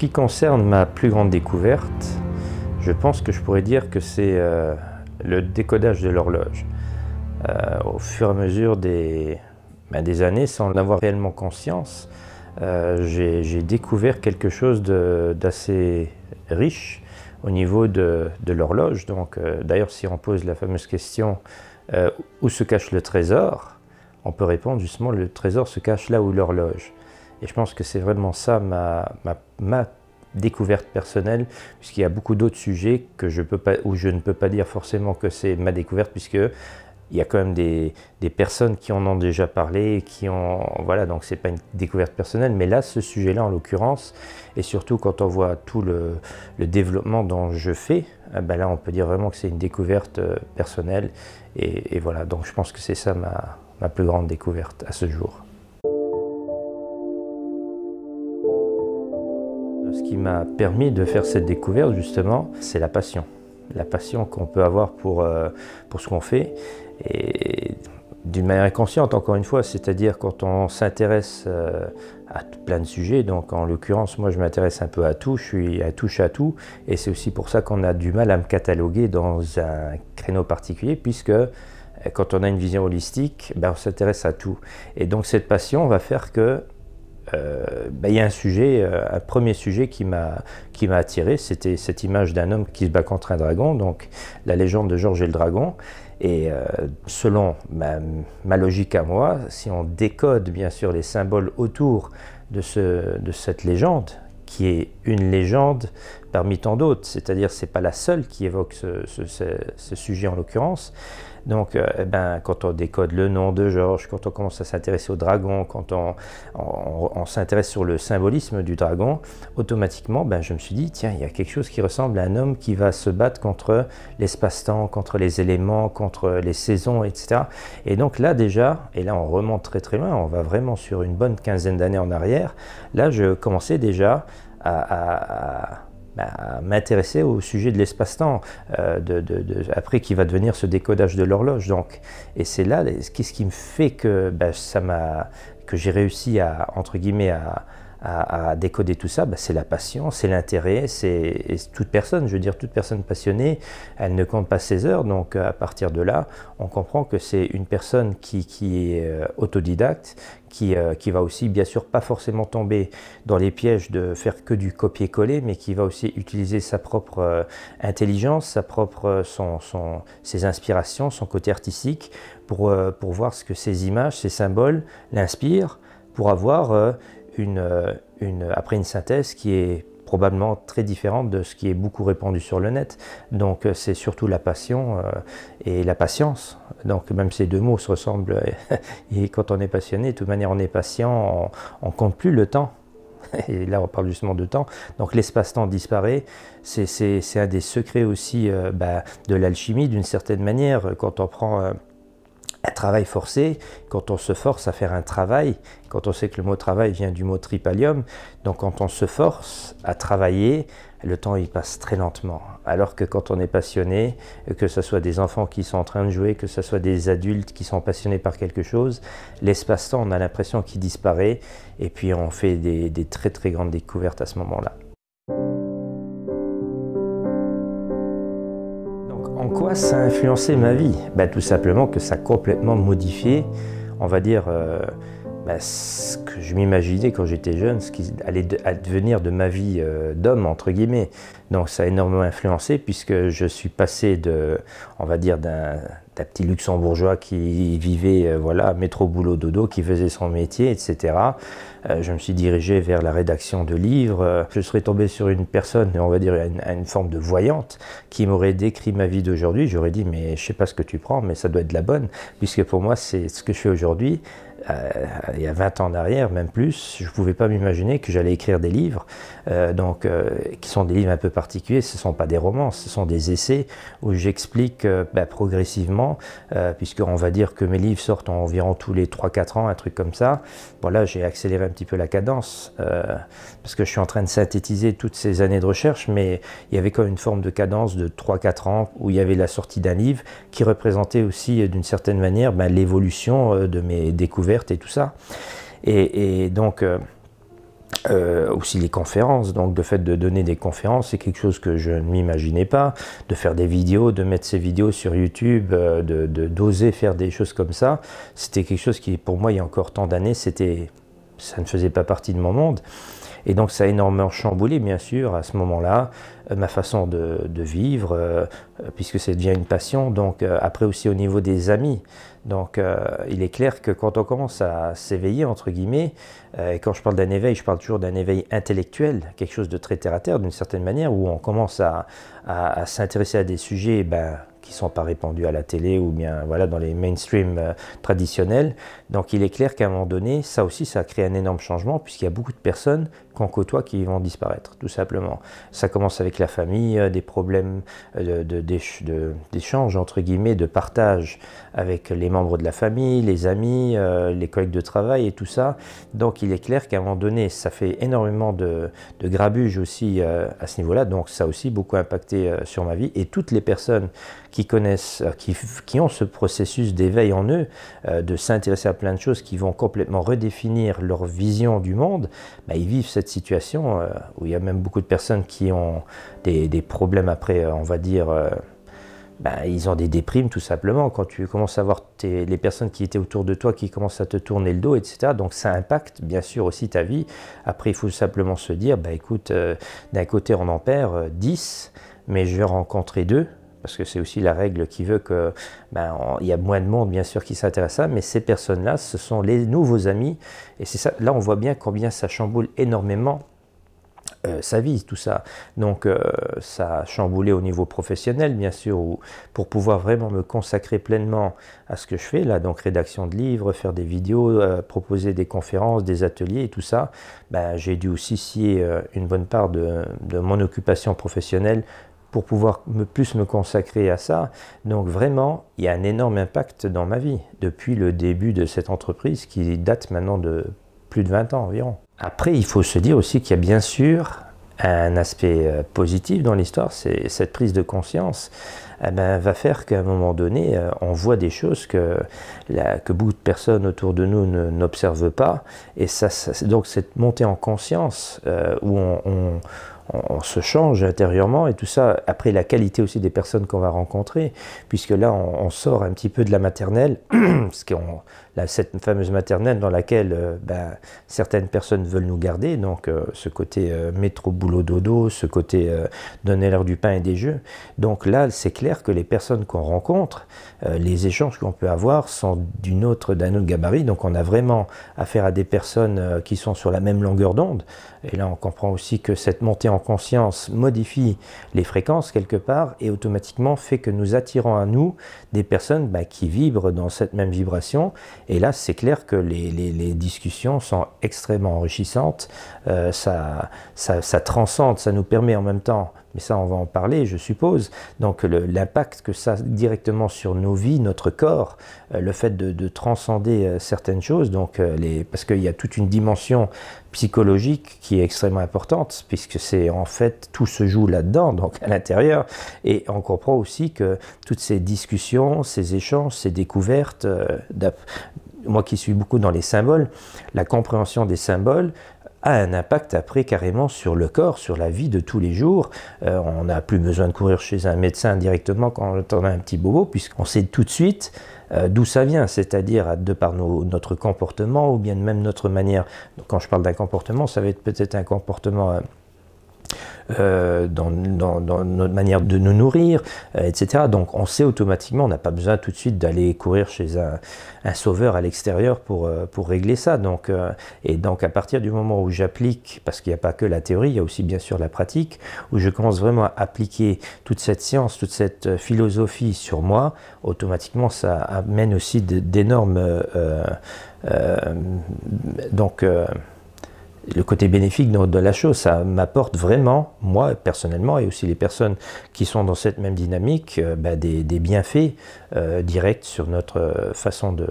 qui concerne ma plus grande découverte, je pense que je pourrais dire que c'est euh, le décodage de l'horloge. Euh, au fur et à mesure ben, des, années, sans en avoir réellement conscience, euh, j'ai découvert quelque chose d'assez riche au niveau de l'horloge. Donc, d'ailleurs, si on pose la fameuse question où se cache le trésor, on peut répondre justement le trésor se cache là où l'horloge. Et je pense que c'est vraiment ça ma, ma, découverte personnelle, puisqu'il y a beaucoup d'autres sujets que je peux pas, où je ne peux pas dire forcément que c'est ma découverte, puisque il y a quand même des, des, personnes qui en ont déjà parlé, qui ont... Voilà, donc c'est pas une découverte personnelle, mais là, ce sujet-là, en l'occurrence, et surtout quand on voit tout le, le développement dont je fais, eh ben là, on peut dire vraiment que c'est une découverte euh, personnelle, et, et, voilà, donc je pense que c'est ça ma, ma plus grande découverte à ce jour. Ce qui m'a permis de faire cette découverte, justement, c'est la passion. La passion qu'on peut avoir pour, euh, pour ce qu'on fait. Et d'une manière inconsciente, encore une fois, c'est-à-dire quand on s'intéresse euh, à plein de sujets, donc en l'occurrence, moi je m'intéresse un peu à tout, je suis à touche à tout, et c'est aussi pour ça qu'on a du mal à me cataloguer dans un créneau particulier, puisque euh, quand on a une vision holistique, ben, on s'intéresse à tout. Et donc cette passion va faire que euh, ben, il y a un sujet, euh, un premier sujet qui m'a attiré, c'était cette image d'un homme qui se bat contre un dragon, donc la légende de Georges et le dragon. Et euh, selon ma, logique à moi, si on décode bien sûr les symboles autour de, ce, de cette légende, qui est une légende parmi tant d'autres, c'est-à-dire c'est pas la seule qui évoque ce, ce sujet en l'occurrence, donc, euh, eh ben, quand on décode le nom de Georges, quand on commence à s'intéresser au dragon, quand on, s'intéresse sur le symbolisme du dragon, automatiquement, ben, je me suis dit, tiens, il y a quelque chose qui ressemble à un homme qui va se battre contre l'espace-temps, contre les éléments, contre les saisons, etc. Et donc là déjà, et là on remonte très très loin, on va vraiment sur une bonne quinzaine d'années en arrière, là je commençais déjà à bah, m'intéresser au sujet de l'espace-temps, euh, après qui va devenir ce décodage de l'horloge. Donc, et c'est là, qu'est-ce qui me fait que bah, ça m'a, que j'ai réussi à entre guillemets à, décoder tout ça, bah, c'est la passion, c'est l'intérêt, c'est toute personne, je veux dire toute personne passionnée, elle ne compte pas ses heures, donc à partir de là, on comprend que c'est une personne qui, est euh, autodidacte, qui, euh, qui, va aussi bien sûr pas forcément tomber dans les pièges de faire que du copier-coller, mais qui va aussi utiliser sa propre euh, intelligence, sa propre, euh, son, son, ses inspirations, son côté artistique, pour, pour voir ce que ces images, ces symboles l'inspirent, pour avoir une, une, après une synthèse qui est probablement très différente de ce qui est beaucoup répandu sur le net. Donc c'est surtout la passion et la patience donc même ces deux mots se ressemblent. Et quand on est passionné, de toute manière on est patient, on, compte plus le temps. Et là on parle justement de temps. Donc l'espace-temps disparaît. C'est un des secrets aussi euh, bah, de l'alchimie d'une certaine manière. Quand on prend... Euh, un travail forcé, quand on se force à faire un travail, quand on sait que le mot travail vient du mot tripalium, donc quand on se force à travailler, le temps il passe très lentement. Alors que quand on est passionné, que ce soit des enfants qui sont en train de jouer, que ce soit des adultes qui sont passionnés par quelque chose, l'espace-temps, on a l'impression qu'il disparaît et puis on fait des, des très très grandes découvertes à ce moment-là. quoi ça a influencé ma vie ben, Tout simplement que ça a complètement modifié, on va dire, euh, ben, ce que je m'imaginais quand j'étais jeune, ce qui allait devenir de ma vie euh, d'homme, entre guillemets. Donc ça a énormément influencé puisque je suis passé de, on va dire, d'un petit luxembourgeois qui vivait euh, voilà métro boulot dodo qui faisait son métier etc euh, je me suis dirigé vers la rédaction de livres euh, je serais tombé sur une personne on va dire une, une forme de voyante qui m'aurait décrit ma vie d'aujourd'hui j'aurais dit mais je sais pas ce que tu prends mais ça doit être la bonne puisque pour moi c'est ce que je fais aujourd'hui euh, il y a 20 ans en arrière, même plus, je ne pouvais pas m'imaginer que j'allais écrire des livres, euh, donc, euh, qui sont des livres un peu particuliers, ce ne sont pas des romans, ce sont des essais où j'explique bah, progressivement, puisque progressivement, puisqu'on va dire que mes livres sortent en environ tous les 3-4 ans, un truc comme ça. Voilà, j'ai accéléré un petit peu la cadence, parce que je suis en train de synthétiser toutes ces années de recherche, mais il y avait quand même une forme de cadence de 3-4 ans, où il y avait la sortie d'un livre qui représentait aussi, d'une certaine manière, bah, l'évolution de mes découvertes et tout ça. Et, donc, euh, euh, aussi les conférences. Donc, le fait de donner des conférences, c'est quelque chose que je ne m'imaginais pas. De faire des vidéos, de mettre ces vidéos sur YouTube, euh, de d'oser faire des choses comme ça, c'était quelque chose qui, pour moi, il y a encore tant d'années, c'était ça ne faisait pas partie de mon monde. Et donc ça a énormément chamboulé, bien sûr, à ce moment-là, ma façon de, vivre, puisque ça devient une passion. Donc après aussi au niveau des amis, donc euh, il est clair que quand on commence à s'éveiller, entre guillemets, euh, et quand je parle d'un éveil, je parle toujours d'un éveil intellectuel, quelque chose de très terre-à-terre d'une certaine manière, où on commence à, s'intéresser à des sujets ben, qui ne sont pas répandus à la télé ou bien voilà, dans les mainstream euh, traditionnels. Donc il est clair qu'à un moment donné, ça aussi, ça crée un énorme changement, puisqu'il y a beaucoup de personnes côtois qui vont disparaître, tout simplement. Ça commence avec la famille, euh, des problèmes euh, d'échange, entre guillemets, de partage avec les membres de la famille, les amis, euh, les collègues de travail et tout ça. Donc il est clair qu'à un moment donné, ça fait énormément de, de grabuge aussi à ce niveau-là, donc ça a aussi beaucoup impacté sur ma vie. Et toutes les personnes qui connaissent, qui, qui ont ce processus d'éveil en eux, de s'intéresser à plein de choses qui vont complètement redéfinir leur vision du monde, bah, ils vivent cette situation euh, où il y a même beaucoup de personnes qui ont des, problèmes après, euh, on va dire, euh, ben, ils ont des déprimes tout simplement. Quand tu commences à voir les personnes qui étaient autour de toi qui commencent à te tourner le dos, etc. Donc ça impacte bien sûr aussi ta vie. Après, il faut simplement se dire, ben, écoute, d'un côté on en perd 10, mais je vais rencontrer deux parce que c'est aussi la règle qui veut que ben, il y a moins de monde bien sûr qui s'intéresse à ça, mais ces personnes-là, ce sont les nouveaux amis, et c'est ça. Là, on voit bien combien ça chamboule énormément. Euh, sa vie, tout ça. Donc euh, ça a chamboulé au niveau professionnel, bien sûr, pour pouvoir vraiment me consacrer pleinement à ce que je fais, là, donc rédaction de livres, faire des vidéos, euh, proposer des conférences, des ateliers et tout ça, ben, j'ai dû aussi scier une bonne part de, de mon occupation professionnelle pour pouvoir me, plus me consacrer à ça. Donc vraiment, il y a un énorme impact dans ma vie depuis le début de cette entreprise qui date maintenant de plus de 20 ans environ. Après, il faut se dire aussi qu'il y a bien sûr un aspect euh, positif dans l'histoire, c'est cette prise de conscience eh ben, va faire qu'à un moment donné, euh, on voit des choses que, la, que beaucoup de personnes autour de nous n'observent pas. Et ça, donc cette montée en conscience euh, où on on, se change intérieurement et tout ça, après la qualité aussi des personnes qu'on va rencontrer, puisque là on, sort un petit peu de la maternelle, la, cette fameuse maternelle dans laquelle euh, ben, certaines personnes veulent nous garder, donc euh, ce côté euh, métro boulot dodo, ce côté donner l'heure du pain et des jeux. Donc là, c'est clair que les personnes qu'on rencontre, les échanges qu'on peut avoir sont d'une autre, d'un autre gabarit. Donc on a vraiment affaire à des personnes qui sont sur la même longueur d'onde. Et là, on comprend aussi que cette montée en conscience modifie les fréquences quelque part et automatiquement fait que nous attirons à nous des personnes ben, qui vibrent dans cette même vibration et là, c'est clair que les, discussions sont extrêmement enrichissantes euh, ça, ça, transcende, ça nous permet en même temps, mais ça on va en parler je suppose, donc l'impact que ça a directement sur nos vies, notre corps, euh, le fait de, transcender euh, certaines choses, donc, les, parce qu'il y a toute une dimension psychologique qui est extrêmement importante, puisque c'est en fait tout se joue là-dedans, donc à l'intérieur, et on comprend aussi que toutes ces discussions, ces échanges, ces découvertes, moi qui suis beaucoup dans les symboles, la compréhension des symboles a un impact après carrément sur le corps, sur la vie de tous les jours. Euh, on n'a plus besoin de courir chez un médecin directement quand on a un petit bobo, puisqu'on sait tout de suite euh, d'où ça vient, c'est-à-dire de par notre comportement ou bien même notre manière. quand je parle d'un comportement, ça va être peut-être un comportement euh, euh, dans, notre manière de nous nourrir, euh, etc. Donc on sait automatiquement, on n'a pas besoin tout de suite d'aller courir chez un, sauveur à l'extérieur pour, euh, pour régler ça. Donc, et donc à partir du moment où j'applique, parce qu'il n'y a pas que la théorie, il y a aussi bien sûr la pratique, où je commence vraiment à appliquer toute cette science, toute cette philosophie sur moi, automatiquement ça amène aussi d'énormes... donc le côté bénéfique de, la chose. Ça m'apporte vraiment, moi personnellement, et aussi les personnes qui sont dans cette même dynamique, euh, bah, des, bienfaits euh, directs sur notre euh, façon de,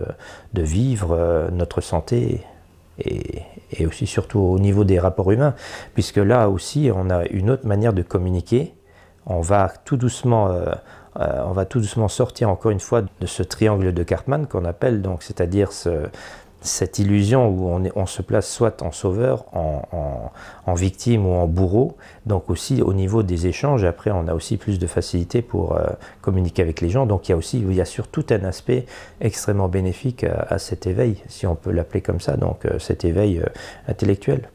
vivre, notre santé. Et, et, aussi surtout au niveau des rapports humains, puisque là aussi on a une autre manière de communiquer. On va tout doucement, on va tout doucement sortir encore une fois de ce triangle de Cartman qu'on appelle donc, c'est-à-dire ce, cette illusion où on, se place soit en sauveur, en, victime ou en bourreau. Donc aussi au niveau des échanges, après on a aussi plus de facilité pour euh, communiquer avec les gens. Donc il y a aussi, il y a surtout un aspect extrêmement bénéfique à, cet éveil, si on peut l'appeler comme ça, donc euh, cet éveil euh, intellectuel.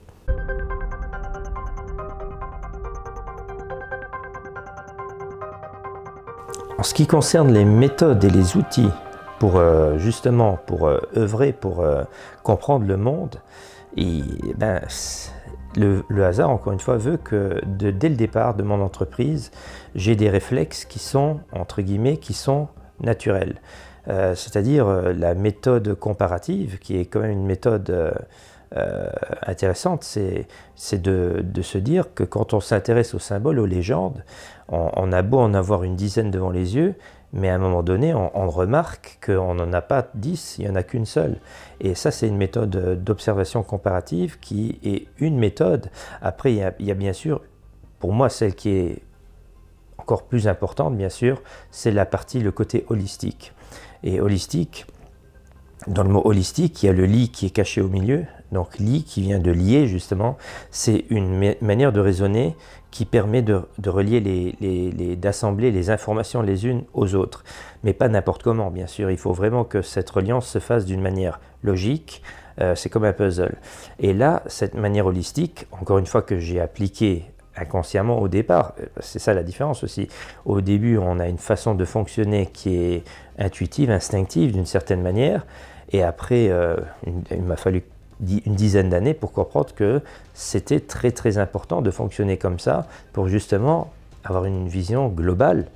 En ce qui concerne les méthodes et les outils pour euh, justement pour euh, œuvrer, pour euh, comprendre le monde. Et eh ben, le, hasard, encore une fois, veut que dès le départ de mon entreprise, j'ai des réflexes qui sont, entre guillemets, qui sont naturels. C'est-à-dire la méthode comparative, qui est quand même une méthode intéressante, c'est de, se dire que quand on s'intéresse aux symboles, aux légendes, on a beau en avoir une dizaine devant les yeux, mais à un moment donné, on, remarque qu'on n'en a pas dix, il n'y en a qu'une seule. Et ça, c'est une méthode euh, d'observation comparative qui est une méthode. Après, il y, a, il y a bien sûr, pour moi, celle qui est encore plus importante, bien sûr, c'est la partie, le côté holistique. Et holistique, dans le mot holistique, il y a le lit qui est caché au milieu. Donc lit qui vient de lier, justement, c'est une manière de raisonner qui permet de, relier les, les d'assembler les informations les unes aux autres. Mais pas n'importe comment, bien sûr. Il faut vraiment que cette reliance se fasse d'une manière logique. Euh, c'est comme un puzzle. Et là, cette manière holistique, encore une fois que j'ai appliqué inconsciemment au départ, euh, c'est ça la différence aussi. Au début, on a une façon de fonctionner qui est intuitive, instinctive d'une certaine manière. Et après, euh, il m'a fallu une dizaine d'années pour comprendre que c'était très très important de fonctionner comme ça pour justement avoir une vision globale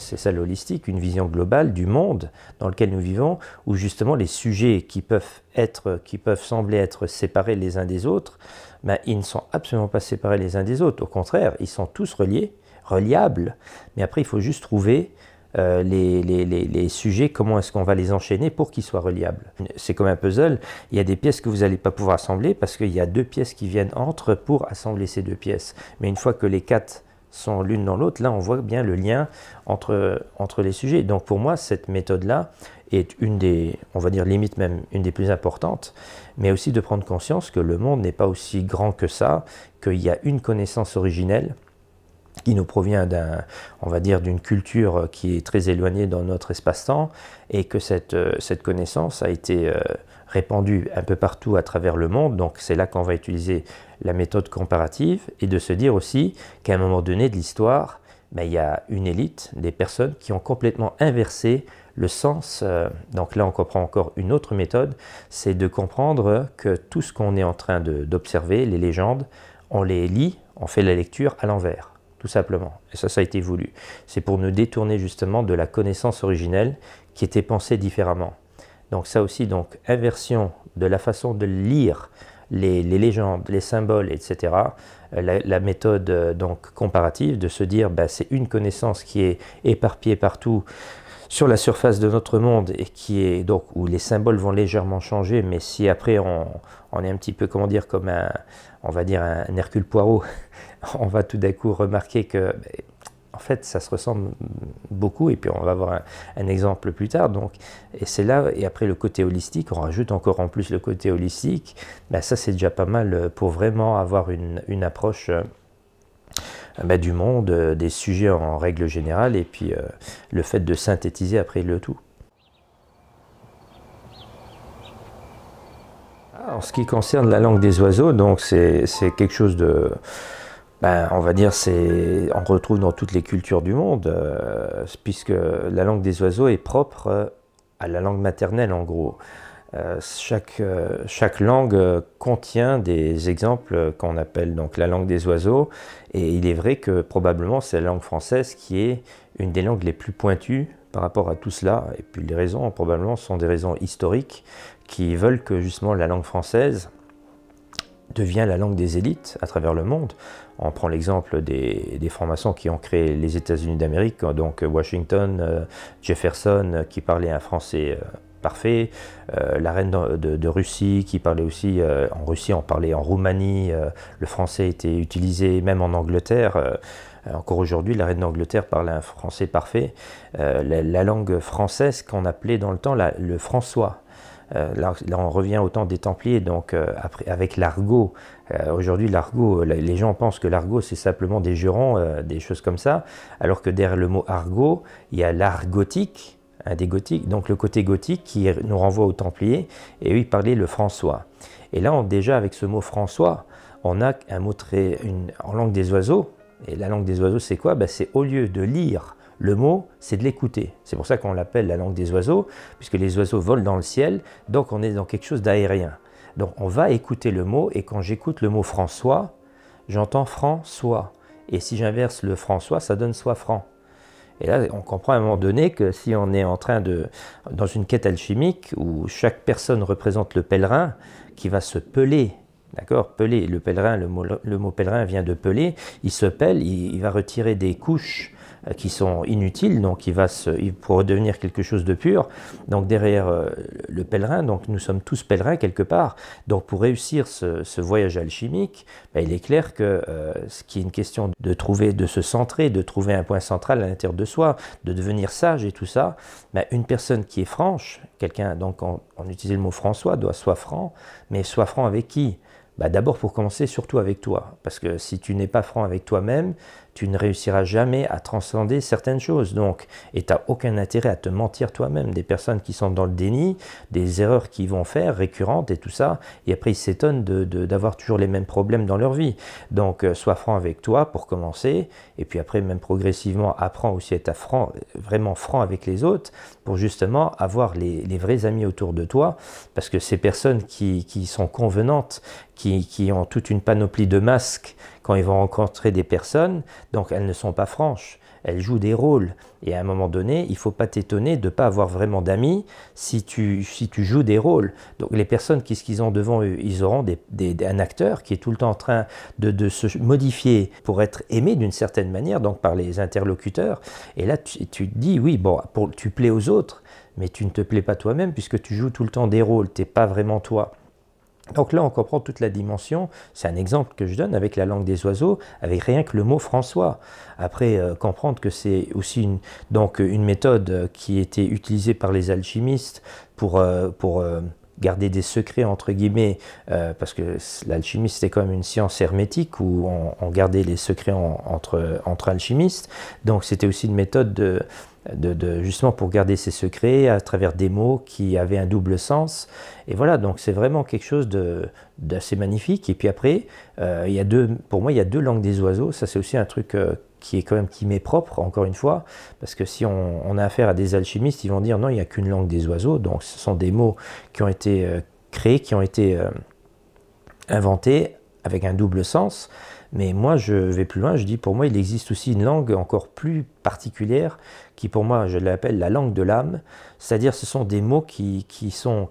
c'est ça l'holistique, une vision globale du monde dans lequel nous vivons, où justement les sujets qui peuvent être, qui peuvent sembler être séparés les uns des autres, mais ben, ils ne sont absolument pas séparés les uns des autres. Au contraire, ils sont tous reliés, reliables. Mais après, il faut juste trouver euh, les, sujets, comment est-ce qu'on va les enchaîner pour qu'ils soient reliables. C'est comme un puzzle, il y a des pièces que vous n'allez pas pouvoir assembler parce qu'il y a deux pièces qui viennent entre pour assembler ces deux pièces. Mais une fois que les quatre sont l'une dans l'autre, là on voit bien le lien entre, entre les sujets. Donc pour moi, cette méthode-là est une des, on va dire limite même, une des plus importantes, mais aussi de prendre conscience que le monde n'est pas aussi grand que ça, qu'il y a une connaissance originelle, qui nous provient d'un, on va dire, d'une culture qui est très éloignée dans notre espace-temps, et que cette, euh, connaissance a été euh, répandue un peu partout à travers le monde. Donc c'est là qu'on va utiliser la méthode comparative et de se dire aussi qu'à un moment donné de l'histoire, ben, il y a une élite, des personnes qui ont complètement inversé le sens. Euh, donc là, on comprend encore une autre méthode, c'est de comprendre que tout ce qu'on est en train d'observer, les légendes, on les lit, on fait la lecture à l'envers tout simplement. Et ça, ça a été voulu. C'est pour nous détourner justement de la connaissance originelle qui était pensée différemment. Donc ça aussi, donc inversion de la façon de lire les, les légendes, les symboles, etc. Euh, la, méthode euh, donc comparative de se dire bah, c'est une connaissance qui est éparpillée partout sur la surface de notre monde et qui est donc où les symboles vont légèrement changer, mais si après on, on est un petit peu comment dire comme on va dire un Hercule Poirot on va tout d'un coup remarquer que en fait, ça se ressemble beaucoup, et puis on va avoir un, exemple plus tard. Donc, et c'est là, et après le côté holistique, on rajoute encore en plus le côté holistique. Bah, ça, c'est déjà pas mal euh, pour vraiment avoir une, approche euh, euh, bah, du monde, des sujets en règle générale, et puis le fait de synthétiser après le tout. Ah, en ce qui concerne la langue des oiseaux, donc c'est quelque chose de ben, on va dire, c'est, on retrouve dans toutes les cultures du monde, euh, puisque la langue des oiseaux est propre euh, à la langue maternelle en gros. Euh, chaque, langue contient des exemples qu'on appelle donc la langue des oiseaux, et il est vrai que probablement c'est la langue française qui est une des langues les plus pointues par rapport à tout cela, et puis les raisons probablement sont des raisons historiques qui veulent que justement la langue française devient la langue des élites à travers le monde. On prend l'exemple des, des francs-maçons qui ont créé les États-Unis d'Amérique, donc Washington, euh, Jefferson euh, qui parlait un français euh, parfait, la reine de, Russie qui parlait aussi, en Russie on parlait en Roumanie, le français était utilisé même en Angleterre. encore aujourd'hui, la reine d'Angleterre parlait un français parfait. La, langue française qu'on appelait dans le temps le François, euh, là, on revient au temps des Templiers, donc euh, avec l'argot. Euh, aujourd'hui, l'argot, les gens pensent que l'argot, c'est simplement des jurons, des choses comme ça, alors que derrière le mot argot, il y a l'art gothique, un des gothiques, donc le côté gothique qui nous renvoie aux Templiers, et eux, ils parlaient le François. Et là, déjà, avec ce mot François, on a un mot très, en langue des oiseaux, et la langue des oiseaux, c'est quoi ben, C'est au lieu de lire le mot, c'est de l'écouter. C'est pour ça qu'on l'appelle la langue des oiseaux, puisque les oiseaux volent dans le ciel, donc on est dans quelque chose d'aérien. Donc on va écouter le mot, et quand j'écoute le mot François, j'entends François. Et si j'inverse le François, ça donne soit franc. Et là, on comprend à un moment donné que si on est en train de, dans une quête alchimique où chaque personne représente le pèlerin qui va se peler, d'accord Peler, le pèlerin, le mot, pèlerin vient de peler, il se pèle, il va retirer des couches euh, qui sont inutiles, donc il va pour devenir quelque chose de pur. Donc derrière euh, le pèlerin, donc nous sommes tous pèlerins quelque part. Donc pour réussir ce, voyage alchimique, ben, il est clair que euh, ce qui est une question de trouver, de se centrer, de trouver un point central à l'intérieur de soi, de devenir sage et tout ça, ben, une personne qui est franche, quelqu'un, donc on, le mot François, doit soit franc, mais soit franc avec qui ben, d'abord pour commencer surtout avec toi, parce que si tu n'es pas franc avec toi-même, tu ne réussiras jamais à transcender certaines choses. Donc, et tu n'as aucun intérêt à te mentir toi-même. Des personnes qui sont dans le déni, des erreurs qu'ils vont faire récurrentes et tout ça, et après ils s'étonnent d'avoir de, d'avoir toujours les mêmes problèmes dans leur vie. Donc, euh, sois franc avec toi pour commencer et puis après même progressivement apprends aussi à être franc, vraiment franc avec les autres pour justement avoir les, vrais amis autour de toi, parce que ces personnes qui, sont convenantes, qui, qui, ont toute une panoplie de masques quand ils vont rencontrer des personnes, donc elles ne sont pas franches elle joue des rôles. Et à un moment donné, il ne faut pas t'étonner de ne pas avoir vraiment d'amis si tu, joues des rôles. Donc les personnes, qu'est-ce qu'ils ont devant eux Ils auront un acteur qui est tout le temps en train de, se modifier pour être aimé d'une certaine manière, donc par les interlocuteurs. Et là, tu, te dis, oui, bon, tu plais aux autres, mais tu ne te plais pas toi-même puisque tu joues tout le temps des rôles, tu n'es pas vraiment toi. Donc là, on comprend toute la dimension. C'est un exemple que je donne avec la langue des oiseaux, avec rien que le mot François. Après, euh, comprendre que c'est aussi une, donc, euh, une méthode euh, qui était utilisée par les alchimistes pour, pour garder des secrets, entre guillemets, parce que l'alchimie, c'était quand même une science hermétique où on, gardait les secrets entre, entre alchimistes. Donc c'était aussi une méthode de, justement pour garder ses secrets à travers des mots qui avaient un double sens. Et voilà, donc c'est vraiment quelque chose d'assez magnifique. Et puis après, euh, il y a deux, pour moi, il y a deux langues des oiseaux. Ça, c'est aussi un truc euh, qui est quand même qui m'est propre, encore une fois, parce que si on, a affaire à des alchimistes, ils vont dire non, il n'y a qu'une langue des oiseaux. Donc ce sont des mots qui ont été euh, créés, qui ont été inventés avec un double sens. Mais moi, je vais plus loin, je dis pour moi, il existe aussi une langue encore plus particulière, qui pour moi, je l'appelle la langue de l'âme, c'est-à-dire ce sont des mots qui, sont,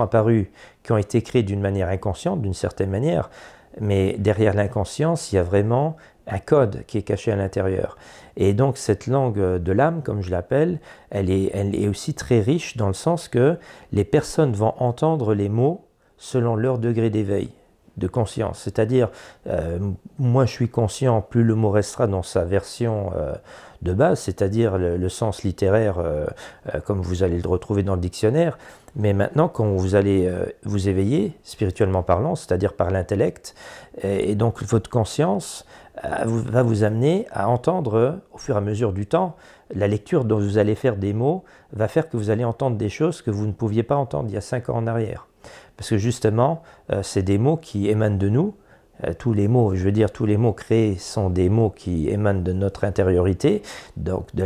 apparus, qui ont été créés d'une manière inconsciente, d'une certaine manière, mais derrière l'inconscience, il y a vraiment un code qui est caché à l'intérieur. Et donc cette langue de l'âme, comme je l'appelle, elle est aussi très riche dans le sens que les personnes vont entendre les mots selon leur degré d'éveil de conscience. C'est-à-dire, euh, moi je suis conscient, plus le mot restera dans sa version euh, de base, c'est-à-dire le, sens littéraire, euh, euh, comme vous allez le retrouver dans le dictionnaire, mais maintenant quand vous allez vous éveiller, spirituellement parlant, c'est-à-dire par l'intellect, et, donc votre conscience va vous amener à entendre au fur et à mesure du temps, la lecture dont vous allez faire des mots va faire que vous allez entendre des choses que vous ne pouviez pas entendre il y a cinq ans en arrière. Parce que justement, euh, c'est des mots qui émanent de nous. Euh, tous les mots, je veux dire, tous les mots créés sont des mots qui émanent de notre intériorité, donc de,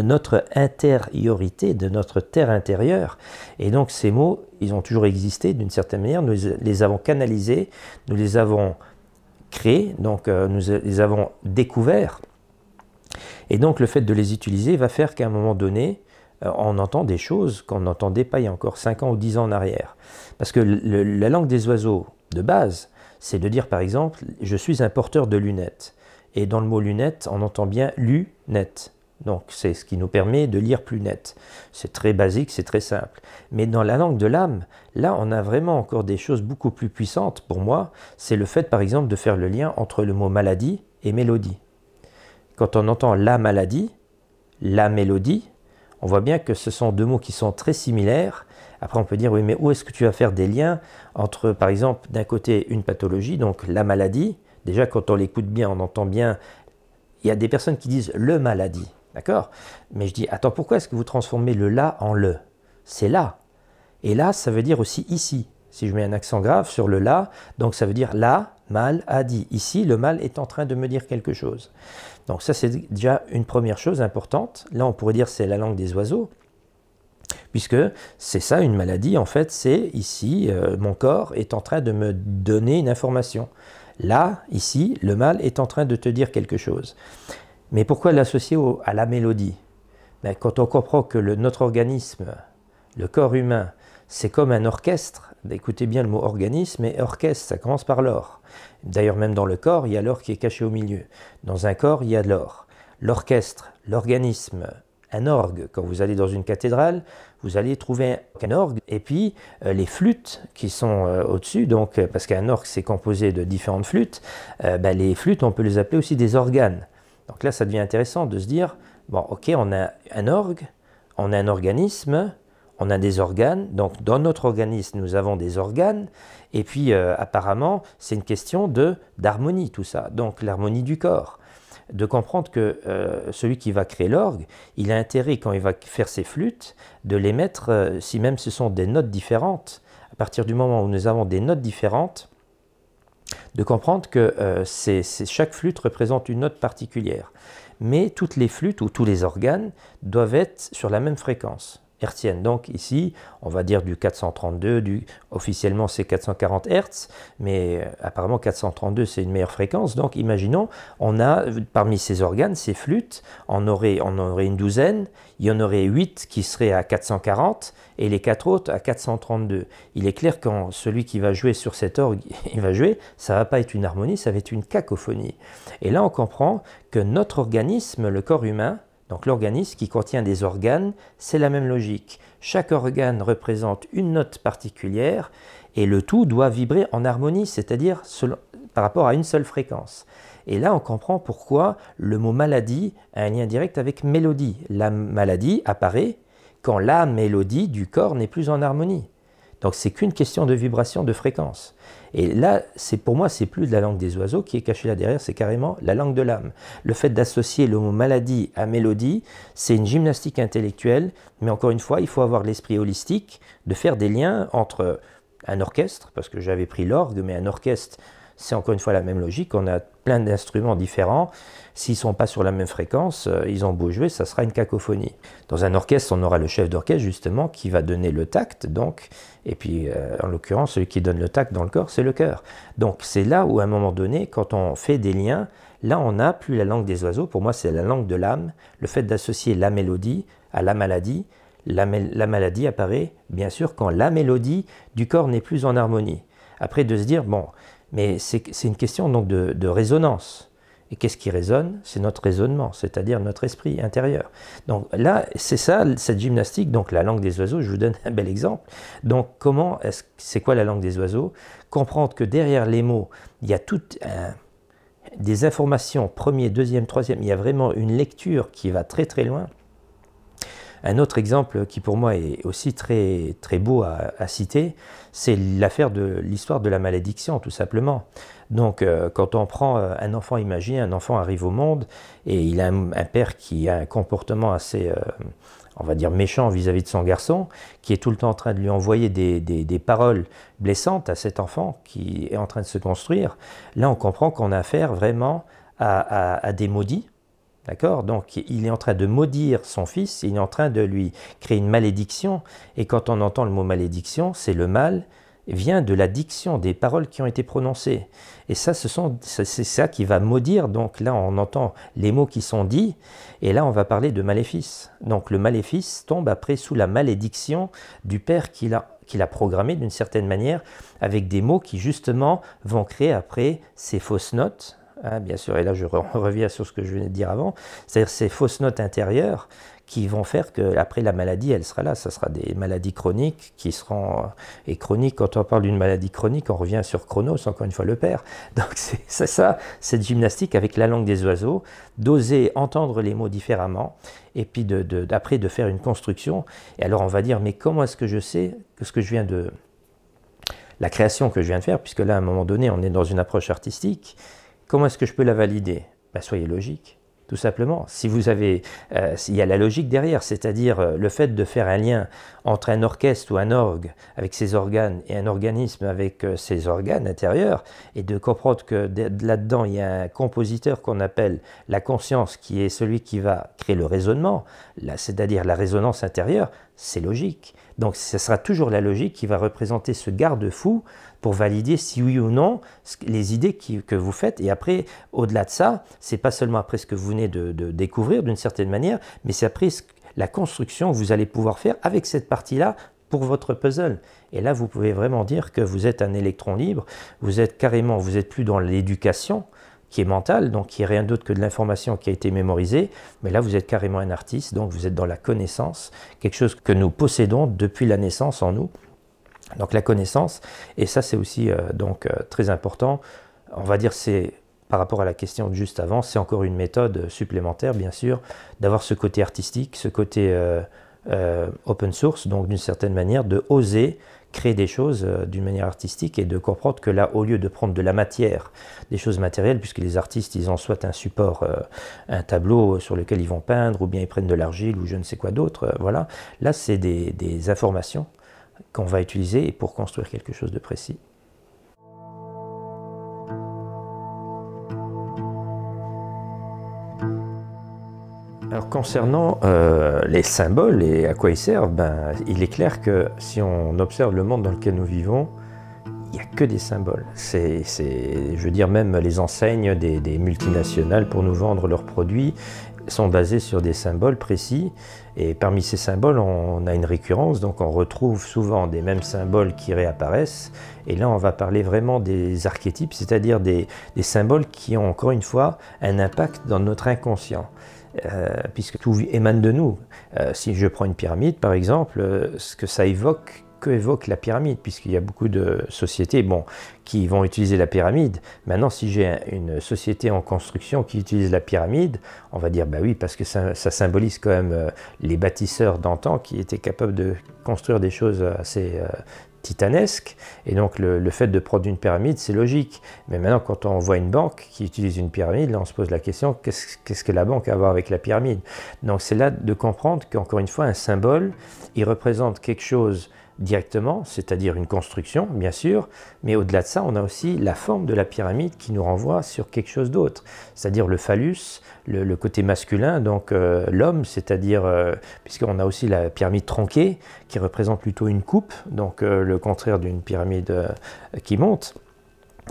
notre intériorité, de notre terre intérieure. Et donc ces mots, ils ont toujours existé d'une certaine manière. Nous les avons canalisés, nous les avons créés, donc euh, nous les avons découverts. Et donc le fait de les utiliser va faire qu'à un moment donné, euh, on entend des choses qu'on n'entendait pas il y a encore 5 ans ou 10 ans en arrière. Parce que la langue des oiseaux, de base, c'est de dire par exemple, je suis un porteur de lunettes. Et dans le mot lunettes, on entend bien net, Donc c'est ce qui nous permet de lire plus net. C'est très basique, c'est très simple. Mais dans la langue de l'âme, là on a vraiment encore des choses beaucoup plus puissantes pour moi. C'est le fait par exemple de faire le lien entre le mot maladie et mélodie. Quand on entend la maladie, la mélodie, on voit bien que ce sont deux mots qui sont très similaires. Après, on peut dire, oui, mais où est-ce que tu vas faire des liens entre, par exemple, d'un côté, une pathologie, donc la maladie. Déjà, quand on l'écoute bien, on entend bien, il y a des personnes qui disent le maladie, d'accord Mais je dis, attends, pourquoi est-ce que vous transformez le là en le C'est là. Et là, ça veut dire aussi ici. Si je mets un accent grave sur le là, donc ça veut dire là, mal a dit. Ici, le mal est en train de me dire quelque chose. Donc ça, c'est déjà une première chose importante. Là, on pourrait dire c'est la langue des oiseaux, puisque c'est ça une maladie. En fait, c'est ici, euh, mon corps est en train de me donner une information. Là, ici, le mal est en train de te dire quelque chose. Mais pourquoi l'associer à la mélodie ben, Quand on comprend que notre organisme, le corps humain, c'est comme un orchestre, Écoutez bien le mot organisme et orchestre, ça commence par l'or. D'ailleurs, même dans le corps, il y a l'or qui est caché au milieu. Dans un corps, il y a de l'or. L'orchestre, l'organisme, un orgue. Quand vous allez dans une cathédrale, vous allez trouver un orgue et puis euh, les flûtes qui sont euh, au-dessus, donc euh, parce qu'un orgue c'est composé de différentes flûtes, ben, les flûtes on peut les appeler aussi des organes. Donc là ça devient intéressant de se dire, bon ok on a un orgue, on a un organisme, on a des organes, donc dans notre organisme, nous avons des organes, et puis euh, apparemment, c'est une question d'harmonie tout ça, donc l'harmonie du corps. De comprendre que euh, celui qui va créer l'orgue, il a intérêt, quand il va faire ses flûtes, de les mettre, euh, si même ce sont des notes différentes, à partir du moment où nous avons des notes différentes, de comprendre que chaque flûte représente une note particulière. Mais toutes les flûtes ou tous les organes doivent être sur la même fréquence hertzienne. Donc ici, on va dire du 432, du, officiellement c'est 440 Hertz, mais euh, apparemment 432 c'est une meilleure fréquence. Donc imaginons, on a euh, parmi ces organes, ces flûtes, on aurait, on aurait une douzaine, il y en aurait 8 qui seraient à 440 et les 4 autres à 432. Il est clair que celui qui va jouer sur cet orgue, il va jouer, ça va pas être une harmonie, ça va être une cacophonie. Et là on comprend que notre organisme, le corps humain, donc l'organisme qui contient des organes, c'est la même logique. Chaque organe représente une note particulière et le tout doit vibrer en harmonie, c'est-à-dire par rapport à une seule fréquence. Et là, on comprend pourquoi le mot maladie a un lien direct avec mélodie. La maladie apparaît quand la mélodie du corps n'est plus en harmonie. Donc c'est qu'une question de vibration, de fréquence. Et là, c'est pour moi, c'est plus de la langue des oiseaux qui est cachée là derrière, c'est carrément la langue de l'âme. Le fait d'associer le mot maladie à mélodie, c'est une gymnastique intellectuelle, mais encore une fois, il faut avoir l'esprit holistique de faire des liens entre un orchestre, parce que j'avais pris l'orgue, mais un orchestre, c'est encore une fois la même logique, on a plein d'instruments différents, S'ils sont pas sur la même fréquence, euh, ils ont beau jouer, ça sera une cacophonie. Dans un orchestre, on aura le chef d'orchestre justement qui va donner le tact, donc, et puis euh, en l'occurrence, celui qui donne le tact dans le corps, c'est le cœur. Donc c'est là où à un moment donné, quand on fait des liens, là on n'a plus la langue des oiseaux, pour moi c'est la langue de l'âme, le fait d'associer la mélodie à la maladie, la, maladie apparaît bien sûr quand la mélodie du corps n'est plus en harmonie. Après de se dire, bon, mais c'est une question donc de résonance. Et qu'est-ce qui résonne C'est notre raisonnement, c'est-à-dire notre esprit intérieur. Donc là, c'est ça, cette gymnastique, donc la langue des oiseaux, je vous donne un bel exemple. Donc comment est-ce, c'est quoi la langue des oiseaux Comprendre que derrière les mots, il y a toutes des informations, premier, deuxième, troisième, il y a vraiment une lecture qui va très très loin un autre exemple qui pour moi est aussi très, très beau à, citer, c'est l'affaire de l'histoire de la malédiction tout simplement. Donc euh, quand on prend euh, un enfant, imagine, un enfant arrive au monde et il a un, père qui a un comportement assez... Euh, on va dire méchant vis-à-vis de son garçon, qui est tout le temps en train de lui envoyer des, paroles blessantes à cet enfant qui est en train de se construire, là on comprend qu'on a affaire vraiment à des maudits, D'accord Donc il est en train de maudire son fils, il est en train de lui créer une malédiction. Et quand on entend le mot malédiction, c'est le mal vient de la diction des paroles qui ont été prononcées. Et ça, c'est ça qui va maudire. Donc là, on entend les mots qui sont dits, et là, on va parler de maléfice. Donc le maléfice tombe après sous la malédiction du père qu'il a programmé d'une certaine manière, avec des mots qui justement vont créer après ces fausses notes, ah, bien sûr, et là je reviens sur ce que je venais de dire avant, c'est-à-dire ces fausses notes intérieures qui vont faire que après la maladie, elle sera là. Ça sera des maladies chroniques qui seront euh, et chroniques. Quand on parle d'une maladie chronique, on revient sur Chronos, encore une fois le père. Donc c'est ça, cette gymnastique avec la langue des oiseaux, d'oser entendre les mots différemment et puis de, d'après de faire une construction. Et alors on va dire, mais comment est-ce que je sais que ce que je viens de la création que je viens de faire, puisque là, à un moment donné, on est dans une approche artistique, Comment est-ce que je peux la valider bah, Soyez logique, tout simplement. Si vous avez, euh, il y a la logique derrière, c'est-à-dire euh, le fait de faire un lien entre un orchestre ou un orgue avec ses organes et un organisme avec euh, ses organes intérieurs, et de comprendre que là-dedans il y a un compositeur qu'on appelle la conscience, qui est celui qui va créer le raisonnement, c'est-à-dire la résonance intérieure, c'est logique. Donc ce sera toujours la logique qui va représenter ce garde-fou pour valider si oui ou non les idées que vous faites. Et après, au-delà de ça, c'est pas seulement après ce que vous venez de, découvrir d'une certaine manière, mais c'est après la construction que vous allez pouvoir faire avec cette partie-là pour votre puzzle. Et là, vous pouvez vraiment dire que vous êtes un électron libre, vous êtes carrément, vous êtes plus dans l'éducation qui est mentale, donc qui est rien d'autre que de l'information qui a été mémorisée, mais là, vous êtes carrément un artiste, donc vous êtes dans la connaissance, quelque chose que nous possédons depuis la naissance en nous, donc la connaissance, et ça c'est aussi euh, donc euh, très important, on va dire c'est par rapport à la question de juste avant, c'est encore une méthode euh, supplémentaire bien sûr, d'avoir ce côté artistique, ce côté open source, donc d'une certaine manière de oser créer des choses d'une manière artistique et de comprendre que là, au lieu de prendre de la matière, des choses matérielles, puisque les artistes, ils ont soit un support, un tableau sur lequel ils vont peindre, ou bien ils prennent de l'argile, ou je ne sais quoi d'autre, voilà, là, c'est des, informations qu'on va utiliser pour construire quelque chose de précis. Alors concernant euh, les symboles et à quoi ils servent, ben, il est clair que si on observe le monde dans lequel nous vivons, il n'y a que des symboles. C'est, je veux dire, même les enseignes des, des multinationales pour nous vendre leurs produits sont basées sur des symboles précis. Et parmi ces symboles, on a une récurrence, donc on retrouve souvent des mêmes symboles qui réapparaissent. Et là, on va parler vraiment des archétypes, c'est-à-dire des, symboles qui ont encore une fois un impact dans notre inconscient. Euh, puisque tout émane de nous. Euh, si je prends une pyramide, par exemple, euh, ce que ça évoque que évoque la pyramide, puisqu'il y a beaucoup de sociétés bon, qui vont utiliser la pyramide. Maintenant, si j'ai une société en construction qui utilise la pyramide, on va dire, bah oui, parce que ça, symbolise quand même euh, les bâtisseurs d'antan qui étaient capables de construire des choses assez euh, titanesques, Et donc le, fait de produire une pyramide, c'est logique. Mais maintenant, quand on voit une banque qui utilise une pyramide, on se pose la question, qu'est-ce que la banque a à voir avec la pyramide Donc c'est là de comprendre qu'encore une fois, un symbole, il représente quelque chose directement, c'est-à-dire une construction, bien sûr, mais au-delà de ça, on a aussi la forme de la pyramide qui nous renvoie sur quelque chose d'autre, c'est-à-dire le phallus, le, côté masculin, donc euh, l'homme, c'est-à-dire, euh, puisqu'on a aussi la pyramide tronquée, qui représente plutôt une coupe, donc euh, le contraire d'une pyramide qui monte.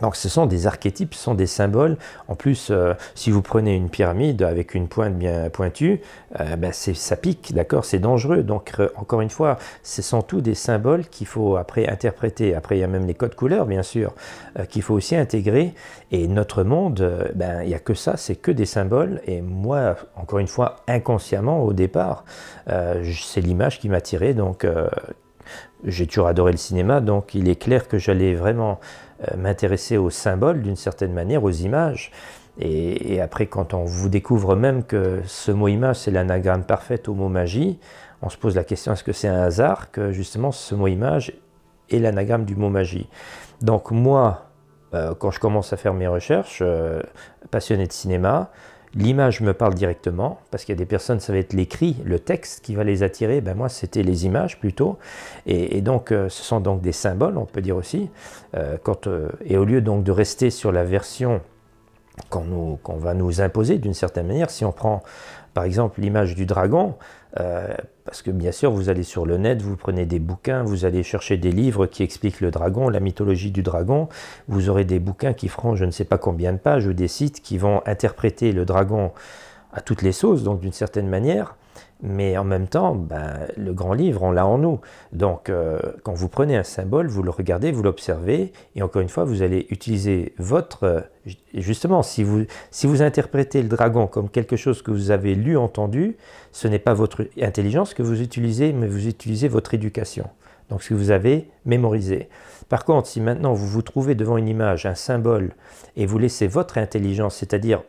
Donc ce sont des archétypes, ce sont des symboles. En plus, euh, si vous prenez une pyramide avec une pointe bien pointue, euh, ben, ça pique, d'accord C'est dangereux. Donc euh, encore une fois, ce sont tous des symboles qu'il faut après interpréter. Après, il y a même les codes couleurs, bien sûr, qu'il faut aussi intégrer. Et notre monde, ben, il n'y a que ça, c'est que des symboles. Et moi, encore une fois, inconsciemment au départ, c'est l'image qui m'a tiré. Donc j'ai toujours adoré le cinéma, donc il est clair que j'allais vraiment... Euh, m'intéresser aux symboles d'une certaine manière, aux images. Et, après, quand on vous découvre même que ce mot image, c'est l'anagramme parfaite au mot magie, on se pose la question, est-ce que c'est un hasard que justement ce mot image est l'anagramme du mot magie Donc moi, euh, quand je commence à faire mes recherches, euh, passionné de cinéma, L'image me parle directement, parce qu'il y a des personnes, ça va être l'écrit, le texte qui va les attirer. Ben moi, c'était les images plutôt. Et, donc, euh, ce sont donc des symboles, on peut dire aussi. Euh, euh, et au lieu donc de rester sur la version qu'on va nous imposer d'une certaine manière, si on prend par exemple l'image du dragon, parce que bien sûr, vous allez sur le net, vous prenez des bouquins, vous allez chercher des livres qui expliquent le dragon, la mythologie du dragon. Vous aurez des bouquins qui feront je ne sais pas combien de pages ou des sites qui vont interpréter le dragon à toutes les sauces, donc d'une certaine manière. Mais en même temps, ben, le grand livre, on l'a en nous. Donc, euh, quand vous prenez un symbole, vous le regardez, vous l'observez, et encore une fois, vous allez utiliser votre... Euh, justement, si vous, si vous interprétez le dragon comme quelque chose que vous avez lu, entendu, ce n'est pas votre intelligence que vous utilisez, mais vous utilisez votre éducation. Donc, ce que vous avez mémorisé. Par contre, si maintenant vous vous trouvez devant une image, un symbole, et vous laissez votre intelligence, c'est-à-dire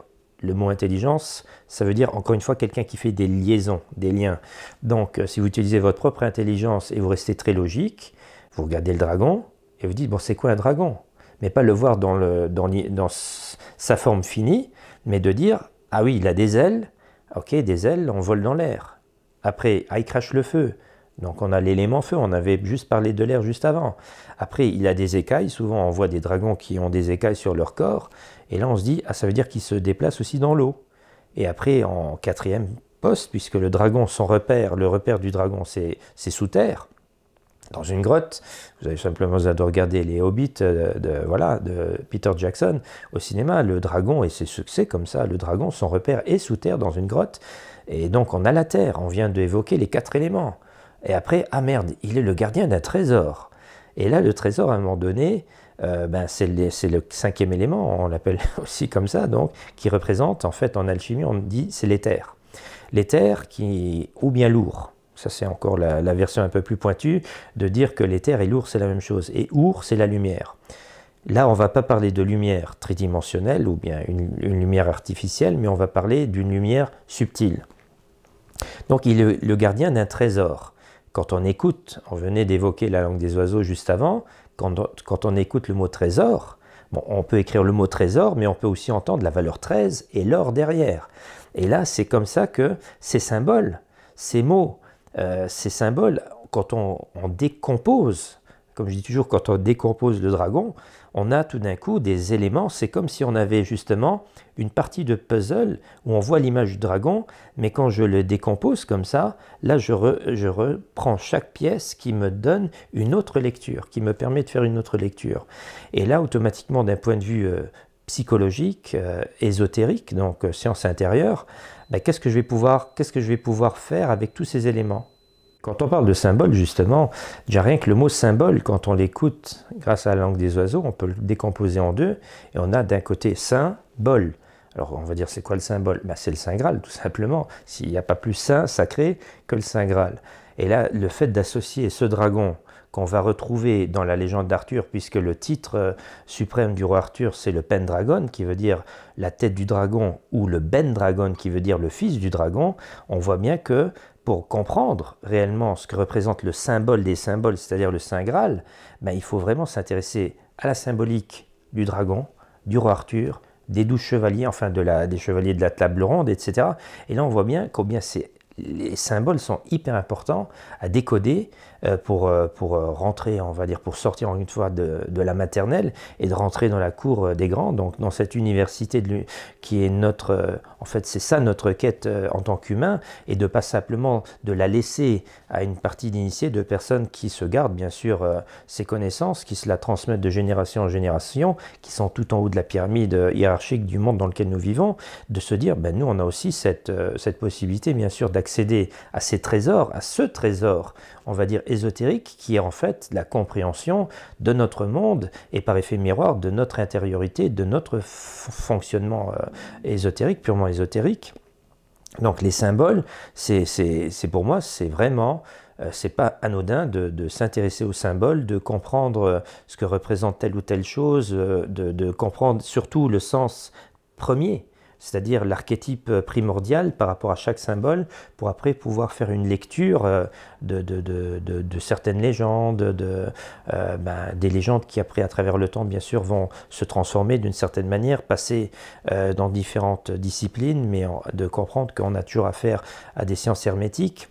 le mot intelligence, ça veut dire encore une fois quelqu'un qui fait des liaisons, des liens. Donc euh, si vous utilisez votre propre intelligence et vous restez très logique, vous regardez le dragon et vous dites, bon c'est quoi un dragon Mais pas le voir dans, le, dans, dans sa forme finie, mais de dire, ah oui, il a des ailes, ok, des ailes, on vole dans l'air. Après, ah, il crache le feu, donc on a l'élément feu, on avait juste parlé de l'air juste avant. Après, il a des écailles, souvent on voit des dragons qui ont des écailles sur leur corps, et là, on se dit, ah, ça veut dire qu'il se déplace aussi dans l'eau. Et après, en quatrième poste, puisque le dragon, son repère, le repère du dragon, c'est sous terre, dans une grotte. Vous avez simplement besoin de regarder les Hobbits euh, de, voilà, de Peter Jackson au cinéma. Le dragon et ses succès comme ça, le dragon, son repère est sous terre dans une grotte. Et donc on a la terre, on vient d'évoquer les quatre éléments. Et après, ah merde, il est le gardien d'un trésor. Et là, le trésor, à un moment donné, euh, ben, c'est le cinquième élément, on l'appelle aussi comme ça, donc, qui représente, en fait, en alchimie, on dit c'est l'éther. L'éther qui, ou bien lourd, ça c'est encore la, version un peu plus pointue, de dire que l'éther et lourd c'est la même chose, et our c'est la lumière. Là, on ne va pas parler de lumière tridimensionnelle ou bien une, une lumière artificielle, mais on va parler d'une lumière subtile. Donc il est le gardien d'un trésor. Quand on écoute, on venait d'évoquer la langue des oiseaux juste avant, quand, on écoute le mot trésor, on peut écrire le mot trésor, mais on peut aussi entendre la valeur 13 et l'or derrière. Et là, c'est comme ça que ces symboles, ces mots, euh, ces symboles, quand on, décompose, comme je dis toujours, quand on décompose le dragon, on a tout d'un coup des éléments, c'est comme si on avait justement une partie de puzzle où on voit l'image du dragon, mais quand je le décompose comme ça, là je, reprends chaque pièce qui me donne une autre lecture, qui me permet de faire une autre lecture. Et là, automatiquement, d'un point de vue euh, psychologique, euh, ésotérique, donc euh, science intérieure, ben, que je vais pouvoir, qu'est-ce que je vais pouvoir faire avec tous ces éléments quand on parle de symbole, justement, déjà rien que le mot symbole, quand on l'écoute grâce à la langue des oiseaux, on peut le décomposer en deux, et on a d'un côté bol, Alors on va dire c'est quoi le symbole ben, C'est le Saint Graal, tout simplement. S'il n'y a pas plus saint, sacré que le Saint Graal. Et là, le fait d'associer ce dragon qu'on va retrouver dans la légende d'Arthur, puisque le titre euh, suprême du roi Arthur, c'est le Pendragon, qui veut dire la tête du dragon, ou le Ben Dragon, qui veut dire le fils du dragon, on voit bien que pour comprendre réellement ce que représente le symbole des symboles, c'est-à-dire le Saint Graal, ben, il faut vraiment s'intéresser à la symbolique du dragon, du roi Arthur, des douze chevaliers, enfin de des chevaliers de la table ronde, etc. Et là, on voit bien combien les symboles sont hyper importants à décoder, euh, pour, euh, pour euh, rentrer, on va dire, pour sortir en une fois de, la maternelle et de rentrer dans la cour des grands, donc dans cette université qui est notre, en fait c'est ça notre quête en tant qu'humain, et de pas simplement de la laisser à une partie d'initiés, de personnes qui se gardent bien sûr ces connaissances, qui se la transmettent de génération en génération, qui sont tout en haut de la pyramide hiérarchique du monde dans lequel nous vivons, de se dire, ben nous on a aussi cette possibilité bien sûr d'accéder à ces trésors, à ce trésor on va dire, ésotérique, qui est en fait la compréhension de notre monde et par effet miroir de notre intériorité, de notre fonctionnement euh, ésotérique, purement ésotérique. Donc les symboles, c'est pour moi, c'est vraiment euh, c'est pas anodin de, s'intéresser aux symboles, de comprendre euh, ce que représente telle ou telle chose, de comprendre surtout le sens premier c'est-à-dire l'archétype primordial par rapport à chaque symbole, pour après pouvoir faire une lecture euh, de, certaines légendes, euh, ben, des légendes qui après à travers le temps bien sûr vont se transformer d'une certaine manière, passer euh, dans différentes disciplines, mais de comprendre qu'on a toujours affaire à des sciences hermétiques.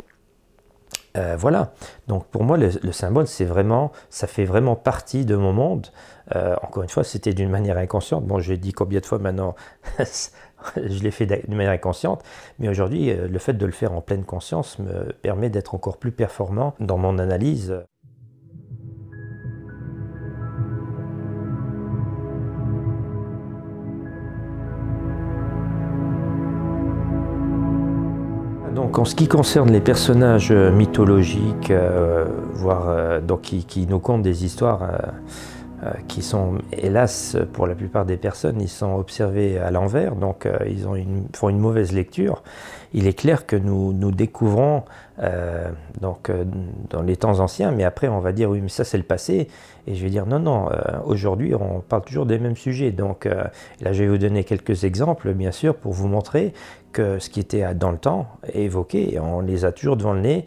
voilà, donc pour moi le, le symbole c'est vraiment, ça fait vraiment partie de mon monde, euh, encore une fois, c'était d'une manière inconsciente. Bon, j'ai dit combien de fois maintenant, je l'ai fait d'une manière inconsciente, mais aujourd'hui, euh, le fait de le faire en pleine conscience me permet d'être encore plus performant dans mon analyse. Donc en ce qui concerne les personnages euh, mythologiques, voire qui, qui, nous content des histoires, euh, qui sont, hélas, pour la plupart des personnes, ils sont observés à l'envers, donc euh, ils ont font une mauvaise lecture. Il est clair que nous, nous découvrons euh, donc euh, dans les temps anciens, mais après on va dire oui mais ça c'est le passé, et je vais dire non non, euh, aujourd'hui on parle toujours des mêmes sujets, donc là je vais vous donner quelques exemples bien sûr pour vous montrer que ce qui était dans le temps est évoqué, on les a toujours devant le nez,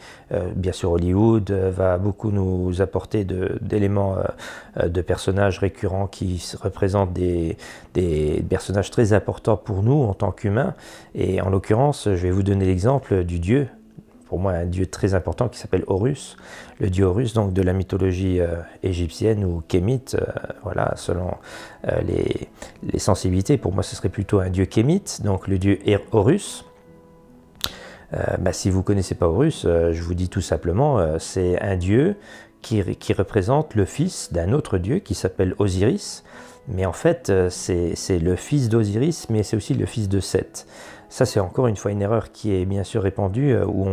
bien sûr Hollywood va beaucoup nous apporter d'éléments de, personnages récurrents qui représentent des, des personnages très importants pour nous en tant qu'humains, et en l'occurrence je vais vous donner l'exemple du dieu pour moi un dieu très important qui s'appelle Horus, le dieu Horus donc de la mythologie euh, égyptienne ou kémite, euh, voilà, selon euh, les, sensibilités. Pour moi, ce serait plutôt un dieu kémite, donc le dieu Horus. Bah, si vous connaissez pas Horus, je vous dis tout simplement, c'est un dieu qui, qui représente le fils d'un autre dieu qui s'appelle Osiris, mais en fait c'est le fils d'Osiris, mais c'est aussi le fils de Seth. Ça, c'est encore une fois une erreur qui est bien sûr répandue, euh, où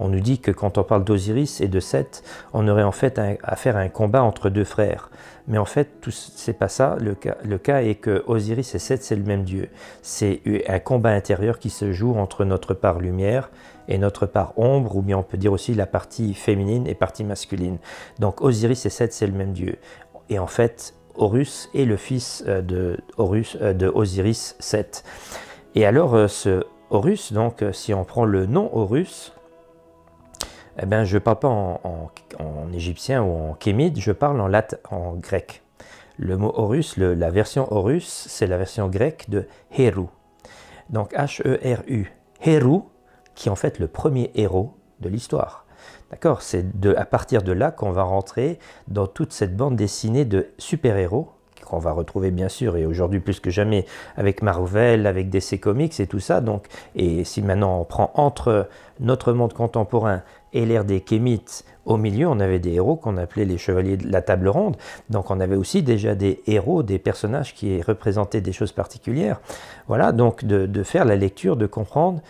on, nous dit que quand on parle d'Osiris et de Seth, on aurait en fait à faire un combat entre deux frères. Mais en fait, c'est pas ça. Le cas, le cas est que Osiris et Seth, c'est le même dieu. C'est un combat intérieur qui se joue entre notre part lumière et notre part ombre, ou bien on peut dire aussi la partie féminine et partie masculine. Donc Osiris et Seth, c'est le même dieu. Et en fait, Horus est le fils euh, de, Horus, euh, de Osiris, Seth. Et alors, euh, ce Horus, donc, euh, si on prend le nom Horus, eh ben, je ne parle pas en, égyptien ou en kémide, je parle en, latin, en grec. Le mot Horus, la version Horus, c'est la version grecque de Heru. Donc H-E-R-U. Heru, qui est en fait le premier héros de l'histoire. D'accord C'est à partir de là qu'on va rentrer dans toute cette bande dessinée de super-héros on va retrouver bien sûr, et aujourd'hui plus que jamais avec Marvel, avec DC Comics et tout ça. Donc, et si maintenant on prend entre notre monde contemporain et l'ère des Kémites, au milieu, on avait des héros qu'on appelait les chevaliers de la table ronde. Donc on avait aussi déjà des héros, des personnages qui représentaient des choses particulières. Voilà, donc de, faire la lecture, de comprendre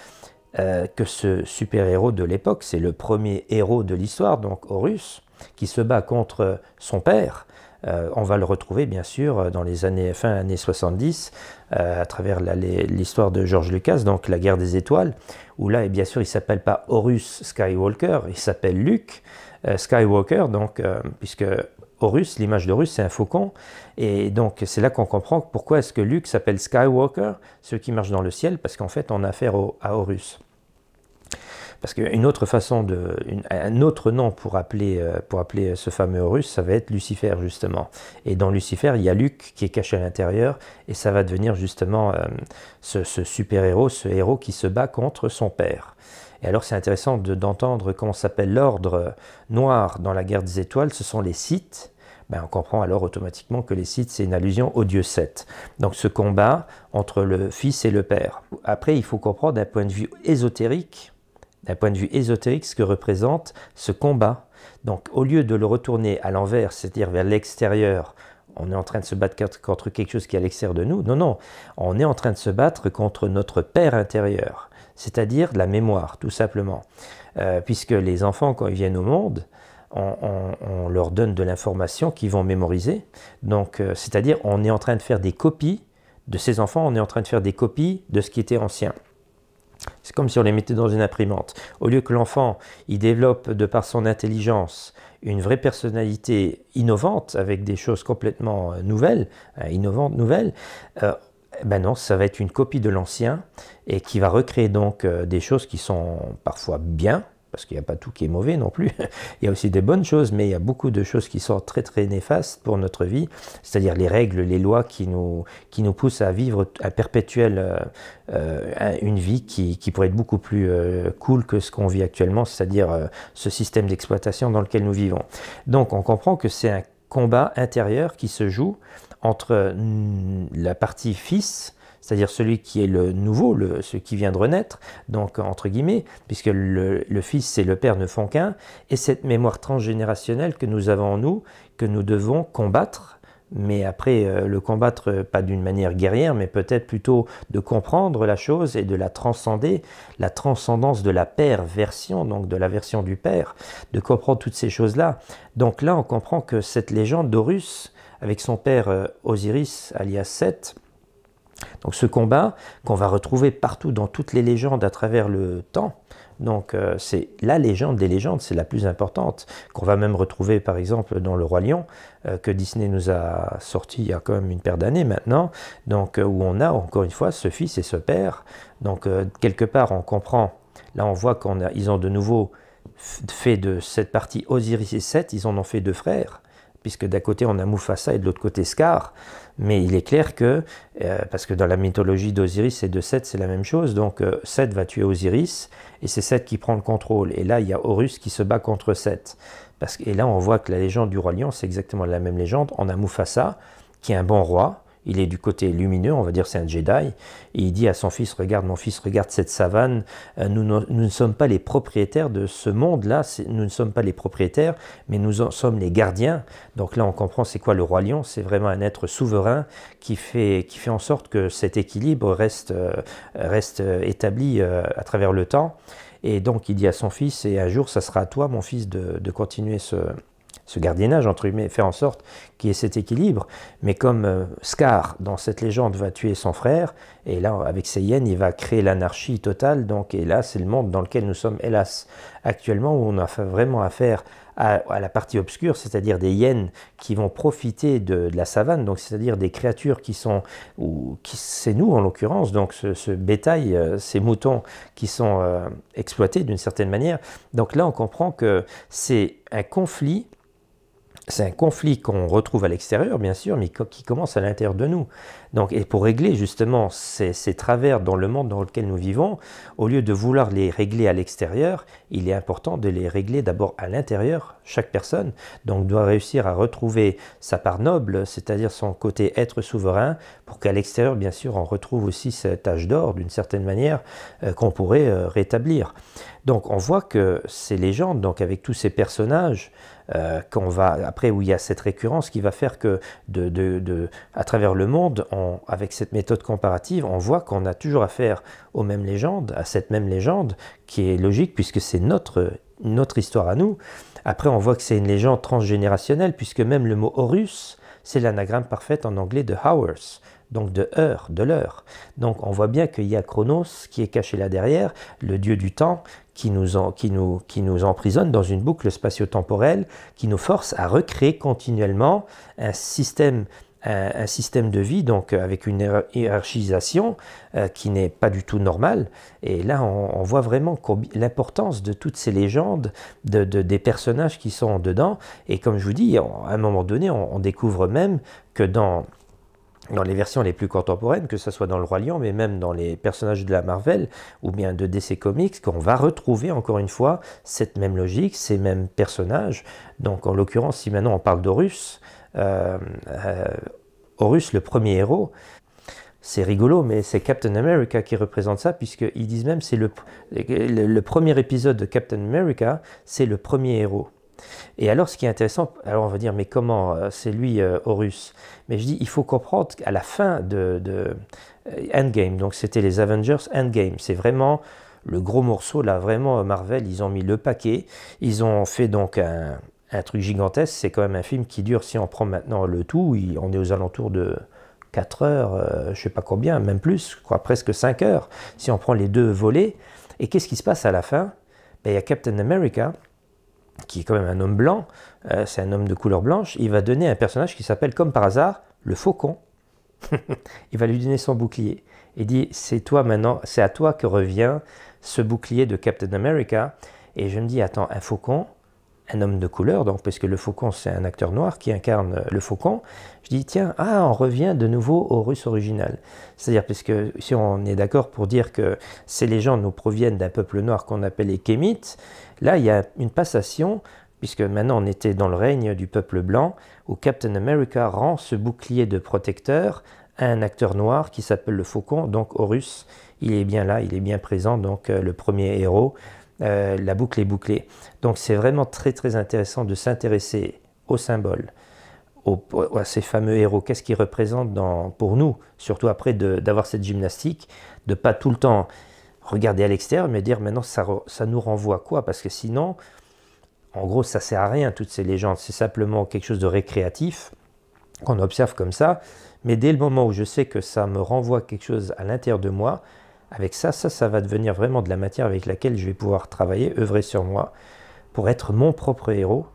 euh, que ce super-héros de l'époque, c'est le premier héros de l'histoire, donc Horus, qui se bat contre son père, euh, on va le retrouver bien sûr euh, dans les années fin années 70 euh, à travers l'histoire de George Lucas, donc la guerre des étoiles, où là eh bien sûr il s'appelle pas Horus Skywalker, il s'appelle Luke Skywalker, donc puisque Horus, l'image Horus, c'est un faucon. Et donc, c'est là qu'on comprend pourquoi est-ce que Luke s'appelle Skywalker, ce qui marche dans le ciel, parce qu'en fait, on a affaire à Horus. Parce qu'une autre façon de, un autre nom pour appeler, euh, pour appeler ce fameux Russe, ça va être Lucifer justement. Et dans Lucifer, il y a Luc qui est caché à l'intérieur, et ça va devenir justement euh, ce, super-héros, ce héros qui se bat contre son père. Et alors c'est intéressant d'entendre comment s'appelle l'ordre noir dans la guerre des étoiles, ce sont les Sith. Ben, on comprend alors automatiquement que les Sith, c'est une allusion au dieu Seth. Donc ce combat entre le fils et le père. Après, il faut comprendre d'un point de vue ésotérique, d'un point de vue ésotérique ce que représente ce combat. Donc au lieu de le retourner à l'envers, c'est-à-dire vers l'extérieur, on est en train de se battre contre quelque chose qui est à l'extérieur de nous. Non, non, on est en train de se battre contre notre Père intérieur, c'est-à-dire la mémoire, tout simplement. Euh, puisque les enfants, quand ils viennent au monde, on, leur donne de l'information qu'ils vont mémoriser. Donc, euh, c'est-à-dire, on est en train de faire des copies de ces enfants, on est en train de faire des copies de ce qui était ancien. C'est comme si on les mettait dans une imprimante. Au lieu que l'enfant, il développe de par son intelligence une vraie personnalité innovante avec des choses complètement euh, nouvelles, euh, innovantes nouvelles, euh, ben non, ça va être une copie de l'ancien et qui va recréer donc des choses qui sont parfois bien, parce qu'il n'y a pas tout qui est mauvais non plus. il y a aussi des bonnes choses, mais il y a beaucoup de choses qui sont très très néfastes pour notre vie, c'est-à-dire les règles, les lois qui nous, qui nous poussent à vivre à perpétuel euh, euh, une vie qui, pourrait être beaucoup plus euh, cool que ce qu'on vit actuellement, c'est-à-dire ce système d'exploitation dans lequel nous vivons. Donc on comprend que c'est un combat intérieur qui se joue entre mm, la partie fils, c'est-à-dire celui qui est le nouveau, le, celui qui vient de renaître, donc entre guillemets, puisque le, Fils et le Père ne font qu'un, et cette mémoire transgénérationnelle que nous avons en nous, que nous devons combattre, mais après euh, le combattre euh, pas d'une manière guerrière, mais peut-être plutôt de comprendre la chose et de la transcender, la transcendance de la père version donc de la version du père, de comprendre toutes ces choses-là. Donc là, on comprend que cette légende d'Horus, avec son père euh, Osiris, alias Seth, donc ce combat qu'on va retrouver partout dans toutes les légendes à travers le temps, donc euh, c'est la légende des légendes, c'est la plus importante, qu'on va même retrouver par exemple dans Le Roi Lion, euh, que Disney nous a sorti il y a quand même une paire d'années maintenant, donc euh, où on a encore une fois ce fils et ce père. Donc quelque part on comprend, là on voit qu'ils ont de nouveau fait de cette partie Osiris et Seth, ils en ont fait deux frères puisque d'un côté on a Mufasa et de l'autre côté Scar. Mais il est clair que, euh, parce que dans la mythologie d'Osiris et de Seth, c'est la même chose, donc euh, Seth va tuer Osiris, et c'est Seth qui prend le contrôle. Et là, il y a Horus qui se bat contre Seth. Parce que, et là, on voit que la légende du roi lion, c'est exactement la même légende. On a Mufasa, qui est un bon roi, il est du côté lumineux, on va dire c'est un Jedi, et il dit à son fils, regarde mon fils, regarde cette savane, euh, nous, ne sommes pas les propriétaires de ce monde-là, nous ne sommes pas les propriétaires, mais nous en sommes les gardiens. Donc là on comprend c'est quoi le roi lion, c'est vraiment un être souverain qui fait, qui fait en sorte que cet équilibre reste, euh, reste euh, établi à travers le temps. Et donc il dit à son fils, et un jour ça sera à toi mon fils de continuer ce, ce gardiennage, entre guillemets, fait en sorte qu'il y ait cet équilibre. Mais comme euh, Scar, dans cette légende, va tuer son frère, et là, avec ses hyènes, il va créer l'anarchie totale, donc, et là, c'est le monde dans lequel nous sommes, hélas, actuellement, où on a vraiment affaire à, la partie obscure, c'est-à-dire des hyènes qui vont profiter de, la savane, donc c'est-à-dire des créatures qui sont, ou qui c'est nous en l'occurrence, donc ce, bétail, euh, ces moutons qui sont euh, exploités d'une certaine manière. Donc là, on comprend que c'est un conflit c'est un conflit qu'on retrouve à l'extérieur, bien sûr, mais qui commence à l'intérieur de nous. Donc, et pour régler justement ces, travers dans le monde dans lequel nous vivons, au lieu de vouloir les régler à l'extérieur, il est important de les régler d'abord à l'intérieur. Chaque personne donc doit réussir à retrouver sa part noble, c'est-à-dire son côté être souverain, pour qu'à l'extérieur, bien sûr, on retrouve aussi cette âge d'or d'une certaine manière euh, qu'on pourrait euh, rétablir. Donc, on voit que ces légendes, donc avec tous ces personnages. Euh, qu'on va après où il y a cette récurrence qui va faire que à travers le monde, avec cette méthode comparative, on voit qu'on a toujours affaire aux mêmes légendes, à cette même légende qui est logique puisque c'est notre histoire à nous. Après, on voit que c'est une légende transgénérationnelle puisque même le mot Horus, c'est l'anagramme parfaite en anglais de Hours, donc de heure, de l'heure. Donc on voit bien qu'il y a Chronos qui est caché là derrière, le dieu du temps, qui nous, emprisonne dans une boucle spatio-temporelle, qui nous force à recréer continuellement un système un, système de vie, donc euh, avec une hiérarchisation euh, qui n'est pas du tout normale. Et là, on, voit vraiment l'importance de toutes ces légendes, de, des personnages qui sont dedans. Et comme je vous dis, à un moment donné, on découvre même que dans dans les versions les plus contemporaines, que ce soit dans Le Roi Lion, mais même dans les personnages de la Marvel ou bien de DC Comics, qu'on va retrouver encore une fois cette même logique, ces mêmes personnages. Donc en l'occurrence, si maintenant on parle d'Horus, euh, euh, Horus, le premier héros, c'est rigolo, mais c'est Captain America qui représente ça, puisqu'ils disent même c'est le premier épisode de Captain America, c'est le premier héros. Et alors, ce qui est intéressant, alors on va dire, mais comment euh, C'est lui, euh, Horus. Mais je dis, il faut comprendre qu'à la fin de, euh, Endgame, donc c'était les Avengers Endgame, c'est vraiment le gros morceau, là, vraiment, Marvel, ils ont mis le paquet. Ils ont fait donc un, truc gigantesque. C'est quand même un film qui dure, si on prend maintenant le tout, on est aux alentours de 4 heures, je je sais pas combien, même plus, crois presque 5 heures, si on prend les deux volets. Et qu'est-ce qui se passe à la fin ben, Il y a Captain America qui est quand même un homme blanc, euh, c'est un homme de couleur blanche, il va donner un personnage qui s'appelle comme par hasard le faucon. il va lui donner son bouclier. Il dit c'est toi maintenant, c'est à toi que revient ce bouclier de Captain America. Et je me dis attends, un faucon, un homme de couleur, donc parce que le faucon c'est un acteur noir qui incarne le faucon. Je dis tiens ah on revient de nouveau au russe original. C'est-à-dire parce que si on est d'accord pour dire que ces légendes nous proviennent d'un peuple noir qu'on appelle les Kémites, Là, il y a une passation, puisque maintenant on était dans le règne du peuple blanc, où Captain America rend ce bouclier de protecteur à un acteur noir qui s'appelle le Faucon, donc Horus. Il est bien là, il est bien présent, donc euh, le premier héros. Euh, la boucle est bouclée. Donc c'est vraiment très très intéressant de s'intéresser aux symboles, aux, à ces fameux héros, qu'est-ce qu'ils représentent pour nous, surtout après d'avoir cette gymnastique, de pas tout le temps regarder à l'extérieur, mais dire maintenant ça, nous renvoie quoi Parce que sinon, en gros, ça sert à rien toutes ces légendes. C'est simplement quelque chose de récréatif qu'on observe comme ça. Mais dès le moment où je sais que ça me renvoie quelque chose à l'intérieur de moi, avec ça, ça, ça va devenir vraiment de la matière avec laquelle je vais pouvoir travailler, œuvrer sur moi, pour être mon propre héros,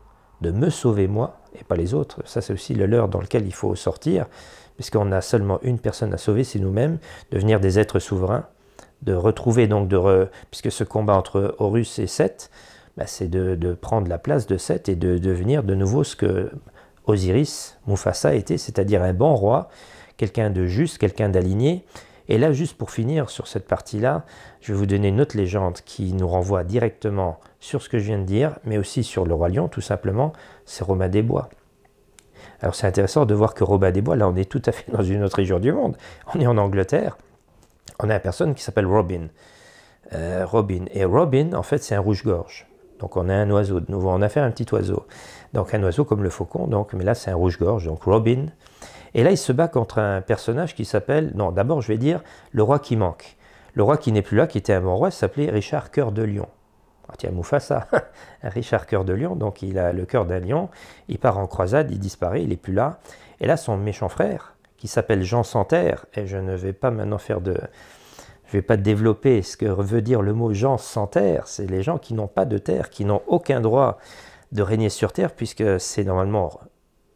de me sauver moi et pas les autres. Ça, c'est aussi le leurre dans lequel il faut sortir, puisqu'on a seulement une personne à sauver, c'est nous-mêmes, devenir des êtres souverains de retrouver, donc de puisque ce combat entre Horus et Seth, bah, c'est de, prendre la place de Seth et de devenir de nouveau ce que Osiris, Mufasa était, c'est-à-dire un bon roi, quelqu'un de juste, quelqu'un d'aligné. Et là, juste pour finir sur cette partie-là, je vais vous donner une autre légende qui nous renvoie directement sur ce que je viens de dire, mais aussi sur le roi lion, tout simplement, c'est Romain des Bois. Alors c'est intéressant de voir que Robin des Bois, là on est tout à fait dans une autre région du monde, on est en Angleterre, on a une personne qui s'appelle Robin. Euh, Robin. Et Robin, en fait, c'est un rouge-gorge. Donc on a un oiseau, de nouveau, on a fait un petit oiseau. Donc un oiseau comme le faucon, donc, mais là c'est un rouge-gorge, donc Robin. Et là il se bat contre un personnage qui s'appelle, non d'abord je vais dire, le roi qui manque. Le roi qui n'est plus là, qui était un bon roi, s'appelait Richard Cœur de Lion. Ah tiens, Mufasa, Richard Cœur de Lion, donc il a le cœur d'un lion, il part en croisade, il disparaît, il n'est plus là. Et là son méchant frère, qui s'appelle Jean terre, et je ne vais pas maintenant faire de... Je vais pas développer ce que veut dire le mot gens sans terre, c'est les gens qui n'ont pas de terre, qui n'ont aucun droit de régner sur terre, puisque c'est normalement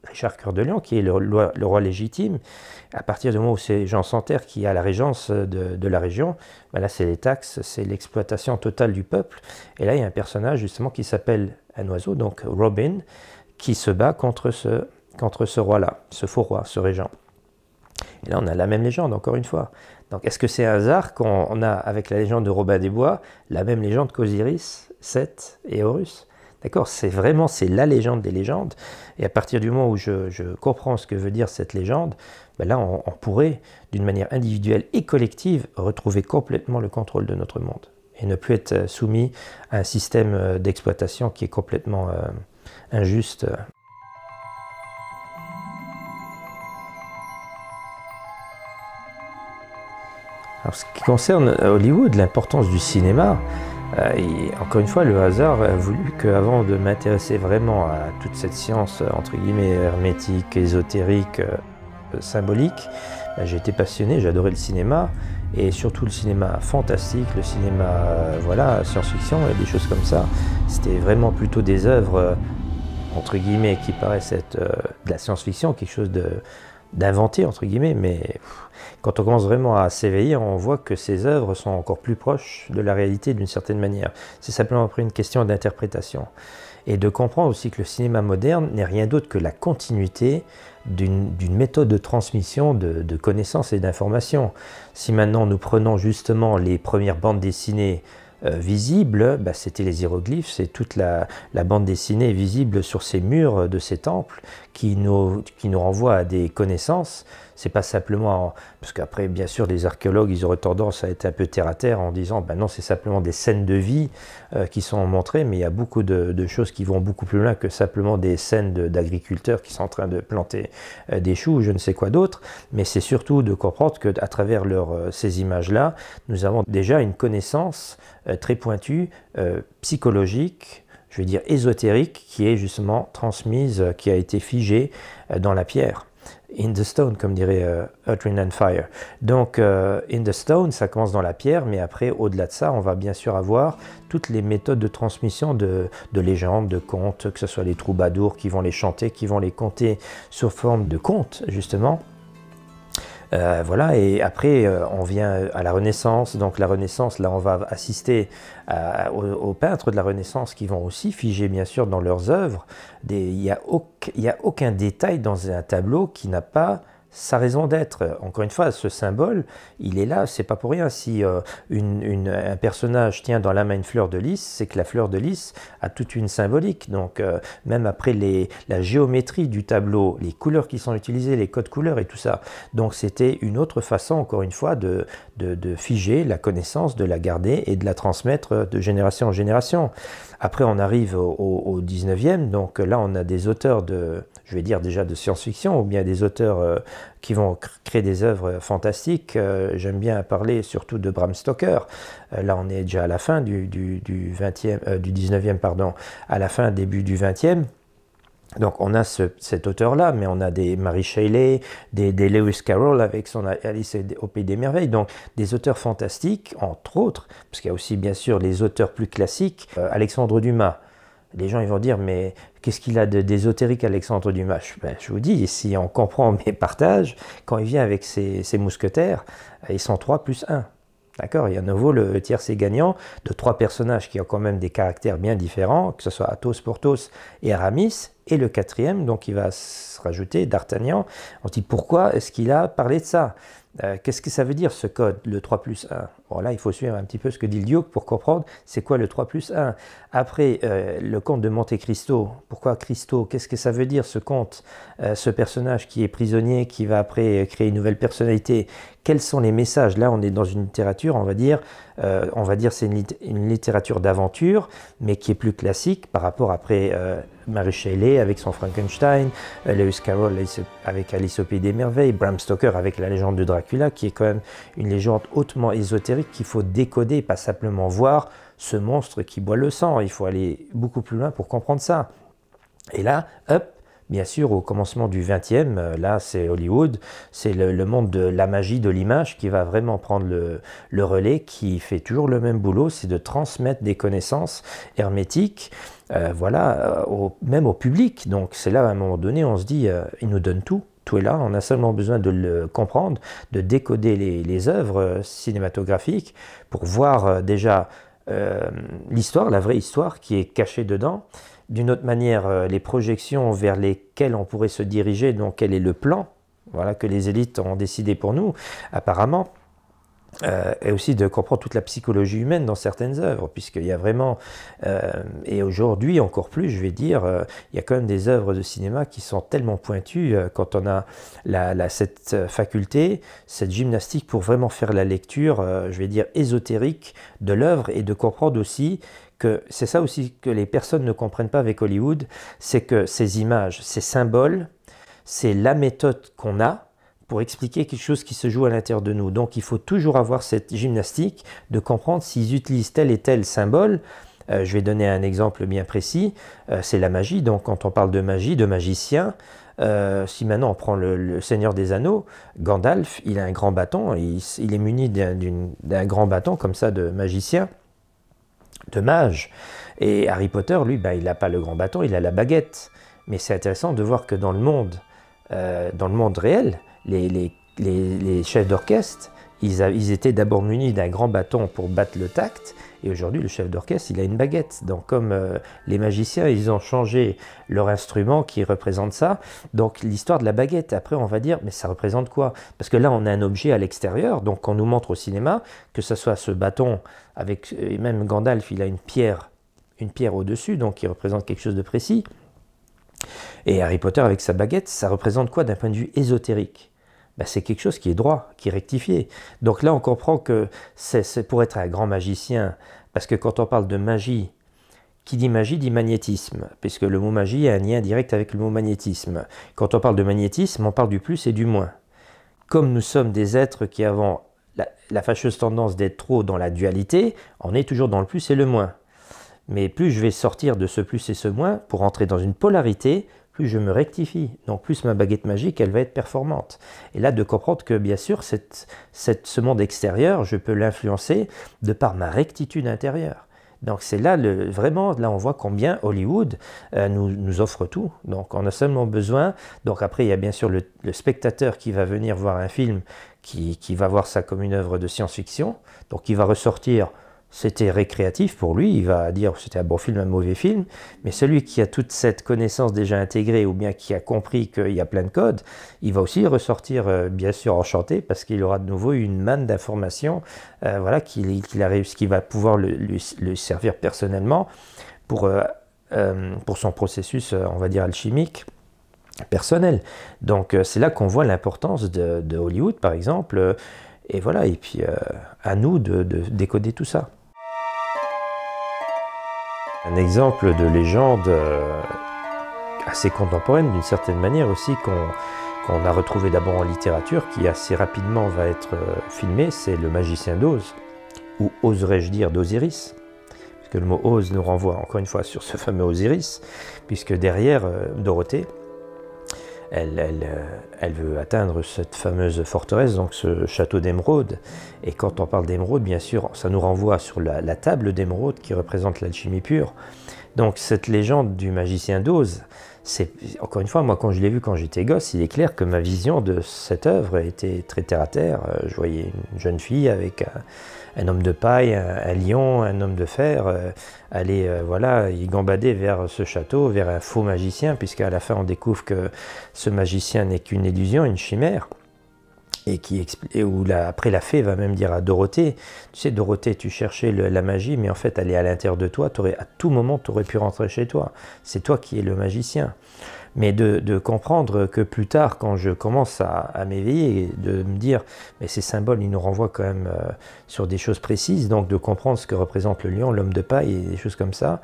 Richard Cœur de Lion qui est le, roi légitime. À partir du moment où c'est Jean sans terre qui a la régence de, la région, ben là c'est les taxes, c'est l'exploitation totale du peuple. Et là il y a un personnage justement qui s'appelle un oiseau, donc Robin, qui se bat contre ce, contre ce roi-là, ce faux roi, ce régent. Et là, on a la même légende, encore une fois. Donc, est-ce que c'est un hasard qu'on a, avec la légende de Robin des Bois, la même légende qu'Osiris, Seth et Horus D'accord C'est vraiment, c'est la légende des légendes. Et à partir du moment où je, comprends ce que veut dire cette légende, ben là, on, pourrait, d'une manière individuelle et collective, retrouver complètement le contrôle de notre monde. Et ne plus être euh, soumis à un système euh, d'exploitation qui est complètement euh, injuste. Alors, ce qui concerne euh, Hollywood, l'importance du cinéma, euh, encore une fois, le hasard a voulu qu'avant de m'intéresser vraiment à toute cette science, euh, entre guillemets, hermétique, ésotérique, symbolique, ben, j'ai été passionné, j'adorais le cinéma, et surtout le cinéma fantastique, le cinéma voilà, science-fiction, des choses comme ça. C'était vraiment plutôt des œuvres, entre guillemets, qui paraissent être de la science-fiction, quelque chose d'inventé, entre guillemets, mais quand on commence vraiment à s'éveiller, on voit que ces œuvres sont encore plus proches de la réalité d'une certaine manière. C'est simplement après une question d'interprétation. Et de comprendre aussi que le cinéma moderne n'est rien d'autre que la continuité d'une méthode de transmission de, connaissances et d'informations. Si maintenant nous prenons justement les premières bandes dessinées euh, visibles, bah, c'était les hiéroglyphes, c'est toute la, bande dessinée visible sur ces murs de ces temples qui nous, qui nous renvoie à des connaissances c'est pas simplement. Parce qu'après, bien sûr, les archéologues, ils auraient tendance à être un peu terre à terre en disant ben non, c'est simplement des scènes de vie euh, qui sont montrées, mais il y a beaucoup de, choses qui vont beaucoup plus loin que simplement des scènes d'agriculteurs qui sont en train de planter euh, des choux ou je ne sais quoi d'autre. Mais c'est surtout de comprendre qu'à travers euh, ces images-là, nous avons déjà une connaissance très pointue, psychologique, je veux dire ésotérique, qui est justement transmise, qui a été figée dans la pierre in the stone, comme dirait euh, and Fire. Donc, euh, in the stone, ça commence dans la pierre, mais après, au-delà de ça, on va bien sûr avoir toutes les méthodes de transmission de, légendes, de contes, que ce soit les troubadours qui vont les chanter, qui vont les compter sous forme de contes, justement, euh, voilà, et après, euh, on vient euh, à la Renaissance. Donc, la Renaissance, là, on va assister aux, peintres de la Renaissance qui vont aussi figer, bien sûr, dans leurs œuvres. Il n'y a, aucun détail dans un tableau qui n'a pas sa raison d'être. Encore une fois, ce symbole, il est là, c'est pas pour rien. Si euh, un personnage tient dans la main une fleur de lys, c'est que la fleur de lys a toute une symbolique. Donc, euh, même après la géométrie du tableau, les couleurs qui sont utilisées, les codes couleurs et tout ça. Donc, c'était une autre façon, encore une fois, de figer la connaissance, de la garder et de la transmettre de génération en génération. Après, on arrive au, 19e, donc là, on a des auteurs de, je vais dire déjà de science-fiction, ou bien des auteurs euh, qui vont créer des œuvres euh, fantastiques. Euh, j'aime bien parler surtout de Bram Stoker. là, on est déjà à la fin du, du, du, du 19e, pardon, à la fin, début du 20e. Donc on a cet auteur-là, mais on a des Mary Shelley, des, Lewis Carroll avec son Alice au Pays des Merveilles, donc des auteurs fantastiques, entre autres, parce qu'il y a aussi bien sûr les auteurs plus classiques, euh, Alexandre Dumas. Les gens ils vont dire, mais qu'est-ce qu'il a d'ésotérique Alexandre Dumas ben, Je vous dis, si on comprend mes partages, quand il vient avec ses, mousquetaires, euh, ils sont 3 plus 1. D'accord Il y a à nouveau, le tiercé gagnant de trois personnages qui ont quand même des caractères bien différents, que ce soit Athos, Porthos et Aramis, et le quatrième, donc il va se rajouter, D'Artagnan, on dit pourquoi est-ce qu'il a parlé de ça euh, Qu'est-ce que ça veut dire ce code, le 3 plus 1 Bon là, il faut suivre un petit peu ce que dit le Dioc pour comprendre c'est quoi le 3 plus 1. Après, euh, le conte de Monte Cristo, pourquoi Cristo Qu'est-ce que ça veut dire ce conte, euh, ce personnage qui est prisonnier, qui va après créer une nouvelle personnalité quels sont les messages. Là, on est dans une littérature, on va dire, euh, on va dire c'est une, littérature d'aventure, mais qui est plus classique par rapport après euh, Mary Shelley avec son Frankenstein, euh, Lewis Carroll avec Alice au pays des merveilles, Bram Stoker avec la légende de Dracula, qui est quand même une légende hautement ésotérique qu'il faut décoder, pas simplement voir ce monstre qui boit le sang. Il faut aller beaucoup plus loin pour comprendre ça. Et là, hop, bien sûr, au commencement du 20e, euh, là c'est Hollywood, c'est le, monde de la magie de l'image qui va vraiment prendre le, relais, qui fait toujours le même boulot, c'est de transmettre des connaissances hermétiques, euh, voilà, euh, même au public. Donc c'est là, à un moment donné, on se dit, il nous donne tout tout est là, on a seulement besoin de le comprendre, de décoder les, œuvres cinématographiques pour voir déjà l'histoire, la vraie histoire qui est cachée dedans, d'une autre manière, euh, les projections vers lesquelles on pourrait se diriger, donc quel est le plan voilà, que les élites ont décidé pour nous, apparemment. et euh, aussi de comprendre toute la psychologie humaine dans certaines œuvres, puisqu'il y a vraiment, euh, et aujourd'hui encore plus, je vais dire, il y a quand même des œuvres de cinéma qui sont tellement pointues quand on a la, cette faculté, cette gymnastique pour vraiment faire la lecture, je vais dire, ésotérique de l'œuvre et de comprendre aussi que c'est ça aussi que les personnes ne comprennent pas avec Hollywood, c'est que ces images, ces symboles, c'est la méthode qu'on a pour expliquer quelque chose qui se joue à l'intérieur de nous. Donc il faut toujours avoir cette gymnastique de comprendre s'ils utilisent tel et tel symbole. Euh, je vais donner un exemple bien précis, euh, c'est la magie. Donc quand on parle de magie, de magicien, euh, si maintenant on prend le, Seigneur des Anneaux, Gandalf, il a un grand bâton, il, il est muni d'un grand bâton comme ça de magicien de Et Harry Potter, lui, bah, il n'a pas le grand bâton, il a la baguette. Mais c'est intéressant de voir que dans le monde, euh, réel, les, chefs d'orchestre, ils étaient d'abord munis d'un grand bâton pour battre le tact, et aujourd'hui, le chef d'orchestre, il a une baguette. Donc, comme euh, les magiciens, ils ont changé leur instrument qui représente ça. Donc, l'histoire de la baguette, après, on va dire, mais ça représente quoi Parce que là, on a un objet à l'extérieur, donc on nous montre au cinéma, que ce soit ce bâton, avec, euh, et même Gandalf, il a une pierre, une pierre au-dessus, donc qui représente quelque chose de précis. Et Harry Potter avec sa baguette, ça représente quoi d'un point de vue ésotérique ben, c'est quelque chose qui est droit, qui est rectifié. Donc là, on comprend que c'est pour être un grand magicien, parce que quand on parle de magie, qui dit magie dit magnétisme, puisque le mot magie a un lien direct avec le mot magnétisme. Quand on parle de magnétisme, on parle du plus et du moins. Comme nous sommes des êtres qui avons la fâcheuse tendance d'être trop dans la dualité, on est toujours dans le plus et le moins. Mais plus je vais sortir de ce plus et ce moins pour entrer dans une polarité, plus je me rectifie, donc plus ma baguette magique, elle va être performante. Et là, de comprendre que bien sûr, cette, cette, ce monde extérieur, je peux l'influencer de par ma rectitude intérieure. Donc c'est là, le, vraiment, là on voit combien Hollywood euh, nous, offre tout. Donc on a seulement besoin, donc après il y a bien sûr le, spectateur qui va venir voir un film qui, va voir ça comme une œuvre de science-fiction, donc qui va ressortir c'était récréatif pour lui, il va dire c'était un bon film, un mauvais film, mais celui qui a toute cette connaissance déjà intégrée ou bien qui a compris qu'il y a plein de codes, il va aussi ressortir euh, bien sûr enchanté parce qu'il aura de nouveau une manne d'informations euh, voilà, qui, va pouvoir le, lui, servir personnellement pour, euh, son processus, on va dire, alchimique personnel. Donc c'est là qu'on voit l'importance de, Hollywood par exemple. Et voilà, et puis à nous de décoder tout ça. Un exemple de légende euh, assez contemporaine d'une certaine manière aussi qu'on a retrouvé d'abord en littérature, qui assez rapidement va être euh, filmé, c'est le magicien d'Oz, ou oserais-je dire d'Osiris, puisque le mot Oz nous renvoie encore une fois sur ce fameux Osiris, puisque derrière euh, Dorothée, euh, elle, veut atteindre cette fameuse forteresse, donc ce château d'émeraude. Et quand on parle d'émeraude, bien sûr, ça nous renvoie sur la, table d'émeraude qui représente l'alchimie pure. Donc cette légende du magicien d'Oz, c'est encore une fois, moi quand je l'ai vu quand j'étais gosse, il est clair que ma vision de cette œuvre était très terre à terre. Euh, je voyais une jeune fille avec un, un homme de paille, un, lion, un homme de fer, euh, allez, euh, voilà, y gambader vers ce château, vers un faux magicien, puisque à la fin on découvre que ce magicien n'est qu'une illusion, une chimère. Et qui explique où la, après la fée va même dire à Dorothée, tu sais Dorothée, tu cherchais la magie, mais en fait elle est à l'intérieur de toi, aurais, à tout moment tu aurais pu rentrer chez toi, c'est toi qui es le magicien mais de, comprendre que plus tard, quand je commence à, m'éveiller, de me dire, mais ces symboles, ils nous renvoient quand même euh, sur des choses précises, donc de comprendre ce que représente le lion, l'homme de paille, et des choses comme ça,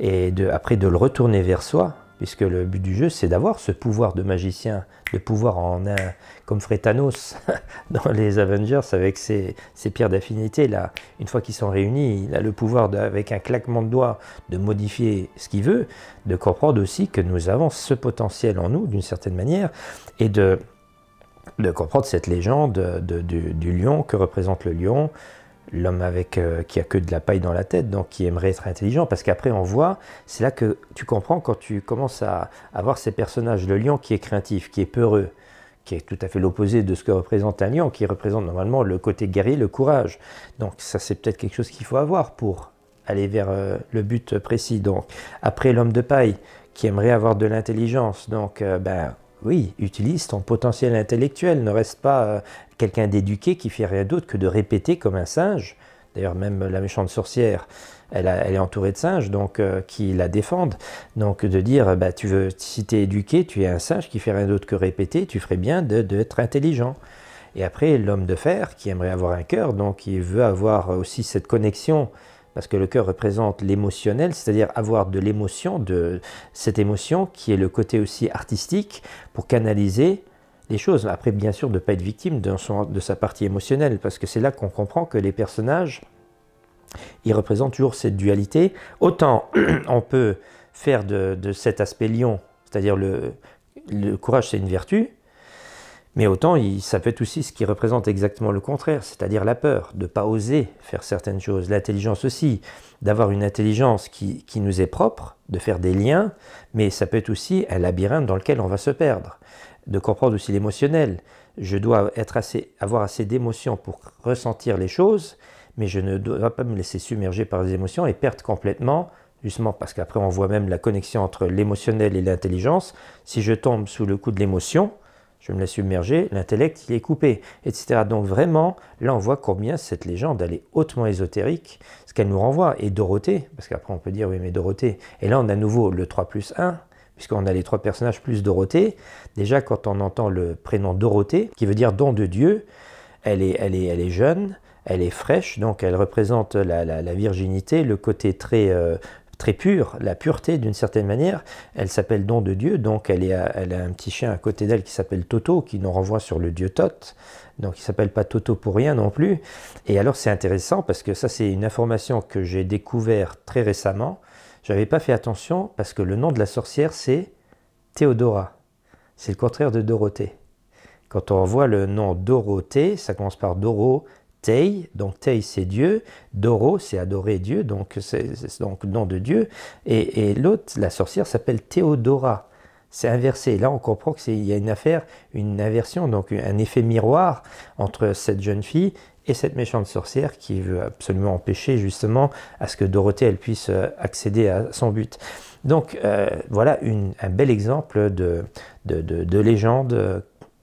et après de le retourner vers soi, puisque le but du jeu, c'est d'avoir ce pouvoir de magicien, de pouvoir en un, comme ferait dans les Avengers avec ses, pierres d'affinité, là, une fois qu'ils sont réunis, il a le pouvoir, avec un claquement de doigts, de modifier ce qu'il veut, de comprendre aussi que nous avons ce potentiel en nous, d'une certaine manière, et de, comprendre cette légende du lion, que représente le lion, l'homme avec euh, qui a que de la paille dans la tête, donc qui aimerait être intelligent, parce qu'après on voit, c'est là que tu comprends quand tu commences à avoir ces personnages, le lion qui est craintif, qui est peureux, qui est tout à fait l'opposé de ce que représente un lion, qui représente normalement le côté guerrier, le courage. Donc ça c'est peut-être quelque chose qu'il faut avoir pour aller vers euh, le but précis. Donc après l'homme de paille qui aimerait avoir de l'intelligence, donc euh, ben oui, utilise ton potentiel intellectuel, ne reste pas euh, quelqu'un d'éduqué qui fait rien d'autre que de répéter comme un singe. D'ailleurs, même la méchante sorcière, elle, est entourée de singes, donc euh, qui la défendent. Donc de dire, bah, tu veux, si tu es éduqué, tu es un singe qui fait rien d'autre que répéter, tu ferais bien d'être intelligent. Et après, l'homme de fer, qui aimerait avoir un cœur, donc qui veut avoir aussi cette connexion parce que le cœur représente l'émotionnel, c'est-à-dire avoir de l'émotion, de cette émotion qui est le côté aussi artistique pour canaliser les choses. Après, bien sûr, de ne pas être victime de, sa partie émotionnelle, parce que c'est là qu'on comprend que les personnages, ils représentent toujours cette dualité. Autant on peut faire de, cet aspect lion, c'est-à-dire le courage, c'est une vertu, mais autant, ça peut être aussi ce qui représente exactement le contraire, c'est-à-dire la peur de ne pas oser faire certaines choses. L'intelligence aussi, d'avoir une intelligence qui, nous est propre, de faire des liens, mais ça peut être aussi un labyrinthe dans lequel on va se perdre. De comprendre aussi l'émotionnel. Je dois être assez, avoir assez d'émotions pour ressentir les choses, mais je ne dois pas me laisser submerger par les émotions et perdre complètement justement parce qu'après on voit même la connexion entre l'émotionnel et l'intelligence, si je tombe sous le coup de l'émotion, je me laisse submerger, l'intellect il est coupé, etc. Donc vraiment, là on voit combien cette légende elle est hautement ésotérique, ce qu'elle nous renvoie, et Dorothée, parce qu'après on peut dire oui mais Dorothée, et là on a à nouveau le 3 plus 1, puisqu'on a les trois personnages plus Dorothée, déjà quand on entend le prénom Dorothée, qui veut dire don de Dieu, elle est, elle est, elle est jeune, elle est fraîche, donc elle représente la, virginité, le côté très euh, très pure, la pureté d'une certaine manière. Elle s'appelle don de Dieu, donc elle, est a un petit chien à côté d'elle qui s'appelle Toto, qui nous renvoie sur le dieu toth, Donc il s'appelle pas Toto pour rien non plus. Et alors c'est intéressant parce que ça c'est une information que j'ai découvert très récemment. J'avais pas fait attention parce que le nom de la sorcière c'est Théodora. C'est le contraire de Dorothée. Quand on voit le nom Dorothée, ça commence par Doro, Tei, donc Tei c'est Dieu, Doro c'est adorer Dieu, donc c'est donc nom de Dieu, et, l'autre, la sorcière s'appelle Théodora. C'est inversé. Là, on comprend qu'il y a une affaire, une inversion, donc un effet miroir entre cette jeune fille et cette méchante sorcière qui veut absolument empêcher justement à ce que Dorothée elle puisse euh, accéder à son but. Donc euh, voilà un bel exemple de, de, de, de légende euh,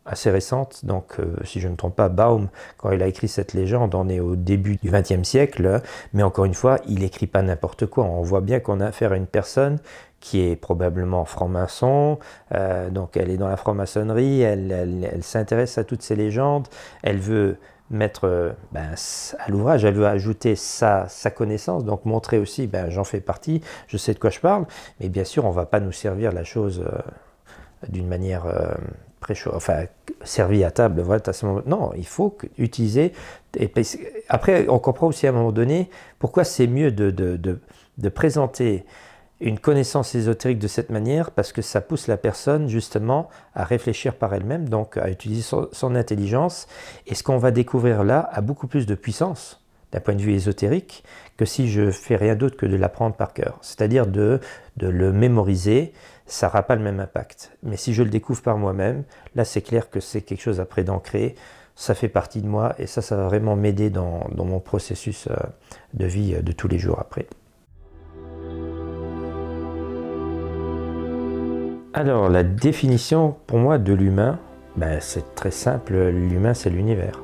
assez récente, donc euh, si je ne me trompe pas, Baum, quand il a écrit cette légende, on est au début du XXe siècle, mais encore une fois, il écrit pas n'importe quoi. On voit bien qu'on a affaire à une personne qui est probablement franc-maçon, euh, donc elle est dans la franc-maçonnerie, elle, elle, s'intéresse à toutes ces légendes, elle veut mettre euh, ben, à l'ouvrage, elle veut ajouter sa, sa, connaissance, donc montrer aussi, ben, j'en fais partie, je sais de quoi je parle, mais bien sûr, on ne va pas nous servir la chose d'une manière euh, enfin, servi à table. Voilà, à ce non, il faut utiliser. après, on comprend aussi à un moment donné pourquoi c'est mieux de, de, de, présenter une connaissance ésotérique de cette manière parce que ça pousse la personne justement à réfléchir par elle-même, donc à utiliser son, intelligence. Et ce qu'on va découvrir là a beaucoup plus de puissance d'un point de vue ésotérique que si je fais rien d'autre que de l'apprendre par cœur, c'est-à-dire de, de le mémoriser, ça n'aura pas le même impact. Mais si je le découvre par moi-même, là c'est clair que c'est quelque chose après d'ancrer. ça fait partie de moi et ça, ça va vraiment m'aider dans, dans, mon processus euh, de vie euh, de tous les jours après. Alors la définition pour moi de l'humain, ben, c'est très simple, l'humain c'est l'univers.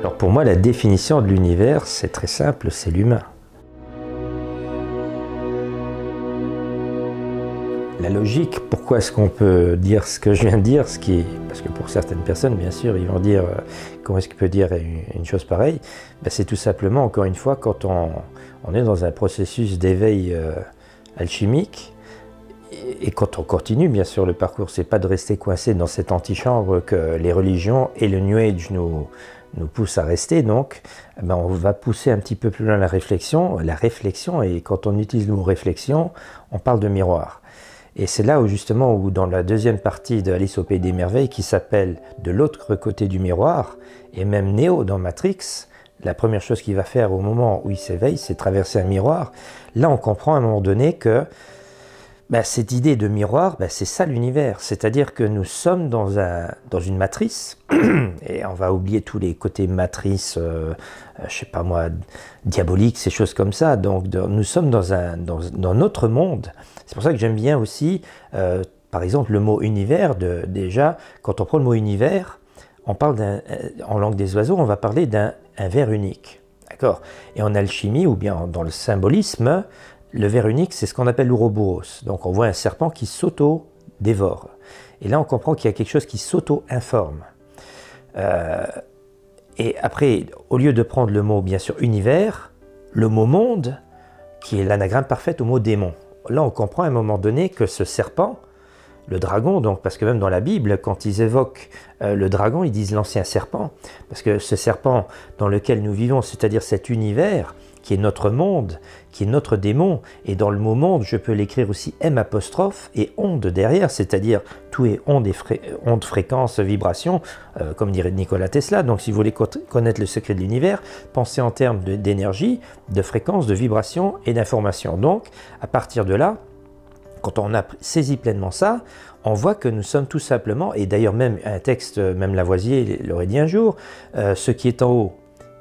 Alors pour moi la définition de l'univers, c'est très simple, c'est l'humain. La logique, pourquoi est-ce qu'on peut dire ce que je viens de dire ce qui Parce que pour certaines personnes, bien sûr, ils vont dire euh, comment est-ce qu'il peut dire une, chose pareille ben, C'est tout simplement, encore une fois, quand on, est dans un processus d'éveil euh, alchimique, et, quand on continue, bien sûr, le parcours, c'est pas de rester coincé dans cette antichambre que les religions et le New Age nous, poussent à rester, donc ben, on va pousser un petit peu plus loin la réflexion. La réflexion, et quand on utilise le mot réflexion, on parle de miroir. Et c'est là où justement où dans la deuxième partie de Alice au pays des merveilles qui s'appelle De l'autre côté du miroir et même Néo dans Matrix, la première chose qu'il va faire au moment où il s'éveille, c'est traverser un miroir. Là, on comprend à un moment donné que bah, cette idée de miroir, bah, c'est ça l'univers. C'est-à-dire que nous sommes dans, un, dans une matrice, et on va oublier tous les côtés matrice, je euh, euh, je sais pas moi, diabolique, ces choses comme ça. Donc nous sommes dans, un, dans, dans notre monde. C'est pour ça que j'aime bien aussi, euh, par exemple, le mot univers. De, déjà, quand on prend le mot univers, on parle en langue des oiseaux, on va parler d'un un verre unique. D'accord Et en alchimie, ou bien dans le symbolisme, le ver unique, c'est ce qu'on appelle l'ouroboros. Donc on voit un serpent qui s'auto-dévore. Et là, on comprend qu'il y a quelque chose qui s'auto-informe. Euh, et après, au lieu de prendre le mot, bien sûr, univers, le mot monde, qui est l'anagramme parfaite au mot démon. Là, on comprend à un moment donné que ce serpent, le dragon, donc, parce que même dans la Bible, quand ils évoquent euh, le dragon, ils disent l'ancien serpent, parce que ce serpent dans lequel nous vivons, c'est-à-dire cet univers, qui est notre monde, qui est notre démon, et dans le mot monde, je peux l'écrire aussi M apostrophe et onde derrière, c'est-à-dire tout est onde, onde fréquence, vibration, euh, comme dirait Nikola Tesla. Donc si vous voulez connaître le secret de l'univers, pensez en termes d'énergie, de, fréquence, de vibration et d'information. Donc à partir de là, quand on a saisi pleinement ça, on voit que nous sommes tout simplement, et d'ailleurs même un texte, même Lavoisier l'aurait dit un jour, euh, ce qui est en haut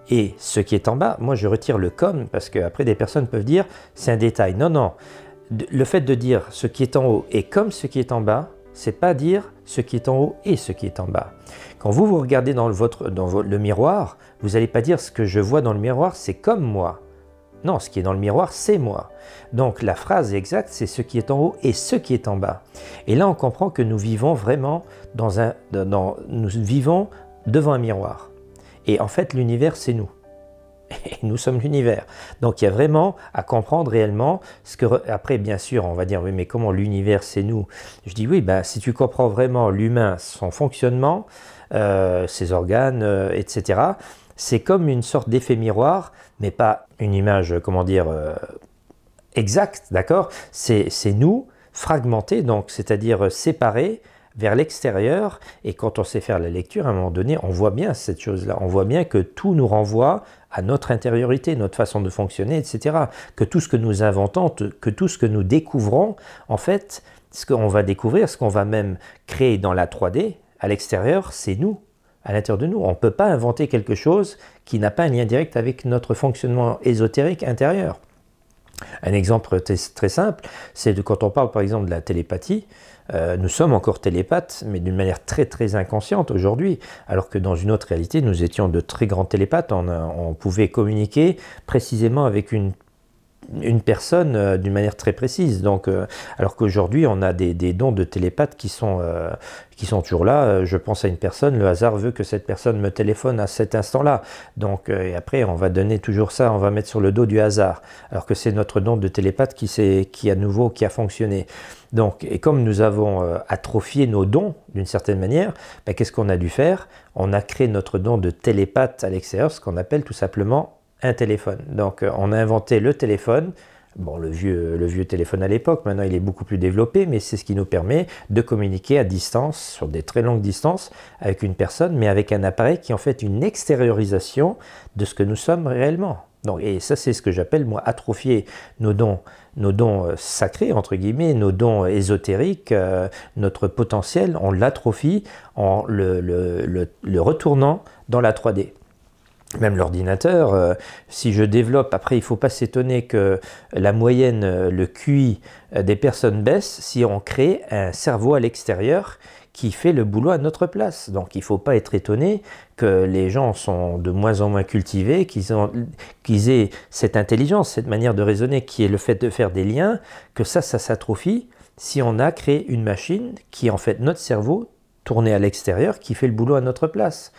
et ce qui est en bas, moi je retire le comme parce qu'après des personnes peuvent dire c'est un détail. Non, non. Le fait de dire ce qui est en haut et comme ce qui est en bas, c'est pas dire ce qui est en haut et ce qui est en bas. Quand vous vous regardez dans, le, dans le miroir, vous n'allez pas dire ce que je vois dans le miroir, c'est comme moi. Non, ce qui est dans le miroir, c'est moi. Donc la phrase exacte, c'est ce qui est en haut et ce qui est en bas. Et là, on comprend que nous vivons vraiment dans un, nous vivons devant un miroir. Et en fait, l'univers, c'est nous. Et nous sommes l'univers. Donc il y a vraiment à comprendre réellement ce que... Après, bien sûr, on va dire, oui, mais comment l'univers, c'est nous Je dis, oui, bah, si tu comprends vraiment l'humain, son fonctionnement, euh, ses organes, euh, etc., c'est comme une sorte d'effet miroir, mais pas une image, comment dire, euh, exacte, d'accord C'est nous, fragmentés, donc c'est-à-dire séparés, vers l'extérieur. Et quand on sait faire la lecture, à un moment donné, on voit bien cette chose-là. On voit bien que tout nous renvoie à notre intériorité, notre façon de fonctionner, etc. Que tout ce que nous inventons, que tout ce que nous découvrons, en fait, ce qu'on va découvrir, ce qu'on va même créer dans la 3D, à l'extérieur, c'est nous, à l'intérieur de nous. On ne peut pas inventer quelque chose qui n'a pas un lien direct avec notre fonctionnement ésotérique intérieur. Un exemple très simple, c'est de quand on parle par exemple de la télépathie, euh, nous sommes encore télépathes, mais d'une manière très très inconsciente aujourd'hui, alors que dans une autre réalité, nous étions de très grands télépathes, on euh, pouvait communiquer précisément avec une une personne euh, d'une manière très précise. Donc, euh, alors qu'aujourd'hui, on a des, dons de télépathes qui sont, euh, qui sont toujours là. Je pense à une personne, le hasard veut que cette personne me téléphone à cet instant-là. Donc, et après, on va donner toujours ça, on va mettre sur le dos du hasard. Alors que c'est notre don de télépathe qui, qui à nouveau, qui a fonctionné. Donc, et comme nous avons atrophié nos dons d'une certaine manière, bah, qu'est-ce qu'on a dû faire On a créé notre don de télépathe à l'extérieur, ce qu'on appelle tout simplement un téléphone. Donc euh, on a inventé le téléphone. Bon, le vieux, le vieux téléphone à l'époque, maintenant il est beaucoup plus développé, mais c'est ce qui nous permet de communiquer à distance, sur des très longues distances, avec une personne, mais avec un appareil qui est en fait une extériorisation de ce que nous sommes réellement. Donc, et ça, c'est ce que j'appelle, moi, atrophier nos dons, nos dons euh, sacrés, entre guillemets, nos dons ésotériques, euh, notre potentiel, on l'atrophie en le retournant dans la 3D même l'ordinateur, euh, si je développe, après il ne faut pas s'étonner que la moyenne, euh, le QI euh, des personnes baisse si on crée un cerveau à l'extérieur qui fait le boulot à notre place. Donc il ne faut pas être étonné que les gens sont de moins en moins cultivés, qu'ils qu'ils aient cette intelligence, cette manière de raisonner qui est le fait de faire des liens, que ça, ça s'atrophie si on a créé une machine qui en fait notre cerveau tourné à l'extérieur qui fait le boulot à notre place.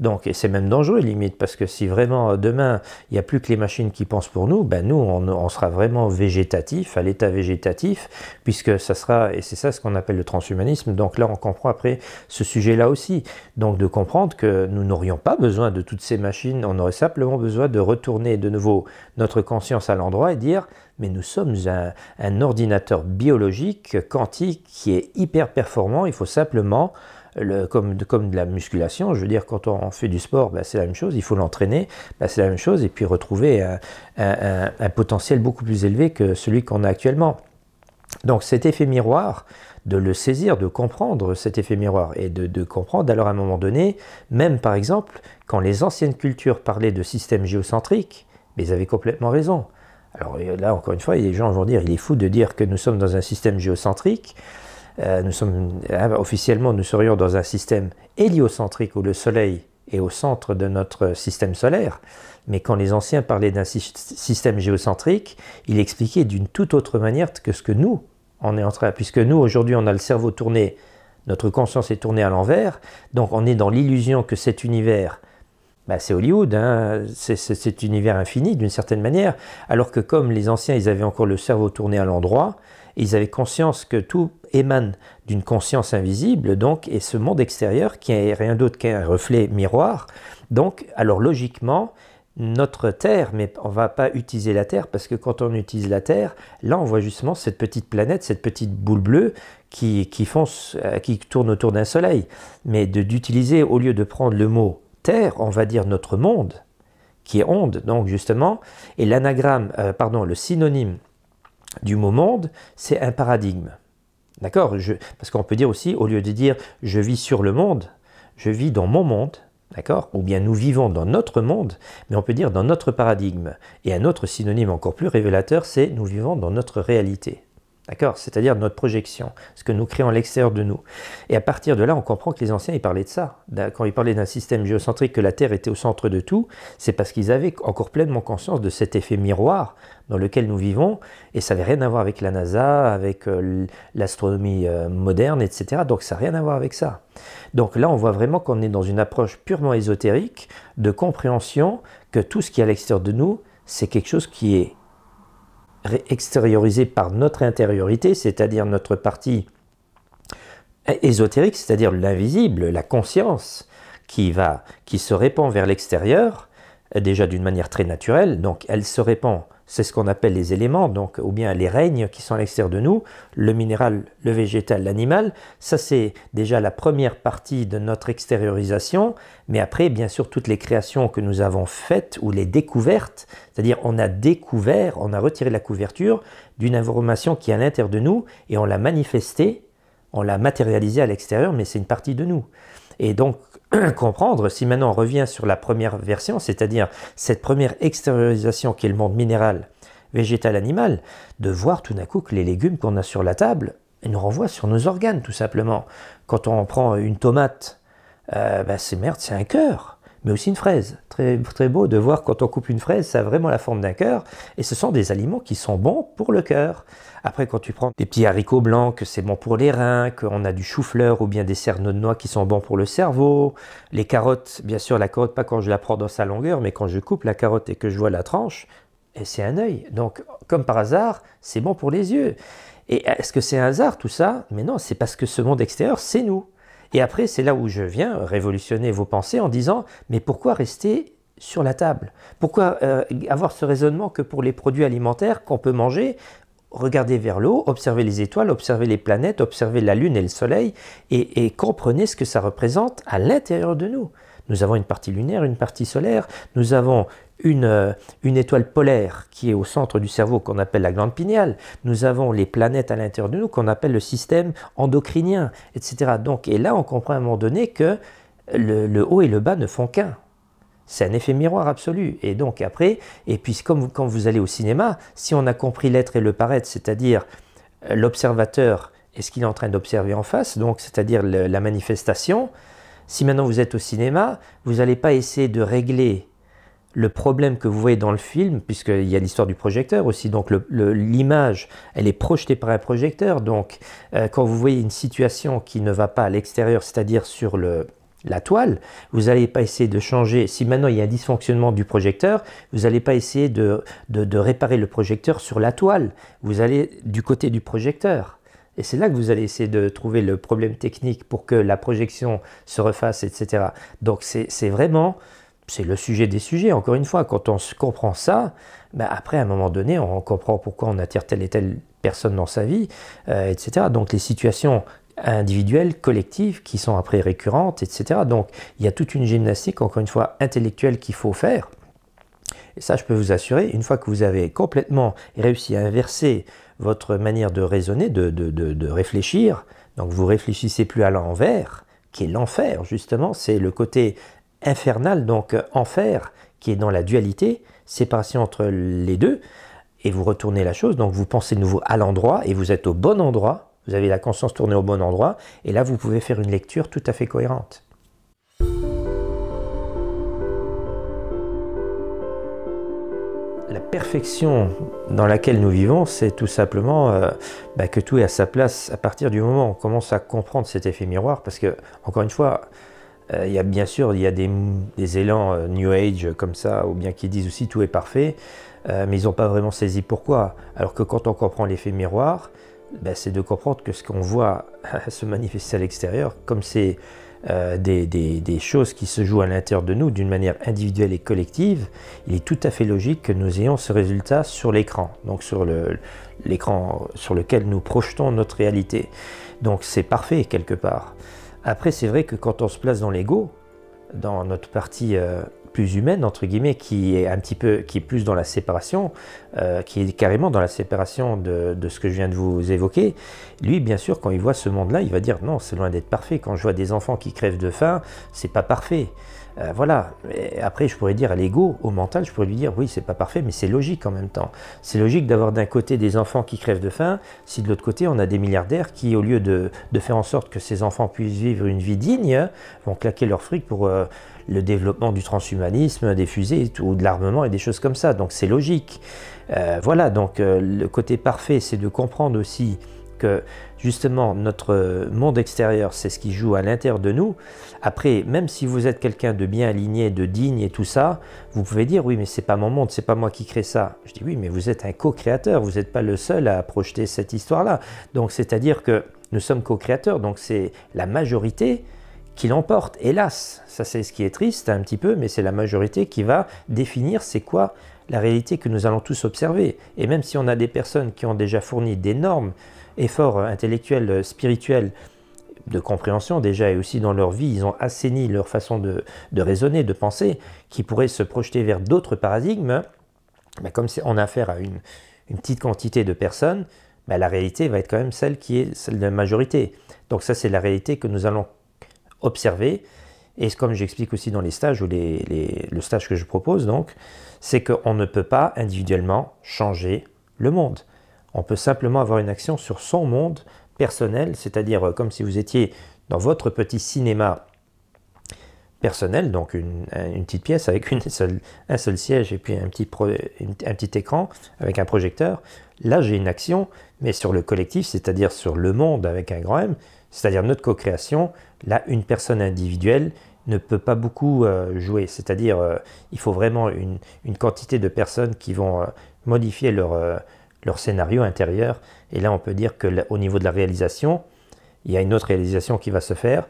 Donc, et c'est même dangereux limite, parce que si vraiment euh, demain il n'y a plus que les machines qui pensent pour nous, ben nous on, sera vraiment végétatif, à l'état végétatif, puisque ça sera, et c'est ça ce qu'on appelle le transhumanisme. Donc là on comprend après ce sujet-là aussi. Donc de comprendre que nous n'aurions pas besoin de toutes ces machines, on aurait simplement besoin de retourner de nouveau notre conscience à l'endroit et dire mais nous sommes un ordinateur biologique quantique qui est hyper performant, il faut simplement comme, de, comme de la musculation. Je veux dire, quand on fait du sport, bah, c'est la même chose. Il faut l'entraîner, bah, c'est la même chose. Et puis retrouver un, potentiel beaucoup plus élevé que celui qu'on a actuellement. Donc cet effet miroir, de le saisir, de comprendre cet effet miroir et de, de, comprendre alors à un moment donné, même par exemple, quand les anciennes cultures parlaient de système géocentrique, mais ils avaient complètement raison. Alors là, encore une fois, les gens vont dire, il est fou de dire que nous sommes dans un système géocentrique. Euh, nous sommes, euh, officiellement, nous serions dans un système héliocentrique où le Soleil est au centre de notre système solaire, mais quand les anciens parlaient d'un système géocentrique, ils expliquaient d'une toute autre manière que ce que nous, on est en train, puisque nous, aujourd'hui, on a le cerveau tourné, notre conscience est tournée à l'envers, donc on est dans l'illusion que cet univers, bah, c'est Hollywood, hein, c'est cet univers infini d'une certaine manière, alors que comme les anciens, ils avaient encore le cerveau tourné à l'endroit, ils avaient conscience que tout émane d'une conscience invisible, donc, et ce monde extérieur qui est rien d'autre qu'un reflet miroir. Donc, alors logiquement, notre Terre, mais on va pas utiliser la Terre parce que quand on utilise la Terre, là on voit justement cette petite planète, cette petite boule bleue qui, qui fonce, euh, qui tourne autour d'un soleil. Mais d'utiliser, au lieu de prendre le mot Terre, on va dire notre monde, qui est onde, donc justement, et l'anagramme, euh, pardon, le synonyme du mot monde, c'est un paradigme. D'accord Parce qu'on peut dire aussi, au lieu de dire je vis sur le monde, je vis dans mon monde, d'accord Ou bien nous vivons dans notre monde, mais on peut dire dans notre paradigme. Et un autre synonyme encore plus révélateur, c'est nous vivons dans notre réalité. C'est-à-dire notre projection, ce que nous créons à l'extérieur de nous. Et à partir de là, on comprend que les anciens, ils parlaient de ça. Quand ils parlaient d'un système géocentrique, que la Terre était au centre de tout, c'est parce qu'ils avaient encore pleinement conscience de cet effet miroir dans lequel nous vivons. Et ça n'avait rien à voir avec la NASA, avec euh, l'astronomie euh, moderne, etc. Donc ça n'a rien à voir avec ça. Donc là, on voit vraiment qu'on est dans une approche purement ésotérique de compréhension que tout ce qui est à l'extérieur de nous, c'est quelque chose qui est extériorisé par notre intériorité, c'est-à-dire notre partie ésotérique, c'est-à-dire l'invisible, la conscience qui va, qui se répand vers l'extérieur, déjà d'une manière très naturelle, donc elle se répand. C'est ce qu'on appelle les éléments, donc ou bien les règnes qui sont à l'extérieur de nous, le minéral, le végétal, l'animal. Ça c'est déjà la première partie de notre extériorisation, mais après bien sûr toutes les créations que nous avons faites ou les découvertes, c'est-à-dire on a découvert, on a retiré la couverture d'une information qui est à l'intérieur de nous et on l'a manifestée, on l'a matérialisée à l'extérieur, mais c'est une partie de nous. Et donc comprendre, si maintenant on revient sur la première version, c'est-à-dire cette première extériorisation qui est le monde minéral, végétal, animal, de voir tout d'un coup que les légumes qu'on a sur la table nous renvoient sur nos organes tout simplement. Quand on prend une tomate, euh, ben, c'est merde, c'est un cœur, mais aussi une fraise. Très, très beau de voir quand on coupe une fraise, ça a vraiment la forme d'un cœur, et ce sont des aliments qui sont bons pour le cœur. Après, quand tu prends des petits haricots blancs, que c'est bon pour les reins, qu'on a du chou-fleur ou bien des cerneaux de noix qui sont bons pour le cerveau, les carottes, bien sûr, la carotte, pas quand je la prends dans sa longueur, mais quand je coupe la carotte et que je vois la tranche, eh, c'est un œil. Donc, comme par hasard, c'est bon pour les yeux. Et est-ce que c'est un hasard tout ça Mais non, c'est parce que ce monde extérieur, c'est nous. Et après, c'est là où je viens révolutionner vos pensées en disant, mais pourquoi rester sur la table Pourquoi euh, avoir ce raisonnement que pour les produits alimentaires qu'on peut manger, regardez vers le haut, observez les étoiles, observez les planètes, observez la Lune et le Soleil, et, comprenez ce que ça représente à l'intérieur de nous. Nous avons une partie lunaire, une partie solaire, nous avons euh, une, étoile polaire qui est au centre du cerveau qu'on appelle la glande pinéale, nous avons les planètes à l'intérieur de nous qu'on appelle le système endocrinien, etc. Donc, et là, on comprend à un moment donné que le haut et le bas ne font qu'un. C'est un effet miroir absolu. Et donc après, et puis comme quand vous allez au cinéma, si on a compris l'être et le paraître, c'est-à-dire euh, l'observateur et ce qu'il est en train d'observer en face, donc c'est-à-dire la manifestation, si maintenant vous êtes au cinéma, vous n'allez pas essayer de régler le problème que vous voyez dans le film, puisqu'il y a l'histoire du projecteur aussi, donc l'image, elle est projetée par un projecteur, donc euh, quand vous voyez une situation qui ne va pas à l'extérieur, c'est-à-dire sur le, la toile, vous n'allez pas essayer de changer, si maintenant il y a un dysfonctionnement du projecteur, vous n'allez pas essayer de, réparer le projecteur sur la toile, vous allez du côté du projecteur. Et c'est là que vous allez essayer de trouver le problème technique pour que la projection se refasse, etc. Donc c'est vraiment, c'est le sujet des sujets, encore une fois, quand on comprend ça, ben après à un moment donné, on comprend pourquoi on attire telle et telle personne dans sa vie, euh, etc. Donc les situations individuelles, collectives, qui sont après récurrentes, etc. Donc il y a toute une gymnastique, encore une fois, intellectuelle qu'il faut faire. Et ça, je peux vous assurer, une fois que vous avez complètement réussi à inverser votre manière de raisonner, de, réfléchir, donc vous réfléchissez plus à l'envers, qui est l'enfer, justement, c'est le côté infernal, donc euh, enfer, qui est dans la dualité, séparation entre les deux, et vous retournez la chose, donc vous pensez de nouveau à l'endroit, et vous êtes au bon endroit, vous avez la conscience tournée au bon endroit, et là, vous pouvez faire une lecture tout à fait cohérente. La perfection dans laquelle nous vivons, c'est tout simplement euh, bah, que tout est à sa place à partir du moment où on commence à comprendre cet effet miroir, parce que, encore une fois, euh, il y a bien sûr il y a des, élans euh, New Age comme ça, ou bien qui disent aussi tout est parfait, mais ils n'ont pas vraiment saisi pourquoi. Alors que quand on comprend l'effet miroir, ben, c'est de comprendre que ce qu'on voit se manifester à l'extérieur, comme c'est euh, des, choses qui se jouent à l'intérieur de nous d'une manière individuelle et collective, il est tout à fait logique que nous ayons ce résultat sur l'écran, donc sur l'écran sur lequel nous projetons notre réalité. Donc c'est parfait quelque part. Après, c'est vrai que quand on se place dans l'ego, dans notre partie euh, plus humaine, entre guillemets, qui est un petit peu, qui est plus dans la séparation, euh, qui est carrément dans la séparation de, ce que je viens de vous évoquer, lui, bien sûr, quand il voit ce monde-là, il va dire non, c'est loin d'être parfait. Quand je vois des enfants qui crèvent de faim, c'est pas parfait. Euh, voilà. après, je pourrais dire à l'ego, au mental, je pourrais lui dire oui, c'est pas parfait, mais c'est logique en même temps. C'est logique d'avoir d'un côté des enfants qui crèvent de faim, si de l'autre côté, on a des milliardaires qui, au lieu de, de, faire en sorte que ces enfants puissent vivre une vie digne, vont claquer leur fric pour. Euh, le développement du transhumanisme, des fusées ou de l'armement et des choses comme ça. Donc c'est logique. Euh, voilà, donc euh, le côté parfait, c'est de comprendre aussi que justement notre monde extérieur, c'est ce qui joue à l'intérieur de nous. Après, même si vous êtes quelqu'un de bien aligné, de digne et tout ça, vous pouvez dire oui, mais c'est pas mon monde, c'est pas moi qui crée ça. Je dis oui, mais vous êtes un co-créateur, vous n'êtes pas le seul à projeter cette histoire-là. Donc c'est-à-dire que nous sommes co-créateurs, donc c'est la majorité qui l'emporte. Hélas, ça c'est ce qui est triste un petit peu, mais c'est la majorité qui va définir c'est quoi la réalité que nous allons tous observer. Et même si on a des personnes qui ont déjà fourni d'énormes efforts intellectuels, spirituels, de compréhension déjà, et aussi dans leur vie, ils ont assaini leur façon de, raisonner, de penser, qui pourraient se projeter vers d'autres paradigmes, mais bah, comme on a affaire à une, une petite quantité de personnes, bah, la réalité va être quand même celle qui est celle de la majorité. Donc ça, c'est la réalité que nous allons observer. Et comme j'explique aussi dans les stages, ou les, le stage que je propose, donc, c'est qu'on ne peut pas individuellement changer le monde. On peut simplement avoir une action sur son monde personnel, c'est-à-dire euh, comme si vous étiez dans votre petit cinéma personnel, donc une, une petite pièce avec une seule, un seul siège et puis un petit, un petit écran avec un projecteur. Là, j'ai une action, mais sur le collectif, c'est-à-dire sur le monde avec un grand M, c'est-à-dire notre co-création, là, une personne individuelle ne peut pas beaucoup euh, jouer. C'est-à-dire, euh, il faut vraiment une, une, quantité de personnes qui vont euh, modifier leur, leur scénario intérieur. Et là, on peut dire que au niveau de la réalisation, il y a une autre réalisation qui va se faire.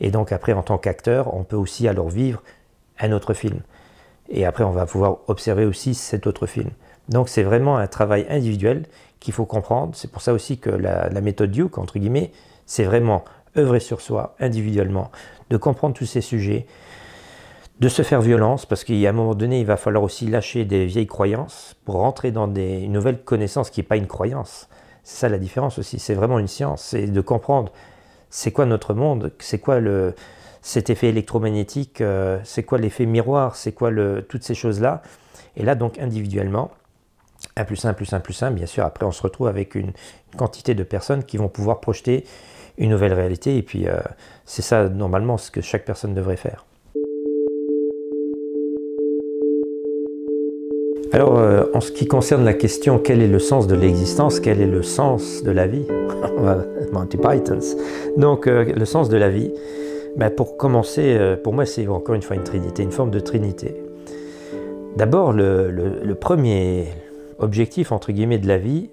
Et donc après, en tant qu'acteur, on peut aussi alors vivre un autre film. Et après, on va pouvoir observer aussi cet autre film. Donc c'est vraiment un travail individuel qu'il faut comprendre. C'est pour ça aussi que la, la méthode Duke, entre guillemets, c'est vraiment œuvrer sur soi individuellement, de comprendre tous ces sujets, de se faire violence, parce qu'à un moment donné, il va falloir aussi lâcher des vieilles croyances pour rentrer dans des, une nouvelle connaissance qui n'est pas une croyance. C'est ça la différence aussi, c'est vraiment une science, c'est de comprendre c'est quoi notre monde, c'est quoi le, cet effet électromagnétique, euh, c'est quoi l'effet miroir, c'est quoi le, toutes ces choses-là. Et là, donc individuellement, 1 plus 1 plus 1 plus 1, bien sûr, après on se retrouve avec une quantité de personnes qui vont pouvoir projeter une nouvelle réalité. Et puis, euh, c'est ça, normalement, ce que chaque personne devrait faire. Alors, euh, en ce qui concerne la question quel est le sens de l'existence, quel est le sens de la vie Monty Donc, euh, le sens de la vie, bah, pour commencer, pour moi, c'est encore une fois une trinité, une forme de trinité. D'abord, le, premier objectif, entre guillemets, de la vie,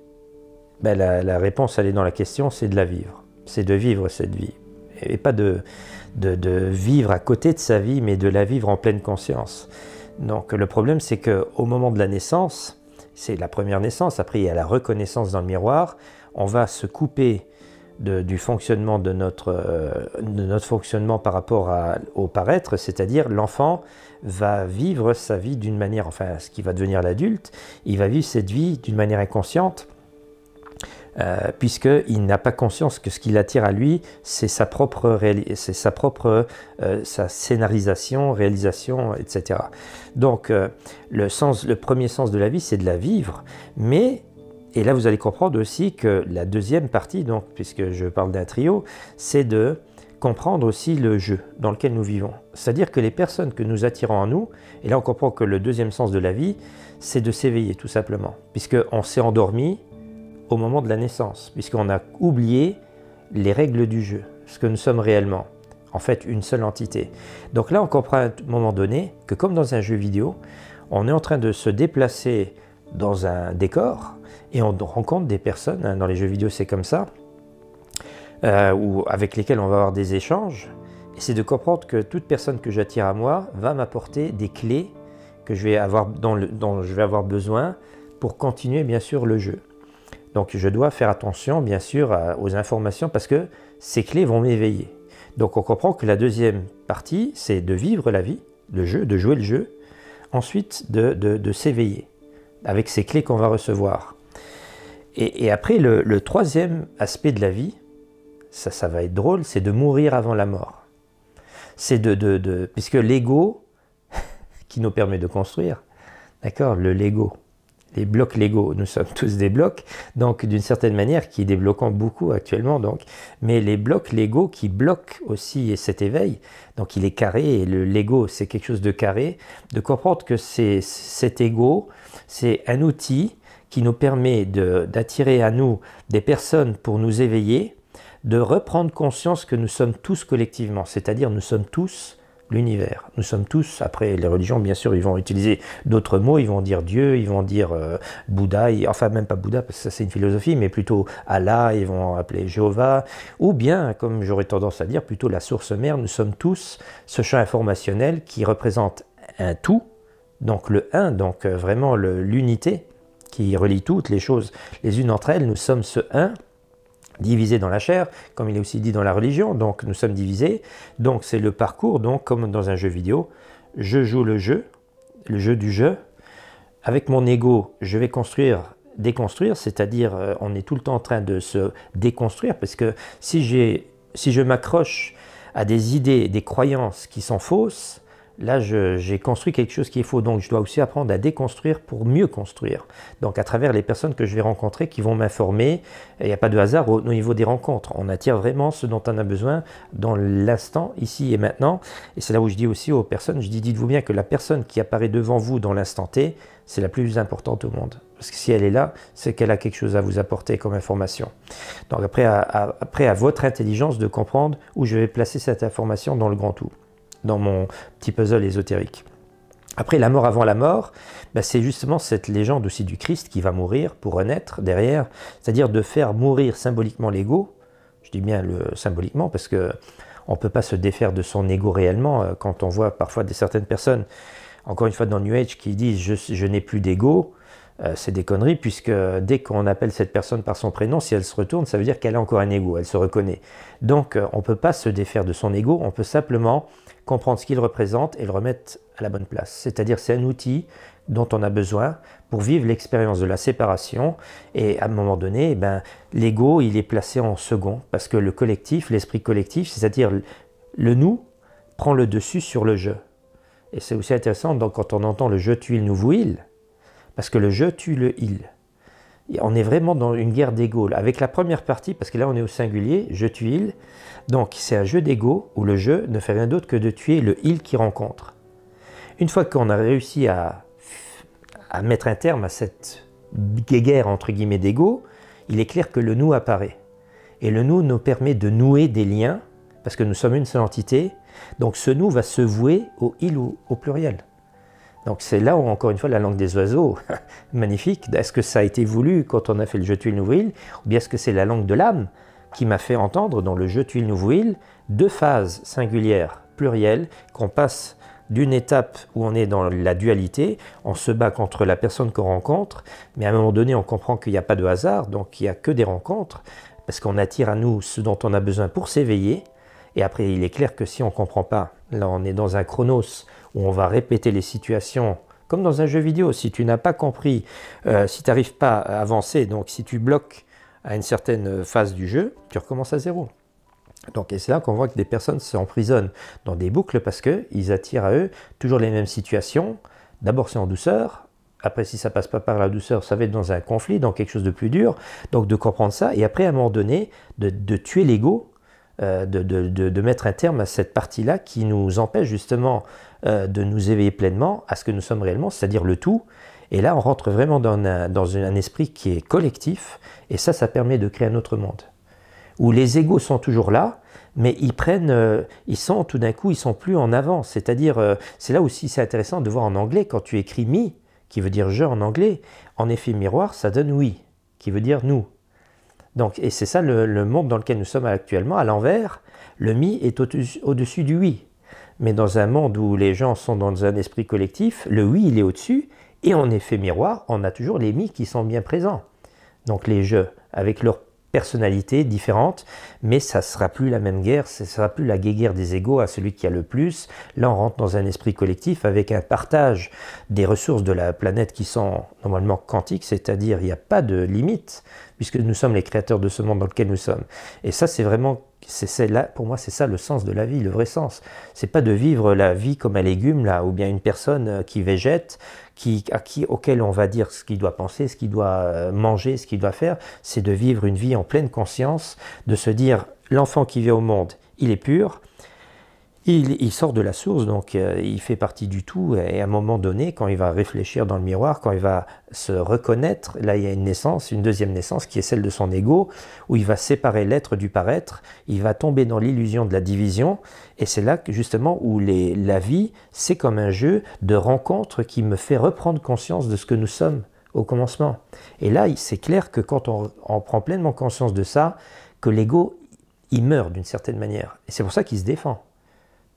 bah, la, la réponse, elle est dans la question, c'est de la vivre c'est de vivre cette vie. Et pas de, de, vivre à côté de sa vie, mais de la vivre en pleine conscience. Donc le problème, c'est que au moment de la naissance, c'est la première naissance, après il y a la reconnaissance dans le miroir, on va se couper du fonctionnement de notre, euh, de notre fonctionnement par rapport au paraître, c'est-à-dire l'enfant va vivre sa vie d'une manière, enfin ce qui va devenir l'adulte, il va vivre cette vie d'une manière inconsciente euh, puisqu'il n'a pas conscience que ce qui l'attire à lui, c'est sa propre, sa propre euh, scénarisation, réalisation, etc. Donc euh, le, premier sens de la vie, c'est de la vivre, mais et là vous allez comprendre aussi que la deuxième partie, donc puisque je parle d'un trio, c'est de comprendre aussi le jeu dans lequel nous vivons. C'est-à-dire que les personnes que nous attirons à nous, et là on comprend que le deuxième sens de la vie, c'est de s'éveiller tout simplement, puisqu'on s'est endormi au moment de la naissance, puisqu'on a oublié les règles du jeu, ce que nous sommes réellement, en fait une seule entité. Donc là, on comprend à un moment donné que comme dans un jeu vidéo, on est en train de se déplacer dans un décor et on rencontre des personnes, hein, dans les jeux vidéo c'est comme ça, euh, ou avec lesquelles on va avoir des échanges, et c'est de comprendre que toute personne que j'attire à moi va m'apporter des clés que je vais avoir, dont je vais avoir besoin pour continuer bien sûr le jeu. Donc je dois faire attention bien sûr aux informations parce que ces clés vont m'éveiller. Donc on comprend que la deuxième partie, c'est de vivre la vie, le jeu, de jouer le jeu, ensuite de, s'éveiller avec ces clés qu'on va recevoir. Et, après, le, troisième aspect de la vie, ça, ça va être drôle, c'est de mourir avant la mort. C'est de, de... Puisque l'ego, qui nous permet de construire, d'accord, le Lego, les blocs Lego, nous sommes tous des blocs, donc d'une certaine manière qui débloquons beaucoup actuellement, donc, mais les blocs Lego qui bloquent aussi cet éveil, donc il est carré et le Lego c'est quelque chose de carré, de comprendre que c'est cet ego, c'est un outil qui nous permet d'attirer à nous des personnes pour nous éveiller, de reprendre conscience que nous sommes tous collectivement, c'est-à-dire nous sommes tous l'univers. Nous sommes tous, après les religions, bien sûr, ils vont utiliser d'autres mots, ils vont dire Dieu, ils vont dire euh, Bouddha, enfin même pas Bouddha, parce que ça c'est une philosophie, mais plutôt Allah, ils vont appeler Jéhovah, ou bien, comme j'aurais tendance à dire, plutôt la source mère, nous sommes tous ce champ informationnel qui représente un tout, donc le un, donc euh, vraiment l'unité qui relie toutes les choses les unes entre elles, nous sommes ce un, divisé dans la chair, comme il est aussi dit dans la religion, donc nous sommes divisés. Donc c'est le parcours, donc comme dans un jeu vidéo, je joue le jeu, le jeu du jeu. Avec mon ego, je vais construire, déconstruire, c'est-à-dire euh, on est tout le temps en train de se déconstruire, parce que si, si je m'accroche à des idées, des croyances qui sont fausses, là, j'ai construit quelque chose qui est faux. Donc, je dois aussi apprendre à déconstruire pour mieux construire. Donc, à travers les personnes que je vais rencontrer, qui vont m'informer, il n'y a pas de hasard au, niveau des rencontres. On attire vraiment ce dont on a besoin dans l'instant, ici et maintenant. Et c'est là où je dis aussi aux personnes, je dis, dites-vous bien que la personne qui apparaît devant vous dans l'instant T, c'est la plus importante au monde. Parce que si elle est là, c'est qu'elle a quelque chose à vous apporter comme information. Donc après après, à votre intelligence de comprendre où je vais placer cette information dans le grand tout dans mon petit puzzle ésotérique. Après, la mort avant la mort, bah, c'est justement cette légende aussi du Christ qui va mourir pour renaître derrière, c'est-à-dire de faire mourir symboliquement l'ego, je dis bien le symboliquement parce que on ne peut pas se défaire de son ego réellement euh, quand on voit parfois des certaines personnes, encore une fois dans New Age, qui disent je n'ai plus d'ego, euh, c'est des conneries, puisque dès qu'on appelle cette personne par son prénom, si elle se retourne, ça veut dire qu'elle a encore un ego, elle se reconnaît. Donc euh, on ne peut pas se défaire de son ego, on peut simplement comprendre ce qu'il représente et le remettre à la bonne place. C'est-à-dire c'est un outil dont on a besoin pour vivre l'expérience de la séparation. Et à un moment donné, eh ben, l'ego, il est placé en second, parce que le collectif, l'esprit collectif, c'est-à-dire le nous, prend le dessus sur le je. Et c'est aussi intéressant, donc quand on entend le je tue, il nous vouille, parce que le jeu tue le il. on est vraiment dans une guerre d'ego. Avec la première partie, parce que là on est au singulier, je tue il. Donc c'est un jeu d'ego où le jeu ne fait rien d'autre que de tuer le il qu'il rencontre. Une fois qu'on a réussi à, à mettre un terme à cette guerre entre guillemets d'ego, il est clair que le nous apparaît. Et le nous nous permet de nouer des liens, parce que nous sommes une seule entité. Donc ce nous va se vouer au il ou au pluriel. Donc c'est là où, encore une fois, la langue des oiseaux, magnifique, est-ce que ça a été voulu quand on a fait le jeu Tuiles-Nouveau-Île, ou bien est-ce que c'est la langue de l'âme qui m'a fait entendre dans le jeu Tuiles-Nouveau-Île, deux phases singulières, plurielles, qu'on passe d'une étape où on est dans la dualité, on se bat contre la personne qu'on rencontre, mais à un moment donné on comprend qu'il n'y a pas de hasard, donc il n'y a que des rencontres, parce qu'on attire à nous ce dont on a besoin pour s'éveiller, et après il est clair que si on ne comprend pas, là on est dans un chronos on va répéter les situations comme dans un jeu vidéo. Si tu n'as pas compris, euh, si tu n'arrives pas à avancer, donc si tu bloques à une certaine phase du jeu, tu recommences à zéro. Donc, et c'est là qu'on voit que des personnes s'emprisonnent dans des boucles parce qu'ils attirent à eux toujours les mêmes situations. D'abord, c'est en douceur. Après, si ça passe pas par la douceur, ça va être dans un conflit, dans quelque chose de plus dur. Donc, de comprendre ça. Et après, à un moment donné, de, de tuer l'ego euh, de, mettre un terme à cette partie-là qui nous empêche justement euh, de nous éveiller pleinement à ce que nous sommes réellement, c'est-à-dire le tout. Et là, on rentre vraiment dans un, esprit qui est collectif, et ça, ça permet de créer un autre monde, où les égaux sont toujours là, mais ils prennent, euh, ils sont tout d'un coup, ils sont plus en avant. C'est-à-dire, c'est là aussi c'est intéressant de voir en anglais quand tu écris mi qui veut dire je en anglais, en effet miroir, ça donne oui, qui veut dire nous et c'est ça le, monde dans lequel nous sommes actuellement, à l'envers. Le mi est au-dessus du oui. Mais dans un monde où les gens sont dans un esprit collectif, le oui, il est au-dessus. Et en effet miroir, on a toujours les mi qui sont bien présents. Donc les jeux, avec leurs personnalités différentes, mais ça ne sera plus la même guerre, ce ne sera plus la guéguerre des égaux à celui qui a le plus. Là, on rentre dans un esprit collectif avec un partage des ressources de la planète qui sont normalement quantiques, c'est-à-dire il n'y a pas de limite puisque nous sommes les créateurs de ce monde dans lequel nous sommes. Et ça, c'est vraiment, c'est là, pour moi, c'est ça le sens de la vie, le vrai sens. C'est pas de vivre la vie comme un légume, là, ou bien une personne euh, qui végète, qui, à qui, auquel on va dire ce qu'il doit penser, ce qu'il doit euh, manger, ce qu'il doit faire. C'est de vivre une vie en pleine conscience, de se dire, l'enfant qui vient au monde, il est pur, il, sort de la source, donc euh, il fait partie du tout. Et à un moment donné, quand il va réfléchir dans le miroir, quand il va se reconnaître, là il y a une naissance, une deuxième naissance qui est celle de son ego, où il va séparer l'être du paraître, il va tomber dans l'illusion de la division. Et c'est là justement où les, la vie, c'est comme un jeu de rencontre qui me fait reprendre conscience de ce que nous sommes au commencement. Et là, c'est clair que quand on, on prend pleinement conscience de ça, que l'ego, il meurt d'une certaine manière. Et c'est pour ça qu'il se défend.